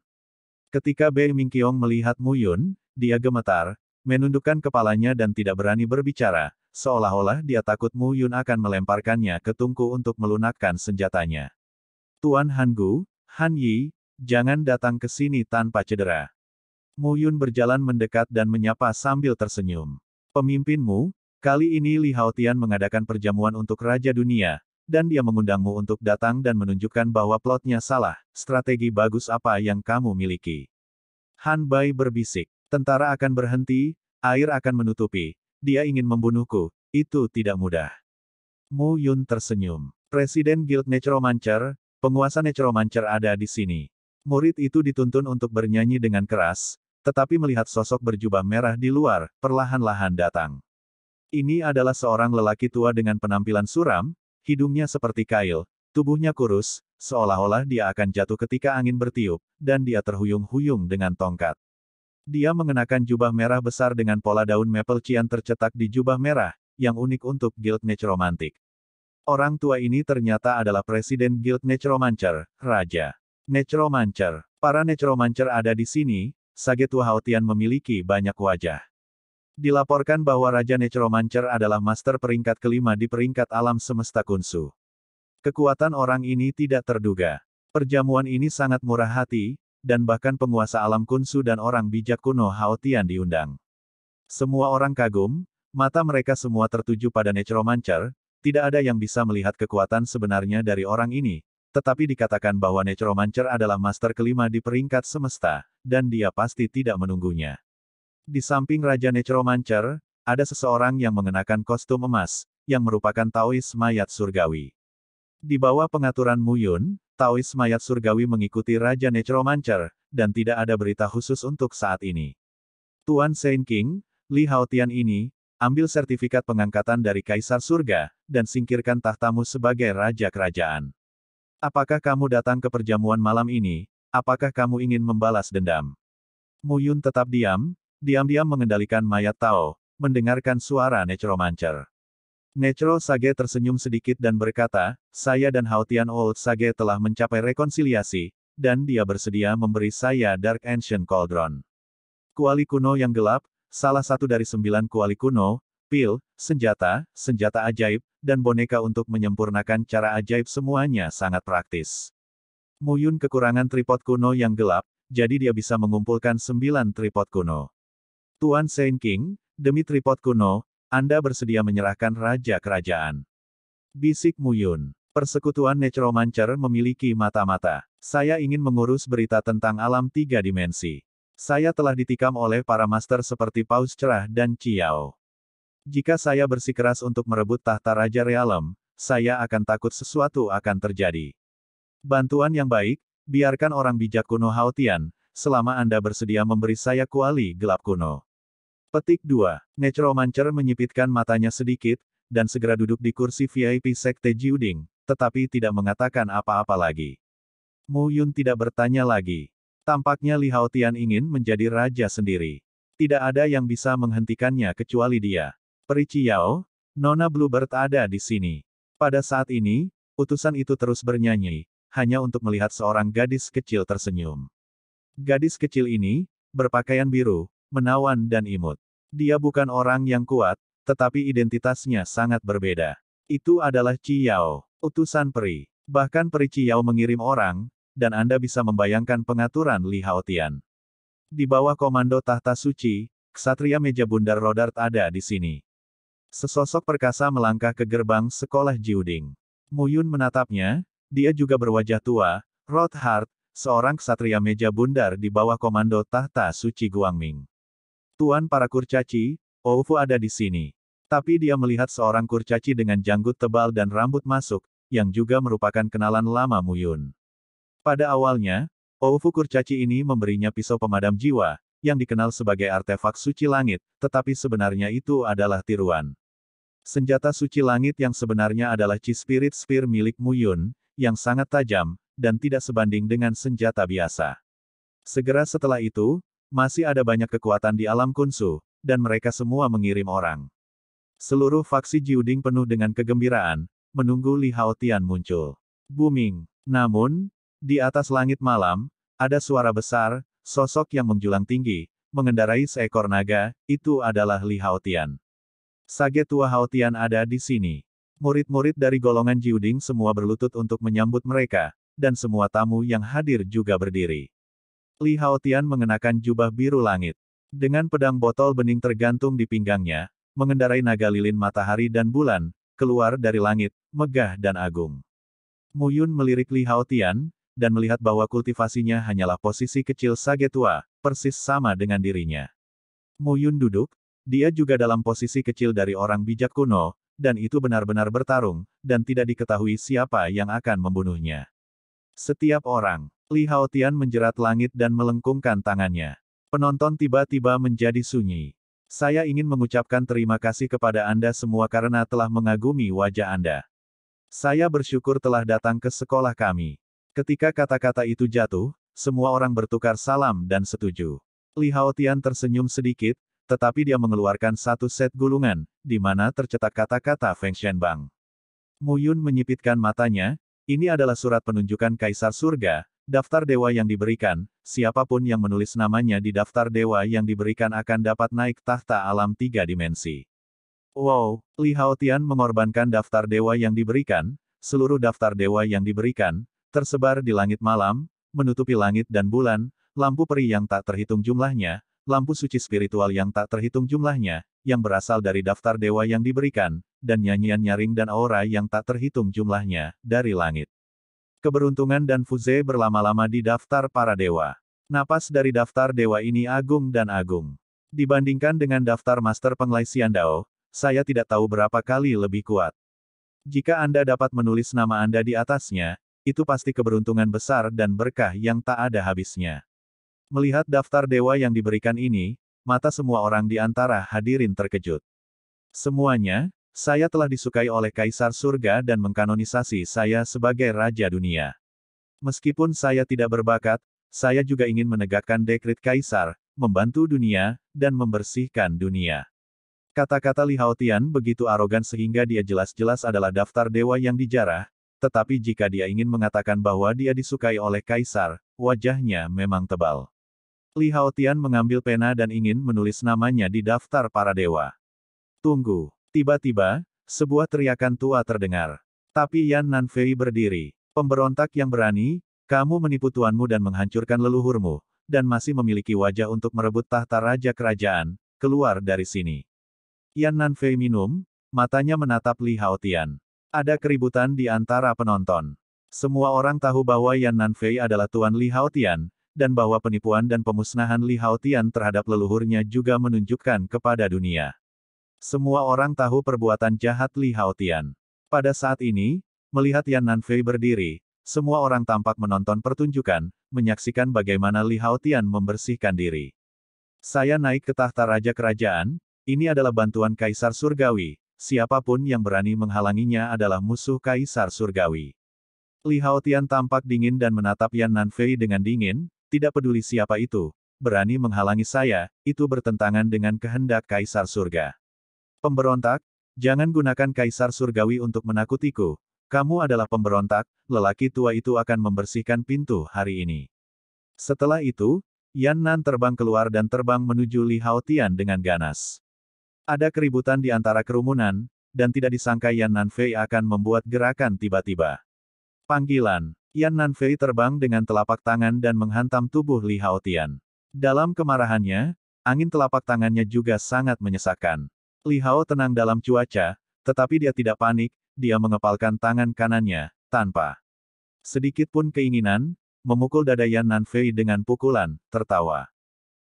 Ketika Bei Mingqiong melihat Mu Yun, dia gemetar, menundukkan kepalanya dan tidak berani berbicara, seolah-olah dia takut Mu Yun akan melemparkannya ke tungku untuk melunakkan senjatanya. Tuan Han Gu, Han Yi, jangan datang ke sini tanpa cedera. Mu Yun berjalan mendekat dan menyapa sambil tersenyum. Pemimpinmu, kali ini Li Haotian mengadakan perjamuan untuk Raja Dunia, dan dia mengundangmu untuk datang dan menunjukkan bahwa plotnya salah, strategi bagus apa yang kamu miliki. Han Bai berbisik, tentara akan berhenti, air akan menutupi, dia ingin membunuhku, itu tidak mudah. Mu Yun tersenyum. Presiden Guild Necromancer, penguasa Necromancer ada di sini. Murid itu dituntun untuk bernyanyi dengan keras, tetapi melihat sosok berjubah merah di luar, perlahan-lahan datang. Ini adalah seorang lelaki tua dengan penampilan suram, hidungnya seperti kail, tubuhnya kurus, seolah-olah dia akan jatuh ketika angin bertiup, dan dia terhuyung-huyung dengan tongkat. Dia mengenakan jubah merah besar dengan pola daun maple cian tercetak di jubah merah, yang unik untuk Guild Necromantic. Orang tua ini ternyata adalah Presiden Guild Necromancer, Raja. Necromancer. Para Necromancer ada di sini, Sage tua Haotian memiliki banyak wajah. Dilaporkan bahwa Raja Necromancer adalah master peringkat kelima di peringkat alam semesta kunsu. Kekuatan orang ini tidak terduga. Perjamuan ini sangat murah hati, dan bahkan penguasa alam kunsu dan orang bijak kuno Haotian diundang. Semua orang kagum, mata mereka semua tertuju pada Necromancer, tidak ada yang bisa melihat kekuatan sebenarnya dari orang ini, tetapi dikatakan bahwa Necromancer adalah master kelima di peringkat semesta, dan dia pasti tidak menunggunya. Di samping Raja Necromancer, ada seseorang yang mengenakan kostum emas, yang merupakan Taois mayat surgawi. Di bawah pengaturan Muyun, Taois mayat surgawi mengikuti Raja Necromancer, dan tidak ada berita khusus untuk saat ini. Tuan Saint King, Li Haotian ini, ambil sertifikat pengangkatan dari Kaisar Surga, dan singkirkan tahtamu sebagai Raja Kerajaan. Apakah kamu datang ke perjamuan malam ini? Apakah kamu ingin membalas dendam? Mu Yun tetap diam, diam-diam mengendalikan mayat Tao, mendengarkan suara Necromancer. Necro Sage tersenyum sedikit dan berkata, saya dan Haotian Old Sage telah mencapai rekonsiliasi, dan dia bersedia memberi saya Dark Ancient Cauldron. Kuali kuno yang gelap, salah satu dari sembilan kuali kuno, pil, senjata, senjata ajaib, dan boneka untuk menyempurnakan cara ajaib semuanya sangat praktis. Muyun kekurangan tripod kuno yang gelap, jadi dia bisa mengumpulkan sembilan tripod kuno. Tuan Saint King, demi tripod kuno, Anda bersedia menyerahkan Raja Kerajaan. Bisik Muyun. Persekutuan Necromancer memiliki mata-mata. Saya ingin mengurus berita tentang alam tiga dimensi. Saya telah ditikam oleh para master seperti Paus Cerah dan Ciao. Jika saya bersikeras untuk merebut tahta Raja Realem, saya akan takut sesuatu akan terjadi. Bantuan yang baik, biarkan orang bijak kuno Haotian, selama Anda bersedia memberi saya kuali gelap kuno. Petik 2. Necromancer menyipitkan matanya sedikit, dan segera duduk di kursi VIP Sekte Jiuding, tetapi tidak mengatakan apa-apa lagi. Mu Yun tidak bertanya lagi. Tampaknya Li Haotian ingin menjadi raja sendiri. Tidak ada yang bisa menghentikannya kecuali dia. Peri Ciao, Nona Bluebird ada di sini. Pada saat ini, utusan itu terus bernyanyi, hanya untuk melihat seorang gadis kecil tersenyum. Gadis kecil ini, berpakaian biru, menawan dan imut. Dia bukan orang yang kuat, tetapi identitasnya sangat berbeda. Itu adalah Ciao, utusan peri. Bahkan peri Ciao mengirim orang, dan Anda bisa membayangkan pengaturan Li Haotian. Di bawah komando tahta suci, Ksatria Meja Bundar Rodart ada di sini. Sesosok perkasa melangkah ke gerbang sekolah Jiuding. Yun menatapnya, dia juga berwajah tua, Rod Hart, seorang ksatria meja bundar di bawah komando tahta suci Guangming. Tuan para kurcaci, Oufu ada di sini. Tapi dia melihat seorang kurcaci dengan janggut tebal dan rambut masuk, yang juga merupakan kenalan lama Mu Yun. Pada awalnya, Oufu kurcaci ini memberinya pisau pemadam jiwa, yang dikenal sebagai artefak suci langit, tetapi sebenarnya itu adalah tiruan. Senjata suci langit yang sebenarnya adalah Chi Spirit Spear milik Mu Yun yang sangat tajam, dan tidak sebanding dengan senjata biasa. Segera setelah itu, masih ada banyak kekuatan di alam kunsu, dan mereka semua mengirim orang. Seluruh faksi Jiuding penuh dengan kegembiraan, menunggu Li Haotian muncul. Booming. Namun, di atas langit malam, ada suara besar, sosok yang menjulang tinggi, mengendarai seekor naga, itu adalah Li Haotian. Sage Tua Haotian ada di sini. Murid-murid dari golongan Jiuding semua berlutut untuk menyambut mereka, dan semua tamu yang hadir juga berdiri. Li Haotian mengenakan jubah biru langit. Dengan pedang botol bening tergantung di pinggangnya, mengendarai naga lilin matahari dan bulan, keluar dari langit, megah dan agung. Muyun melirik Li Haotian, dan melihat bahwa kultivasinya hanyalah posisi kecil sage tua, persis sama dengan dirinya. Muyun duduk, dia juga dalam posisi kecil dari orang bijak kuno, dan itu benar-benar bertarung, dan tidak diketahui siapa yang akan membunuhnya. Setiap orang, Li Haotian menjerat langit dan melengkungkan tangannya. Penonton tiba-tiba menjadi sunyi. Saya ingin mengucapkan terima kasih kepada Anda semua karena telah mengagumi wajah Anda. Saya bersyukur telah datang ke sekolah kami. Ketika kata-kata itu jatuh, semua orang bertukar salam dan setuju. Li Haotian tersenyum sedikit, tetapi dia mengeluarkan satu set gulungan, di mana tercetak kata-kata Feng Shenbang. Yun menyipitkan matanya, ini adalah surat penunjukan Kaisar Surga, daftar dewa yang diberikan, siapapun yang menulis namanya di daftar dewa yang diberikan akan dapat naik tahta alam tiga dimensi. Wow, Li Hao Tian mengorbankan daftar dewa yang diberikan, seluruh daftar dewa yang diberikan, tersebar di langit malam, menutupi langit dan bulan, lampu peri yang tak terhitung jumlahnya, lampu suci spiritual yang tak terhitung jumlahnya, yang berasal dari daftar dewa yang diberikan, dan nyanyian nyaring dan aura yang tak terhitung jumlahnya, dari langit. Keberuntungan dan Fuze berlama-lama di daftar para dewa. Napas dari daftar dewa ini agung dan agung. Dibandingkan dengan daftar master penglaisian dao, saya tidak tahu berapa kali lebih kuat. Jika Anda dapat menulis nama Anda di atasnya, itu pasti keberuntungan besar dan berkah yang tak ada habisnya. Melihat daftar dewa yang diberikan ini, mata semua orang di antara hadirin terkejut. Semuanya, saya telah disukai oleh Kaisar Surga dan mengkanonisasi saya sebagai Raja Dunia. Meskipun saya tidak berbakat, saya juga ingin menegakkan dekrit Kaisar, membantu dunia, dan membersihkan dunia. Kata-kata Li Haotian begitu arogan sehingga dia jelas-jelas adalah daftar dewa yang dijarah, tetapi jika dia ingin mengatakan bahwa dia disukai oleh Kaisar, wajahnya memang tebal. Li Haotian mengambil pena dan ingin menulis namanya di daftar para dewa. Tunggu. Tiba-tiba, sebuah teriakan tua terdengar. Tapi Yan Nanfei berdiri. Pemberontak yang berani, kamu menipu tuanmu dan menghancurkan leluhurmu, dan masih memiliki wajah untuk merebut tahta raja kerajaan, keluar dari sini. Yan Nanfei minum, matanya menatap Li Haotian. Ada keributan di antara penonton. Semua orang tahu bahwa Yan Nanfei adalah Tuan Li Haotian, dan bahwa penipuan dan pemusnahan Li Haotian terhadap leluhurnya juga menunjukkan kepada dunia. Semua orang tahu perbuatan jahat Li Haotian. Pada saat ini, melihat Yan Nanfei berdiri, semua orang tampak menonton pertunjukan, menyaksikan bagaimana Li Haotian membersihkan diri. Saya naik ke tahta Raja Kerajaan, ini adalah bantuan Kaisar Surgawi, siapapun yang berani menghalanginya adalah musuh Kaisar Surgawi. Li Haotian tampak dingin dan menatap Yan Nanfei dengan dingin, tidak peduli siapa itu, berani menghalangi saya, itu bertentangan dengan kehendak Kaisar Surga. Pemberontak, jangan gunakan Kaisar Surgawi untuk menakutiku, kamu adalah pemberontak, lelaki tua itu akan membersihkan pintu hari ini. Setelah itu, Yan Nan terbang keluar dan terbang menuju Li Tian dengan ganas. Ada keributan di antara kerumunan, dan tidak disangka Yan Nan Fei akan membuat gerakan tiba-tiba. Panggilan, Yan Nanfei terbang dengan telapak tangan dan menghantam tubuh Li Haotian. Dalam kemarahannya, angin telapak tangannya juga sangat menyesakkan. Li Hao tenang dalam cuaca, tetapi dia tidak panik, dia mengepalkan tangan kanannya, tanpa sedikit pun keinginan, memukul dada Yan Nanfei dengan pukulan, tertawa.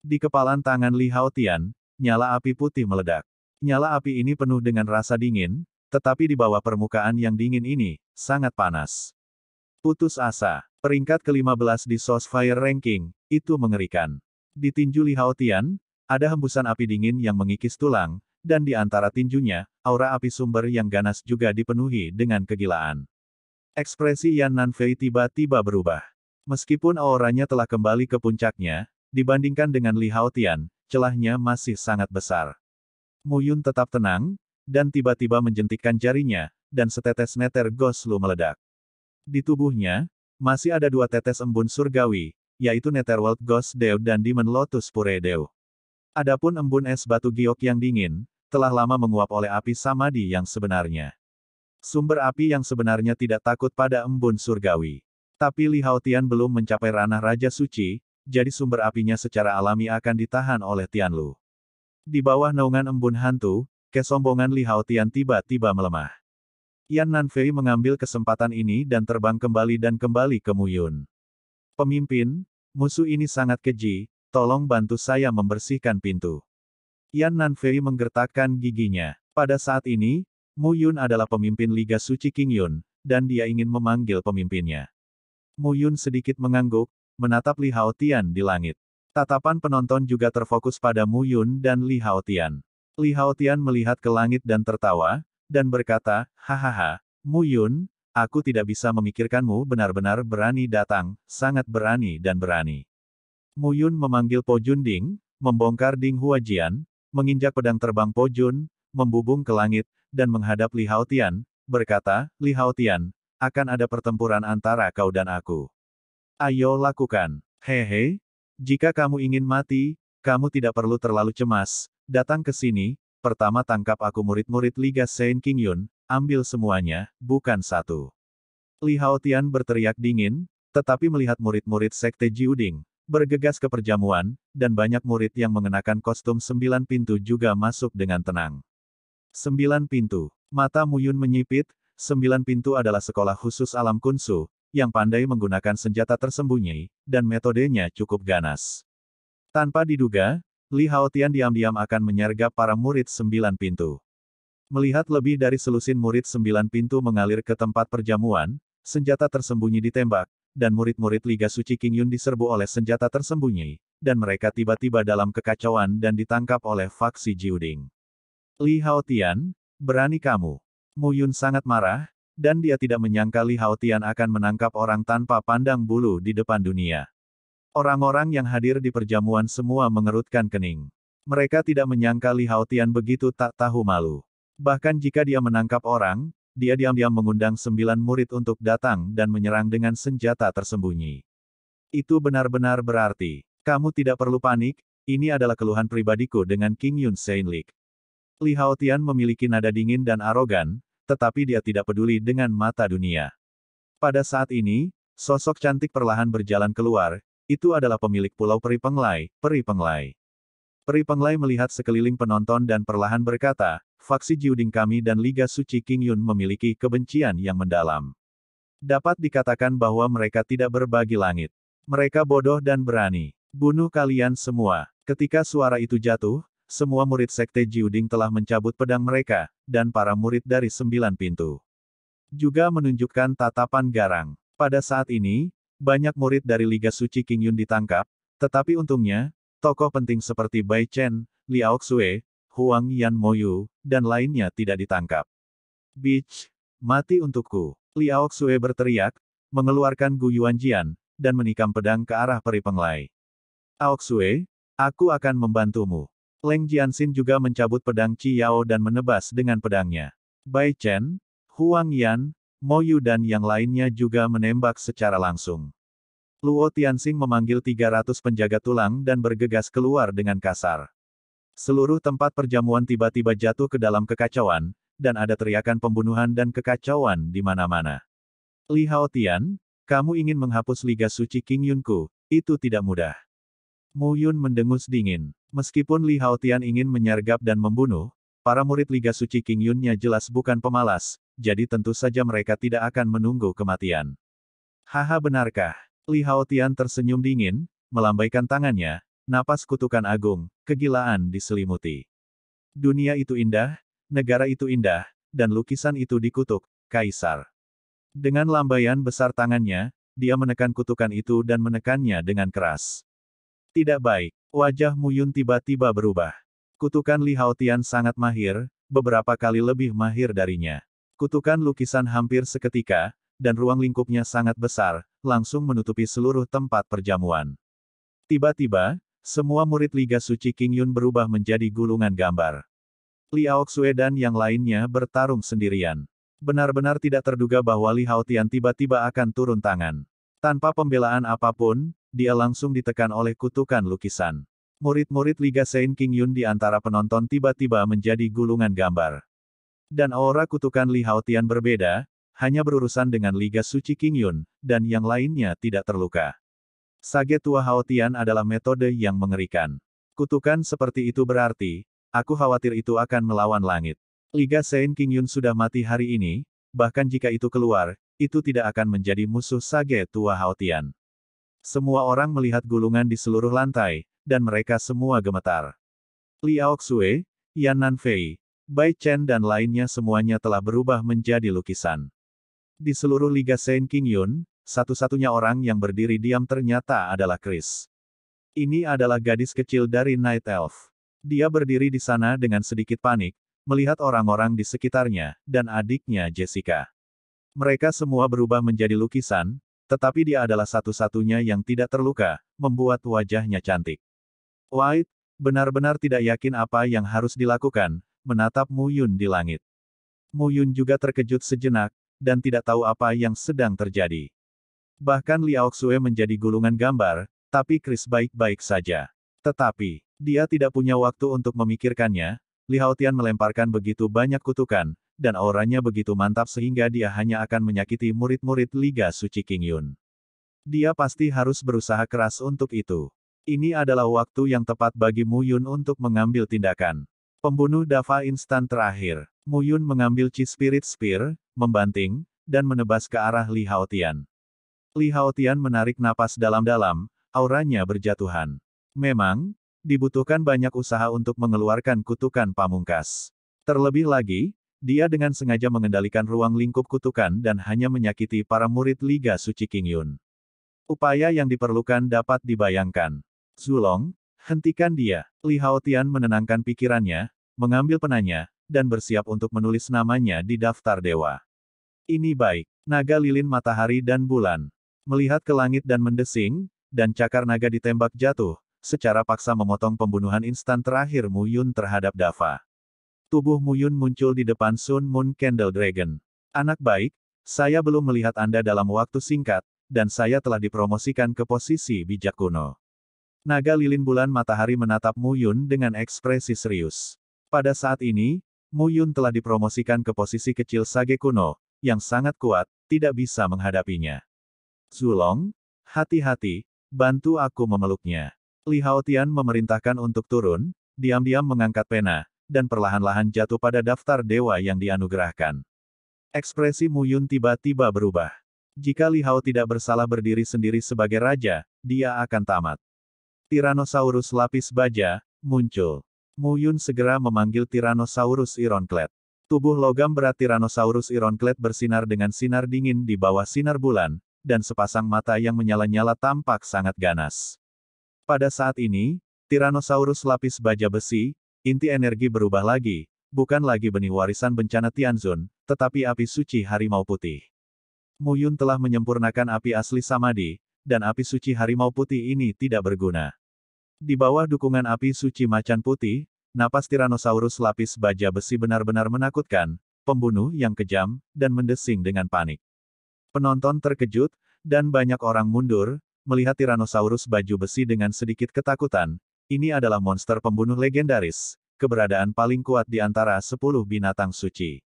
Di kepalan tangan Li Haotian, nyala api putih meledak. Nyala api ini penuh dengan rasa dingin, tetapi di bawah permukaan yang dingin ini, sangat panas. Putus asa. Peringkat ke-15 di Sourcefire Ranking, itu mengerikan. Di tinju Li Haotian, ada hembusan api dingin yang mengikis tulang, dan di antara tinjunya, aura api sumber yang ganas juga dipenuhi dengan kegilaan. Ekspresi Yan Nanfei tiba-tiba berubah. Meskipun auranya telah kembali ke puncaknya, dibandingkan dengan Li Haotian, celahnya masih sangat besar. Mu Yun tetap tenang, dan tiba-tiba menjentikkan jarinya, dan setetes neter Goslu meledak. Di tubuhnya, masih ada dua tetes embun surgawi, yaitu Netherworld Ghost Dew dan Demon Lotus Pure Dew. Adapun embun es batu giok yang dingin, telah lama menguap oleh api samadi yang sebenarnya. Sumber api yang sebenarnya tidak takut pada embun surgawi. Tapi Li Haotian belum mencapai ranah Raja Suci, jadi sumber apinya secara alami akan ditahan oleh Tian Lu. Di bawah naungan embun hantu, kesombongan Li Haotian tiba-tiba melemah. Yan Nanfei mengambil kesempatan ini dan terbang kembali dan kembali ke Muyun. Pemimpin, musuh ini sangat keji, tolong bantu saya membersihkan pintu. Yan Nanfei menggertakkan giginya. Pada saat ini, Muyun adalah pemimpin Liga Suci King Yun, dan dia ingin memanggil pemimpinnya. Muyun sedikit mengangguk, menatap Li Haotian di langit. Tatapan penonton juga terfokus pada Muyun dan Li Haotian. Li Haotian melihat ke langit dan tertawa, dan berkata, Hahaha, Mu Yun, aku tidak bisa memikirkanmu benar-benar berani datang, sangat berani dan berani. Mu Yun memanggil Po Jun Ding, membongkar Ding Huajian, menginjak pedang terbang Po Jun, membubung ke langit, dan menghadap Li Haotian, berkata, Li Haotian, akan ada pertempuran antara kau dan aku. Ayo lakukan. Hehe, jika kamu ingin mati, kamu tidak perlu terlalu cemas, datang ke sini, Pertama tangkap aku murid-murid Liga Saint King Yun, ambil semuanya, bukan satu. Li Hao Tian berteriak dingin, tetapi melihat murid-murid Sekte Jiuding, bergegas ke perjamuan, dan banyak murid yang mengenakan kostum sembilan pintu juga masuk dengan tenang. Sembilan pintu. Mata Muyun menyipit, sembilan pintu adalah sekolah khusus alam kunsu, yang pandai menggunakan senjata tersembunyi, dan metodenya cukup ganas. Tanpa diduga, Li Haotian diam-diam akan menyergap para murid sembilan pintu. Melihat lebih dari selusin murid sembilan pintu mengalir ke tempat perjamuan, senjata tersembunyi ditembak, dan murid-murid Liga Suci King Yun diserbu oleh senjata tersembunyi, dan mereka tiba-tiba dalam kekacauan dan ditangkap oleh faksi Jiuding. Li Haotian, berani kamu. Mu Yun sangat marah, dan dia tidak menyangka Li Haotian akan menangkap orang tanpa pandang bulu di depan dunia. Orang-orang yang hadir di perjamuan semua mengerutkan kening. Mereka tidak menyangka Li Haotian begitu tak tahu malu. Bahkan jika dia menangkap orang, dia diam-diam mengundang sembilan murid untuk datang dan menyerang dengan senjata tersembunyi. Itu benar-benar berarti, kamu tidak perlu panik, ini adalah keluhan pribadiku dengan King Yun Lik. Li Haotian memiliki nada dingin dan arogan, tetapi dia tidak peduli dengan mata dunia. Pada saat ini, sosok cantik perlahan berjalan keluar, itu adalah pemilik pulau Peri Penglai, Peri Penglai. Peri Penglai melihat sekeliling penonton dan perlahan berkata, faksi Jiuding kami dan Liga Suci King Yun memiliki kebencian yang mendalam. Dapat dikatakan bahwa mereka tidak berbagi langit. Mereka bodoh dan berani. Bunuh kalian semua. Ketika suara itu jatuh, semua murid Sekte Jiuding telah mencabut pedang mereka, dan para murid dari sembilan pintu. Juga menunjukkan tatapan garang. Pada saat ini, banyak murid dari Liga Suci King Yun ditangkap, tetapi untungnya, tokoh penting seperti Bai Chen, Liao Xue, Huang Yan Moyu, dan lainnya tidak ditangkap. Bitch, mati untukku. Liao Xue berteriak, mengeluarkan Gu Jian, dan menikam pedang ke arah peri penglai. Ao Xue, aku akan membantumu. Leng Jianxin juga mencabut pedang Ciao dan menebas dengan pedangnya. Bai Chen, Huang Yan, Moyu dan yang lainnya juga menembak secara langsung. Luo Tianxing memanggil 300 penjaga tulang dan bergegas keluar dengan kasar. Seluruh tempat perjamuan tiba-tiba jatuh ke dalam kekacauan, dan ada teriakan pembunuhan dan kekacauan di mana-mana. Li Haotian, kamu ingin menghapus Liga Suci King Yunku, itu tidak mudah. Mu Yun mendengus dingin. Meskipun Li Haotian ingin menyergap dan membunuh, para murid Liga Suci King Yunnya jelas bukan pemalas, jadi tentu saja mereka tidak akan menunggu kematian. Haha benarkah? Li Haotian tersenyum dingin, melambaikan tangannya, napas kutukan agung, kegilaan diselimuti. Dunia itu indah, negara itu indah, dan lukisan itu dikutuk, Kaisar. Dengan lambaian besar tangannya, dia menekan kutukan itu dan menekannya dengan keras. Tidak baik, wajah Muyun tiba-tiba berubah. Kutukan Li Haotian sangat mahir, beberapa kali lebih mahir darinya. Kutukan lukisan hampir seketika, dan ruang lingkupnya sangat besar, langsung menutupi seluruh tempat perjamuan. Tiba-tiba, semua murid Liga Suci King Yun berubah menjadi gulungan gambar. Li Xue dan yang lainnya bertarung sendirian. Benar-benar tidak terduga bahwa Li Haotian tiba-tiba akan turun tangan. Tanpa pembelaan apapun, dia langsung ditekan oleh kutukan lukisan. Murid-murid Liga Saint King Yun di antara penonton tiba-tiba menjadi gulungan gambar dan aura kutukan Li Hao Tian berbeda, hanya berurusan dengan Liga Suci King Yun, dan yang lainnya tidak terluka. Sage Tua Hao Tian adalah metode yang mengerikan. Kutukan seperti itu berarti, aku khawatir itu akan melawan langit. Liga Saint King Yun sudah mati hari ini, bahkan jika itu keluar, itu tidak akan menjadi musuh Sage Tua Hao Tian. Semua orang melihat gulungan di seluruh lantai, dan mereka semua gemetar. Li Aoxue, Yan Nanfei, Bai Chen dan lainnya semuanya telah berubah menjadi lukisan. Di seluruh Liga Saint King Yun, satu-satunya orang yang berdiri diam ternyata adalah Chris. Ini adalah gadis kecil dari Night Elf. Dia berdiri di sana dengan sedikit panik, melihat orang-orang di sekitarnya, dan adiknya Jessica. Mereka semua berubah menjadi lukisan, tetapi dia adalah satu-satunya yang tidak terluka, membuat wajahnya cantik. White, benar-benar tidak yakin apa yang harus dilakukan, menatap Mu Yun di langit. Mu Yun juga terkejut sejenak, dan tidak tahu apa yang sedang terjadi. Bahkan Liao Xue menjadi gulungan gambar, tapi Chris baik-baik saja. Tetapi, dia tidak punya waktu untuk memikirkannya, Liao Tian melemparkan begitu banyak kutukan, dan auranya begitu mantap sehingga dia hanya akan menyakiti murid-murid Liga Suci King Yun. Dia pasti harus berusaha keras untuk itu. Ini adalah waktu yang tepat bagi Mu Yun untuk mengambil tindakan. Pembunuh Dava instan terakhir. Yun mengambil Chi Spirit Spear, membanting, dan menebas ke arah Li Haotian. Li Haotian menarik napas dalam-dalam, auranya berjatuhan. Memang, dibutuhkan banyak usaha untuk mengeluarkan kutukan pamungkas. Terlebih lagi, dia dengan sengaja mengendalikan ruang lingkup kutukan dan hanya menyakiti para murid Liga Suci King Yun. Upaya yang diperlukan dapat dibayangkan. Zulong, Hentikan dia. Li Haotian menenangkan pikirannya, mengambil penanya, dan bersiap untuk menulis namanya di daftar dewa. Ini baik. Naga lilin matahari dan bulan. Melihat ke langit dan mendesing, dan cakar naga ditembak jatuh, secara paksa memotong pembunuhan instan terakhir Muyun terhadap Dava. Tubuh Muyun muncul di depan Sun Moon Candle Dragon. Anak baik, saya belum melihat Anda dalam waktu singkat, dan saya telah dipromosikan ke posisi bijak kuno. Naga lilin bulan matahari menatap Mu Yun dengan ekspresi serius. Pada saat ini, Mu Yun telah dipromosikan ke posisi kecil Sage kuno, yang sangat kuat, tidak bisa menghadapinya. Zulong, hati-hati, bantu aku memeluknya. Li Hao Tian memerintahkan untuk turun, diam-diam mengangkat pena, dan perlahan-lahan jatuh pada daftar dewa yang dianugerahkan. Ekspresi Mu Yun tiba-tiba berubah. Jika Li Hao tidak bersalah berdiri sendiri sebagai raja, dia akan tamat. Tyrannosaurus lapis baja, muncul. Muyun segera memanggil Tyrannosaurus Ironclad. Tubuh logam berat Tyrannosaurus Ironclad bersinar dengan sinar dingin di bawah sinar bulan, dan sepasang mata yang menyala-nyala tampak sangat ganas. Pada saat ini, Tyrannosaurus lapis baja besi, inti energi berubah lagi, bukan lagi benih warisan bencana Tianzun, tetapi api suci harimau putih. Muyun telah menyempurnakan api asli Samadi, dan api suci harimau putih ini tidak berguna. Di bawah dukungan api suci macan putih, napas Tyrannosaurus lapis baja besi benar-benar menakutkan, pembunuh yang kejam, dan mendesing dengan panik. Penonton terkejut, dan banyak orang mundur, melihat Tyrannosaurus baju besi dengan sedikit ketakutan, ini adalah monster pembunuh legendaris, keberadaan paling kuat di antara sepuluh binatang suci.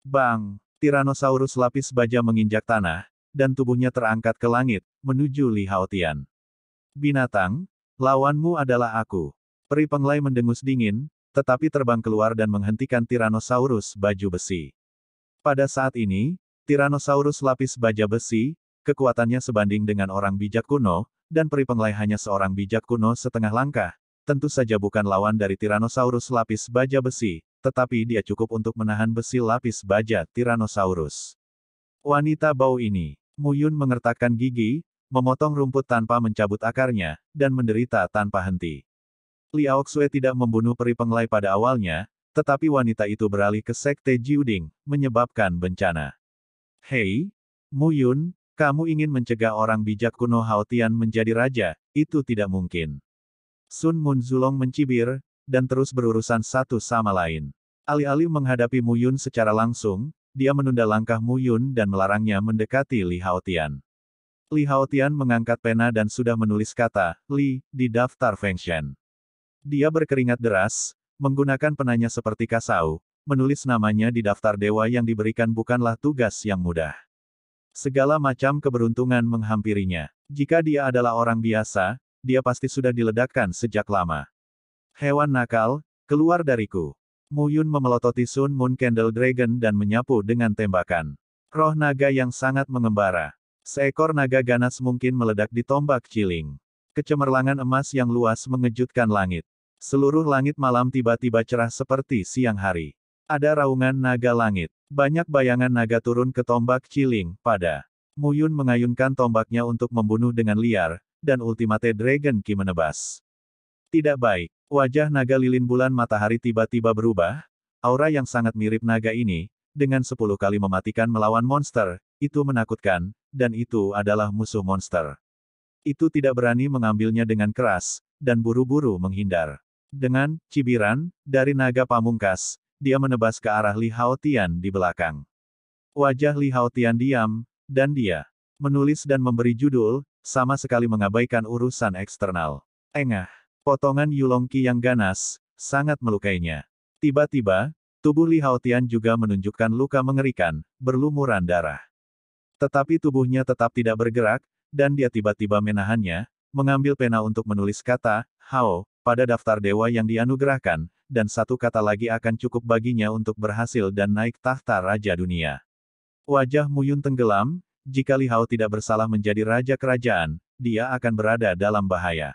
Bang! Tyrannosaurus lapis baja menginjak tanah, dan tubuhnya terangkat ke langit, menuju Li Haotian. Binatang, Lawanmu adalah aku. Peri Penglai mendengus dingin, tetapi terbang keluar dan menghentikan Tyrannosaurus baju besi. Pada saat ini, Tyrannosaurus lapis baja besi, kekuatannya sebanding dengan orang bijak kuno, dan Peri Penglai hanya seorang bijak kuno setengah langkah. Tentu saja bukan lawan dari Tyrannosaurus lapis baja besi, tetapi dia cukup untuk menahan besi lapis baja Tyrannosaurus. Wanita bau ini, Muyun mengertakkan gigi, memotong rumput tanpa mencabut akarnya, dan menderita tanpa henti. Liao Xue tidak membunuh peri penglai pada awalnya, tetapi wanita itu beralih ke sekte Jiuding, menyebabkan bencana. Hei, Mu Yun, kamu ingin mencegah orang bijak kuno Haotian menjadi raja, itu tidak mungkin. Sun Mun Zulong mencibir, dan terus berurusan satu sama lain. Alih-alih menghadapi Mu Yun secara langsung, dia menunda langkah Mu Yun dan melarangnya mendekati Li Haotian. Li Haotian mengangkat pena dan sudah menulis kata, Li, di daftar Feng Shen. Dia berkeringat deras, menggunakan penanya seperti kasau, menulis namanya di daftar dewa yang diberikan bukanlah tugas yang mudah. Segala macam keberuntungan menghampirinya. Jika dia adalah orang biasa, dia pasti sudah diledakkan sejak lama. Hewan nakal, keluar dariku. Mu Yun memelototi Sun Moon Candle Dragon dan menyapu dengan tembakan. Roh naga yang sangat mengembara. Seekor naga ganas mungkin meledak di tombak ciling. Kecemerlangan emas yang luas mengejutkan langit. Seluruh langit malam tiba-tiba cerah seperti siang hari. Ada raungan naga langit. Banyak bayangan naga turun ke tombak ciling, pada. Muyun mengayunkan tombaknya untuk membunuh dengan liar, dan Ultimate Dragon Ki menebas. Tidak baik. Wajah naga lilin bulan matahari tiba-tiba berubah, aura yang sangat mirip naga ini, dengan sepuluh kali mematikan melawan monster, itu menakutkan, dan itu adalah musuh monster. Itu tidak berani mengambilnya dengan keras, dan buru-buru menghindar. Dengan cibiran dari naga pamungkas, dia menebas ke arah Li Haotian di belakang. Wajah Li Haotian diam, dan dia menulis dan memberi judul, sama sekali mengabaikan urusan eksternal. Engah, potongan Yulongqi yang ganas, sangat melukainya. Tiba-tiba, tubuh Li Haotian juga menunjukkan luka mengerikan, berlumuran darah. Tetapi tubuhnya tetap tidak bergerak, dan dia tiba-tiba menahannya, mengambil pena untuk menulis kata, Hao, pada daftar dewa yang dianugerahkan, dan satu kata lagi akan cukup baginya untuk berhasil dan naik tahta Raja Dunia. Wajah Muyun tenggelam, jika Li Hao tidak bersalah menjadi Raja Kerajaan, dia akan berada dalam bahaya.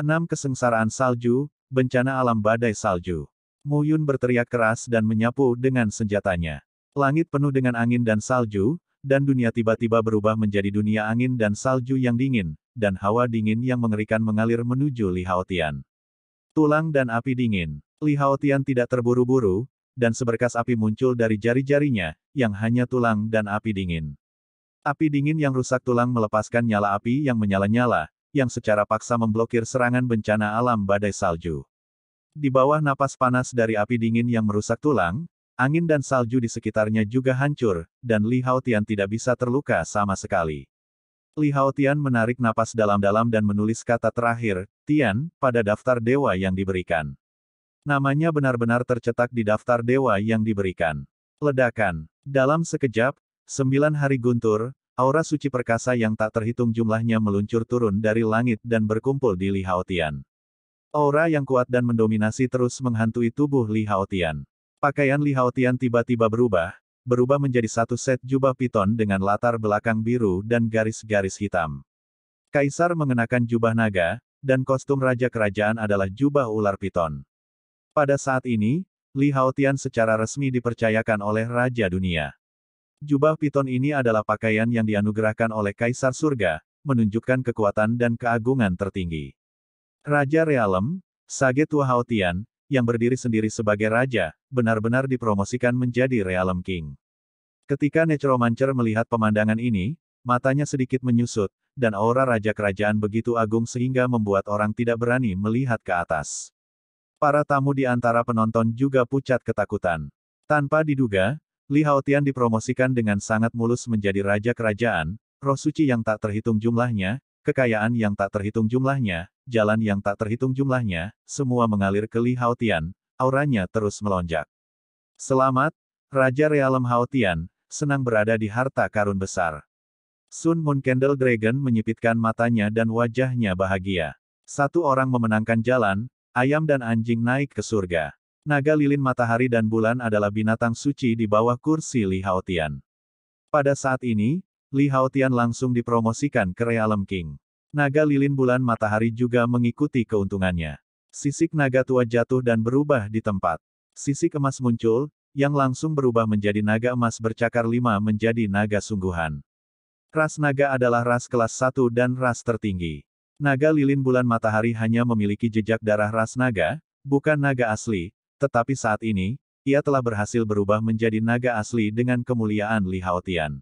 Enam Kesengsaraan Salju, Bencana Alam Badai Salju. Muyun berteriak keras dan menyapu dengan senjatanya. Langit penuh dengan angin dan salju, dan dunia tiba-tiba berubah menjadi dunia angin dan salju yang dingin, dan hawa dingin yang mengerikan mengalir menuju Li Haotian. Tulang dan api dingin. Li Haotian tidak terburu-buru, dan seberkas api muncul dari jari-jarinya, yang hanya tulang dan api dingin. Api dingin yang rusak tulang melepaskan nyala api yang menyala-nyala, yang secara paksa memblokir serangan bencana alam badai salju. Di bawah napas panas dari api dingin yang merusak tulang, Angin dan salju di sekitarnya juga hancur, dan Li Haotian tidak bisa terluka sama sekali. Li Haotian menarik napas dalam-dalam dan menulis kata terakhir, Tian, pada daftar dewa yang diberikan. Namanya benar-benar tercetak di daftar dewa yang diberikan. Ledakan. Dalam sekejap, sembilan hari guntur, aura suci perkasa yang tak terhitung jumlahnya meluncur turun dari langit dan berkumpul di Li Haotian. Aura yang kuat dan mendominasi terus menghantui tubuh Li Haotian. Pakaian Li Haotian tiba-tiba berubah, berubah menjadi satu set jubah piton dengan latar belakang biru dan garis-garis hitam. Kaisar mengenakan jubah naga, dan kostum raja kerajaan adalah jubah ular piton. Pada saat ini, Li Haotian secara resmi dipercayakan oleh Raja Dunia. Jubah piton ini adalah pakaian yang dianugerahkan oleh Kaisar Surga, menunjukkan kekuatan dan keagungan tertinggi. Raja Realem, Sage Tua Haotian, yang berdiri sendiri sebagai raja, benar-benar dipromosikan menjadi Realm King. Ketika Necromancer melihat pemandangan ini, matanya sedikit menyusut, dan aura raja kerajaan begitu agung sehingga membuat orang tidak berani melihat ke atas. Para tamu di antara penonton juga pucat ketakutan. Tanpa diduga, Li Haotian dipromosikan dengan sangat mulus menjadi raja kerajaan, roh suci yang tak terhitung jumlahnya, Kekayaan yang tak terhitung jumlahnya, jalan yang tak terhitung jumlahnya, semua mengalir ke Li Haotian, auranya terus melonjak. Selamat, Raja Realem Haotian, senang berada di harta karun besar. Sun Moon Candle Dragon menyipitkan matanya dan wajahnya bahagia. Satu orang memenangkan jalan, ayam dan anjing naik ke surga. Naga lilin matahari dan bulan adalah binatang suci di bawah kursi Li Haotian. Pada saat ini, Li Haotian langsung dipromosikan ke Realm King. Naga lilin bulan matahari juga mengikuti keuntungannya. Sisik naga tua jatuh dan berubah di tempat. Sisik emas muncul, yang langsung berubah menjadi naga emas bercakar lima menjadi naga sungguhan. Ras naga adalah ras kelas satu dan ras tertinggi. Naga lilin bulan matahari hanya memiliki jejak darah ras naga, bukan naga asli, tetapi saat ini, ia telah berhasil berubah menjadi naga asli dengan kemuliaan Li Haotian.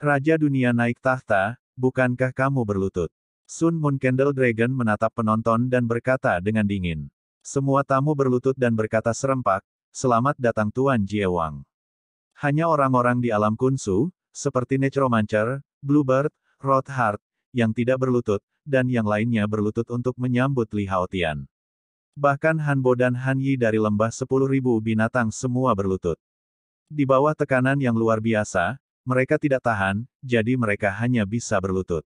Raja dunia naik tahta, bukankah kamu berlutut? Sun Moon Candle Dragon menatap penonton dan berkata dengan dingin. Semua tamu berlutut dan berkata serempak, selamat datang Tuan Jie Wang. Hanya orang-orang di alam kunsu, seperti Necromancer, Bluebird, Heart, yang tidak berlutut, dan yang lainnya berlutut untuk menyambut Li Haotian. Bahkan Han Bo dan Han Yi dari lembah 10.000 binatang semua berlutut. Di bawah tekanan yang luar biasa, mereka tidak tahan, jadi mereka hanya bisa berlutut.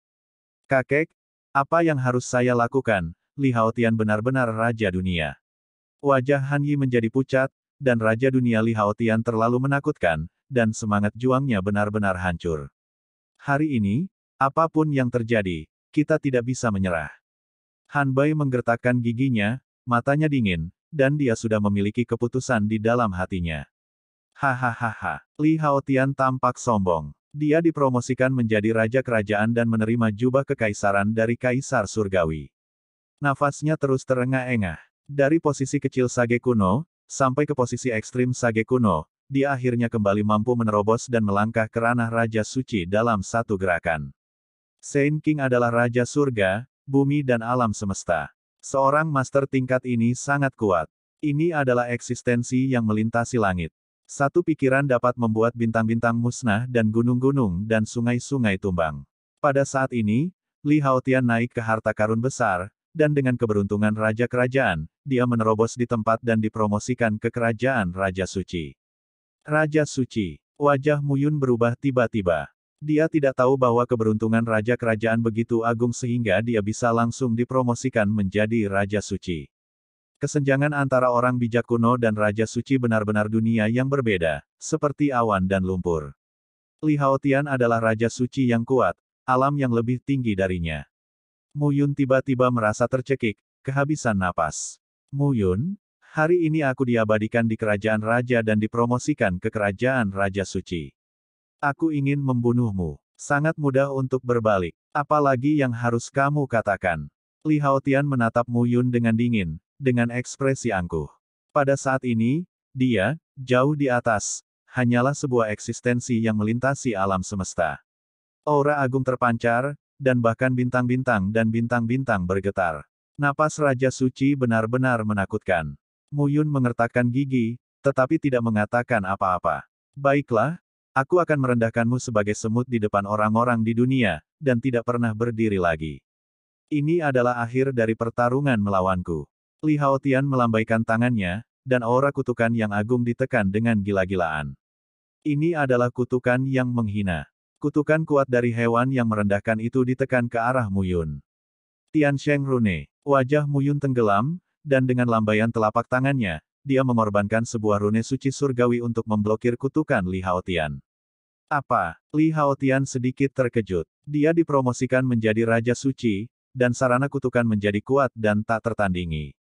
Kakek, apa yang harus saya lakukan? Li Haotian benar-benar raja dunia. Wajah Han Yi menjadi pucat, dan raja dunia Li Haotian terlalu menakutkan, dan semangat juangnya benar-benar hancur. Hari ini, apapun yang terjadi, kita tidak bisa menyerah. Han Bai menggertakkan giginya, matanya dingin, dan dia sudah memiliki keputusan di dalam hatinya. Hahaha. Li Haotian tampak sombong. Dia dipromosikan menjadi raja kerajaan dan menerima jubah kekaisaran dari kaisar surgawi. Nafasnya terus terengah-engah. Dari posisi kecil Sage kuno, sampai ke posisi ekstrim Sage kuno, dia akhirnya kembali mampu menerobos dan melangkah ke ranah Raja Suci dalam satu gerakan. Saint King adalah Raja Surga, Bumi dan Alam Semesta. Seorang master tingkat ini sangat kuat. Ini adalah eksistensi yang melintasi langit. Satu pikiran dapat membuat bintang-bintang musnah dan gunung-gunung dan sungai-sungai tumbang. Pada saat ini, Li Haotian naik ke harta karun besar, dan dengan keberuntungan Raja Kerajaan, dia menerobos di tempat dan dipromosikan ke Kerajaan Raja Suci. Raja Suci, wajah Muyun berubah tiba-tiba. Dia tidak tahu bahwa keberuntungan Raja Kerajaan begitu agung sehingga dia bisa langsung dipromosikan menjadi Raja Suci. Kesenjangan antara orang bijak kuno dan Raja Suci benar-benar dunia yang berbeda, seperti awan dan lumpur. Li Haotian adalah Raja Suci yang kuat, alam yang lebih tinggi darinya. Mu Yun tiba-tiba merasa tercekik, kehabisan napas. Mu Yun, hari ini aku diabadikan di kerajaan raja dan dipromosikan ke kerajaan Raja Suci. Aku ingin membunuhmu. Sangat mudah untuk berbalik. Apalagi yang harus kamu katakan. Li Haotian menatap Mu Yun dengan dingin, dengan ekspresi angkuh. Pada saat ini, dia, jauh di atas, hanyalah sebuah eksistensi yang melintasi alam semesta. Aura agung terpancar, dan bahkan bintang-bintang dan bintang-bintang bergetar. Napas Raja Suci benar-benar menakutkan. Muyun mengertakkan gigi, tetapi tidak mengatakan apa-apa. Baiklah, aku akan merendahkanmu sebagai semut di depan orang-orang di dunia, dan tidak pernah berdiri lagi. Ini adalah akhir dari pertarungan melawanku. Li Haotian melambaikan tangannya, dan aura kutukan yang agung ditekan dengan gila-gilaan. Ini adalah kutukan yang menghina. Kutukan kuat dari hewan yang merendahkan itu ditekan ke arah Mu Yun. Tian Sheng Rune, wajah Mu Yun tenggelam, dan dengan lambaian telapak tangannya, dia mengorbankan sebuah rune suci surgawi untuk memblokir kutukan Li Haotian. Apa? Li Haotian sedikit terkejut. Dia dipromosikan menjadi Raja Suci, dan sarana kutukan menjadi kuat dan tak tertandingi.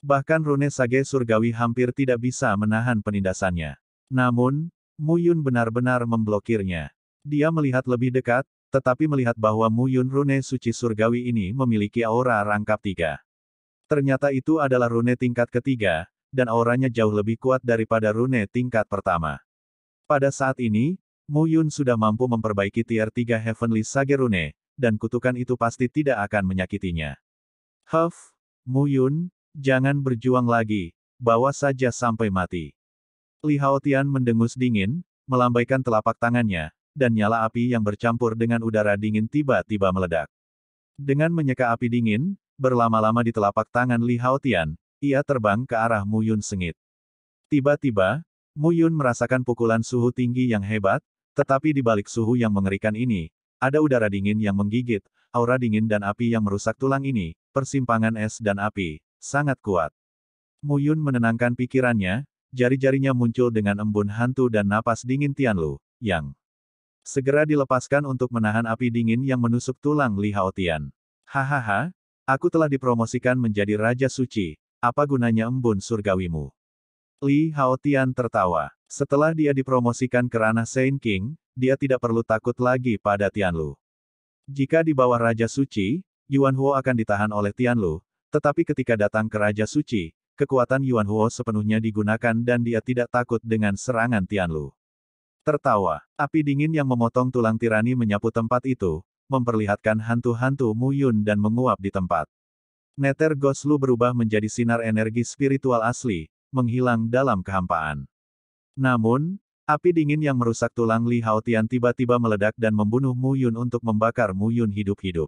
Bahkan Rune Sage Surgawi hampir tidak bisa menahan penindasannya. Namun, Mu Yun benar-benar memblokirnya. Dia melihat lebih dekat, tetapi melihat bahwa Mu Yun Rune Suci Surgawi ini memiliki aura rangkap tiga. Ternyata itu adalah rune tingkat ketiga, dan auranya jauh lebih kuat daripada rune tingkat pertama. Pada saat ini, Mu Yun sudah mampu memperbaiki tier 3 Heavenly Sage Rune, dan kutukan itu pasti tidak akan menyakitinya. Huff, Yun. Jangan berjuang lagi, bawa saja sampai mati. Li Haotian mendengus dingin, melambaikan telapak tangannya, dan nyala api yang bercampur dengan udara dingin tiba-tiba meledak. Dengan menyeka api dingin, berlama-lama di telapak tangan Li Haotian, ia terbang ke arah Muyun sengit. Tiba-tiba, Muyun merasakan pukulan suhu tinggi yang hebat, tetapi di balik suhu yang mengerikan ini, ada udara dingin yang menggigit, aura dingin dan api yang merusak tulang ini, persimpangan es dan api, Sangat kuat. Muyun menenangkan pikirannya, jari-jarinya muncul dengan embun hantu dan napas dingin Tianlu, yang segera dilepaskan untuk menahan api dingin yang menusuk tulang Li Hao Tian. Hahaha, aku telah dipromosikan menjadi Raja Suci, apa gunanya embun surgawimu? Li Hao Tian tertawa. Setelah dia dipromosikan ke ranah Saint King, dia tidak perlu takut lagi pada Tianlu. Jika di bawah Raja Suci, Yuan Huo akan ditahan oleh Tianlu, tetapi ketika datang ke Raja Suci, kekuatan Yuan Huo sepenuhnya digunakan dan dia tidak takut dengan serangan Tianlu. Tertawa, api dingin yang memotong tulang tirani menyapu tempat itu, memperlihatkan hantu-hantu Mu Yun dan menguap di tempat. Neter Goslu berubah menjadi sinar energi spiritual asli, menghilang dalam kehampaan. Namun, api dingin yang merusak tulang Li Hao Tian tiba-tiba meledak dan membunuh Mu Yun untuk membakar Mu Yun hidup-hidup.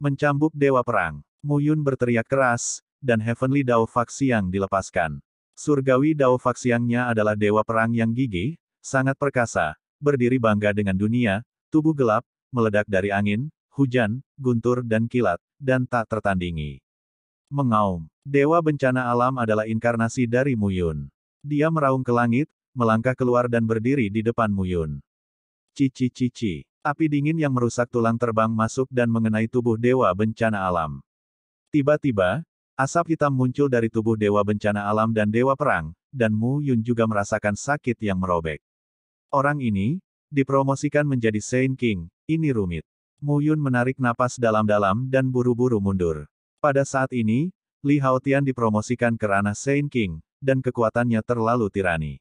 Mencambuk Dewa Perang, Muyun berteriak keras, dan Heavenly Dao Faxiang dilepaskan. Surgawi Dao Faxiangnya adalah Dewa Perang yang gigih, sangat perkasa, berdiri bangga dengan dunia, tubuh gelap, meledak dari angin, hujan, guntur dan kilat, dan tak tertandingi. Mengaum, Dewa Bencana Alam adalah inkarnasi dari Muyun. Dia meraung ke langit, melangkah keluar dan berdiri di depan Muyun. Cici-cici. Api dingin yang merusak tulang terbang masuk dan mengenai tubuh dewa bencana alam. Tiba-tiba, asap hitam muncul dari tubuh dewa bencana alam dan dewa perang, dan Mu Yun juga merasakan sakit yang merobek. Orang ini, dipromosikan menjadi Saint King, ini rumit. Mu Yun menarik napas dalam-dalam dan buru-buru mundur. Pada saat ini, Li Haotian dipromosikan ke ranah Saint King, dan kekuatannya terlalu tirani.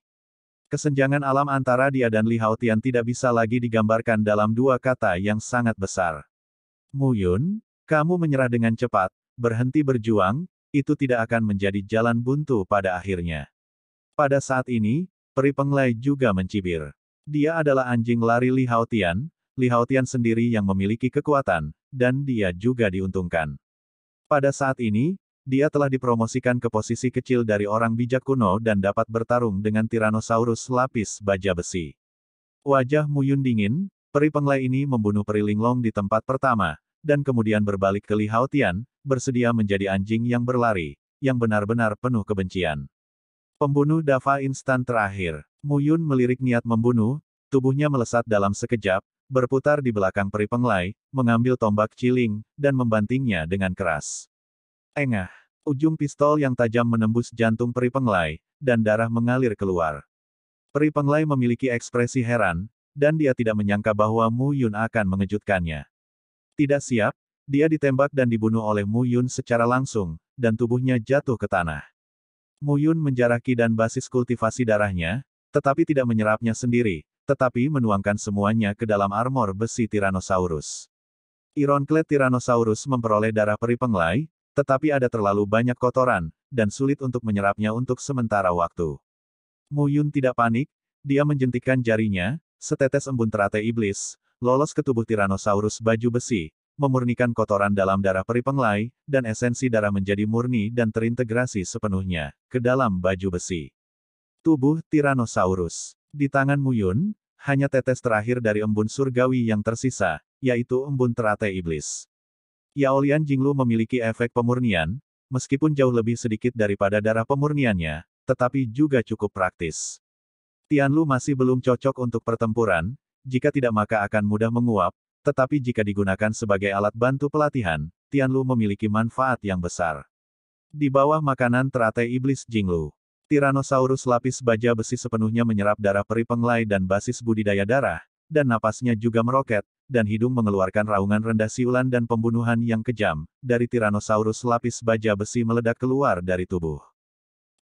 Kesenjangan alam antara dia dan Li Haotian tidak bisa lagi digambarkan dalam dua kata yang sangat besar. Mu Yun, kamu menyerah dengan cepat, berhenti berjuang, itu tidak akan menjadi jalan buntu pada akhirnya. Pada saat ini, Peri Penglai juga mencibir. Dia adalah anjing lari Li Haotian, Li Haotian sendiri yang memiliki kekuatan, dan dia juga diuntungkan. Pada saat ini, dia telah dipromosikan ke posisi kecil dari orang bijak kuno dan dapat bertarung dengan Tyrannosaurus lapis baja besi. Wajah Muyun dingin, peri penglai ini membunuh peri linglong di tempat pertama, dan kemudian berbalik ke Li Haotian, bersedia menjadi anjing yang berlari, yang benar-benar penuh kebencian. Pembunuh Dava instan terakhir, Muyun melirik niat membunuh, tubuhnya melesat dalam sekejap, berputar di belakang peri penglai, mengambil tombak ciling, dan membantingnya dengan keras. Engah. Ujung pistol yang tajam menembus jantung peri penglai, dan darah mengalir keluar. Peri penglai memiliki ekspresi heran, dan dia tidak menyangka bahwa Mu Yun akan mengejutkannya. Tidak siap, dia ditembak dan dibunuh oleh Mu Yun secara langsung, dan tubuhnya jatuh ke tanah. Mu Yun menjaraki dan basis kultivasi darahnya, tetapi tidak menyerapnya sendiri, tetapi menuangkan semuanya ke dalam armor besi Tyrannosaurus. Ironclad Tyrannosaurus memperoleh darah peri penglai, tetapi ada terlalu banyak kotoran, dan sulit untuk menyerapnya untuk sementara waktu. Mu Yun tidak panik, dia menjentikan jarinya, setetes embun teratai iblis, lolos ke tubuh Tyrannosaurus baju besi, memurnikan kotoran dalam darah peri penglai, dan esensi darah menjadi murni dan terintegrasi sepenuhnya ke dalam baju besi. Tubuh Tyrannosaurus. Di tangan Mu Yun hanya tetes terakhir dari embun surgawi yang tersisa, yaitu embun teratai iblis. Yaolian Jinglu memiliki efek pemurnian, meskipun jauh lebih sedikit daripada darah pemurniannya, tetapi juga cukup praktis. Tianlu masih belum cocok untuk pertempuran, jika tidak maka akan mudah menguap, tetapi jika digunakan sebagai alat bantu pelatihan, Tianlu memiliki manfaat yang besar. Di bawah makanan teratai iblis Jinglu, Tyrannosaurus lapis baja besi sepenuhnya menyerap darah peri penglai dan basis budidaya darah, dan napasnya juga meroket, dan hidung mengeluarkan raungan rendah siulan dan pembunuhan yang kejam, dari Tyrannosaurus lapis baja besi meledak keluar dari tubuh.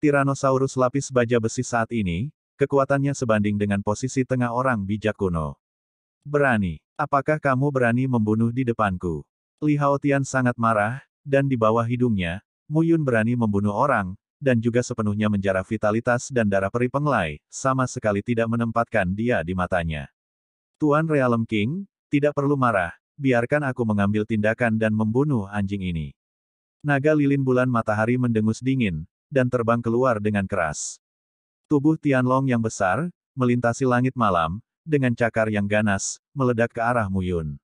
Tyrannosaurus lapis baja besi saat ini, kekuatannya sebanding dengan posisi tengah orang bijak kuno. Berani. Apakah kamu berani membunuh di depanku? Li Haotian sangat marah, dan di bawah hidungnya, Muyun berani membunuh orang, dan juga sepenuhnya menjarah vitalitas dan darah peri penglai, sama sekali tidak menempatkan dia di matanya. Tuan Realem King, tidak perlu marah, biarkan aku mengambil tindakan dan membunuh anjing ini. Naga lilin bulan matahari mendengus dingin, dan terbang keluar dengan keras. Tubuh Tianlong yang besar, melintasi langit malam, dengan cakar yang ganas, meledak ke arah Muyun.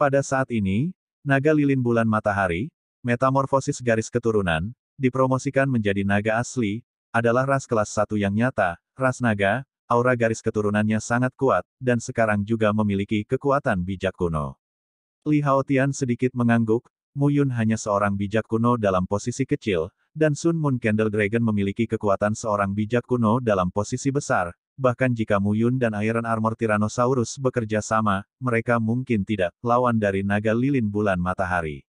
Pada saat ini, naga lilin bulan matahari, metamorfosis garis keturunan, dipromosikan menjadi naga asli, adalah ras kelas satu yang nyata, ras naga, aura garis keturunannya sangat kuat, dan sekarang juga memiliki kekuatan bijak kuno. Li Haotian sedikit mengangguk, Mu Yun hanya seorang bijak kuno dalam posisi kecil, dan Sun Moon Candle Dragon memiliki kekuatan seorang bijak kuno dalam posisi besar, bahkan jika Mu Yun dan Iron Armor Tyrannosaurus bekerja sama, mereka mungkin tidak lawan dari naga lilin bulan matahari.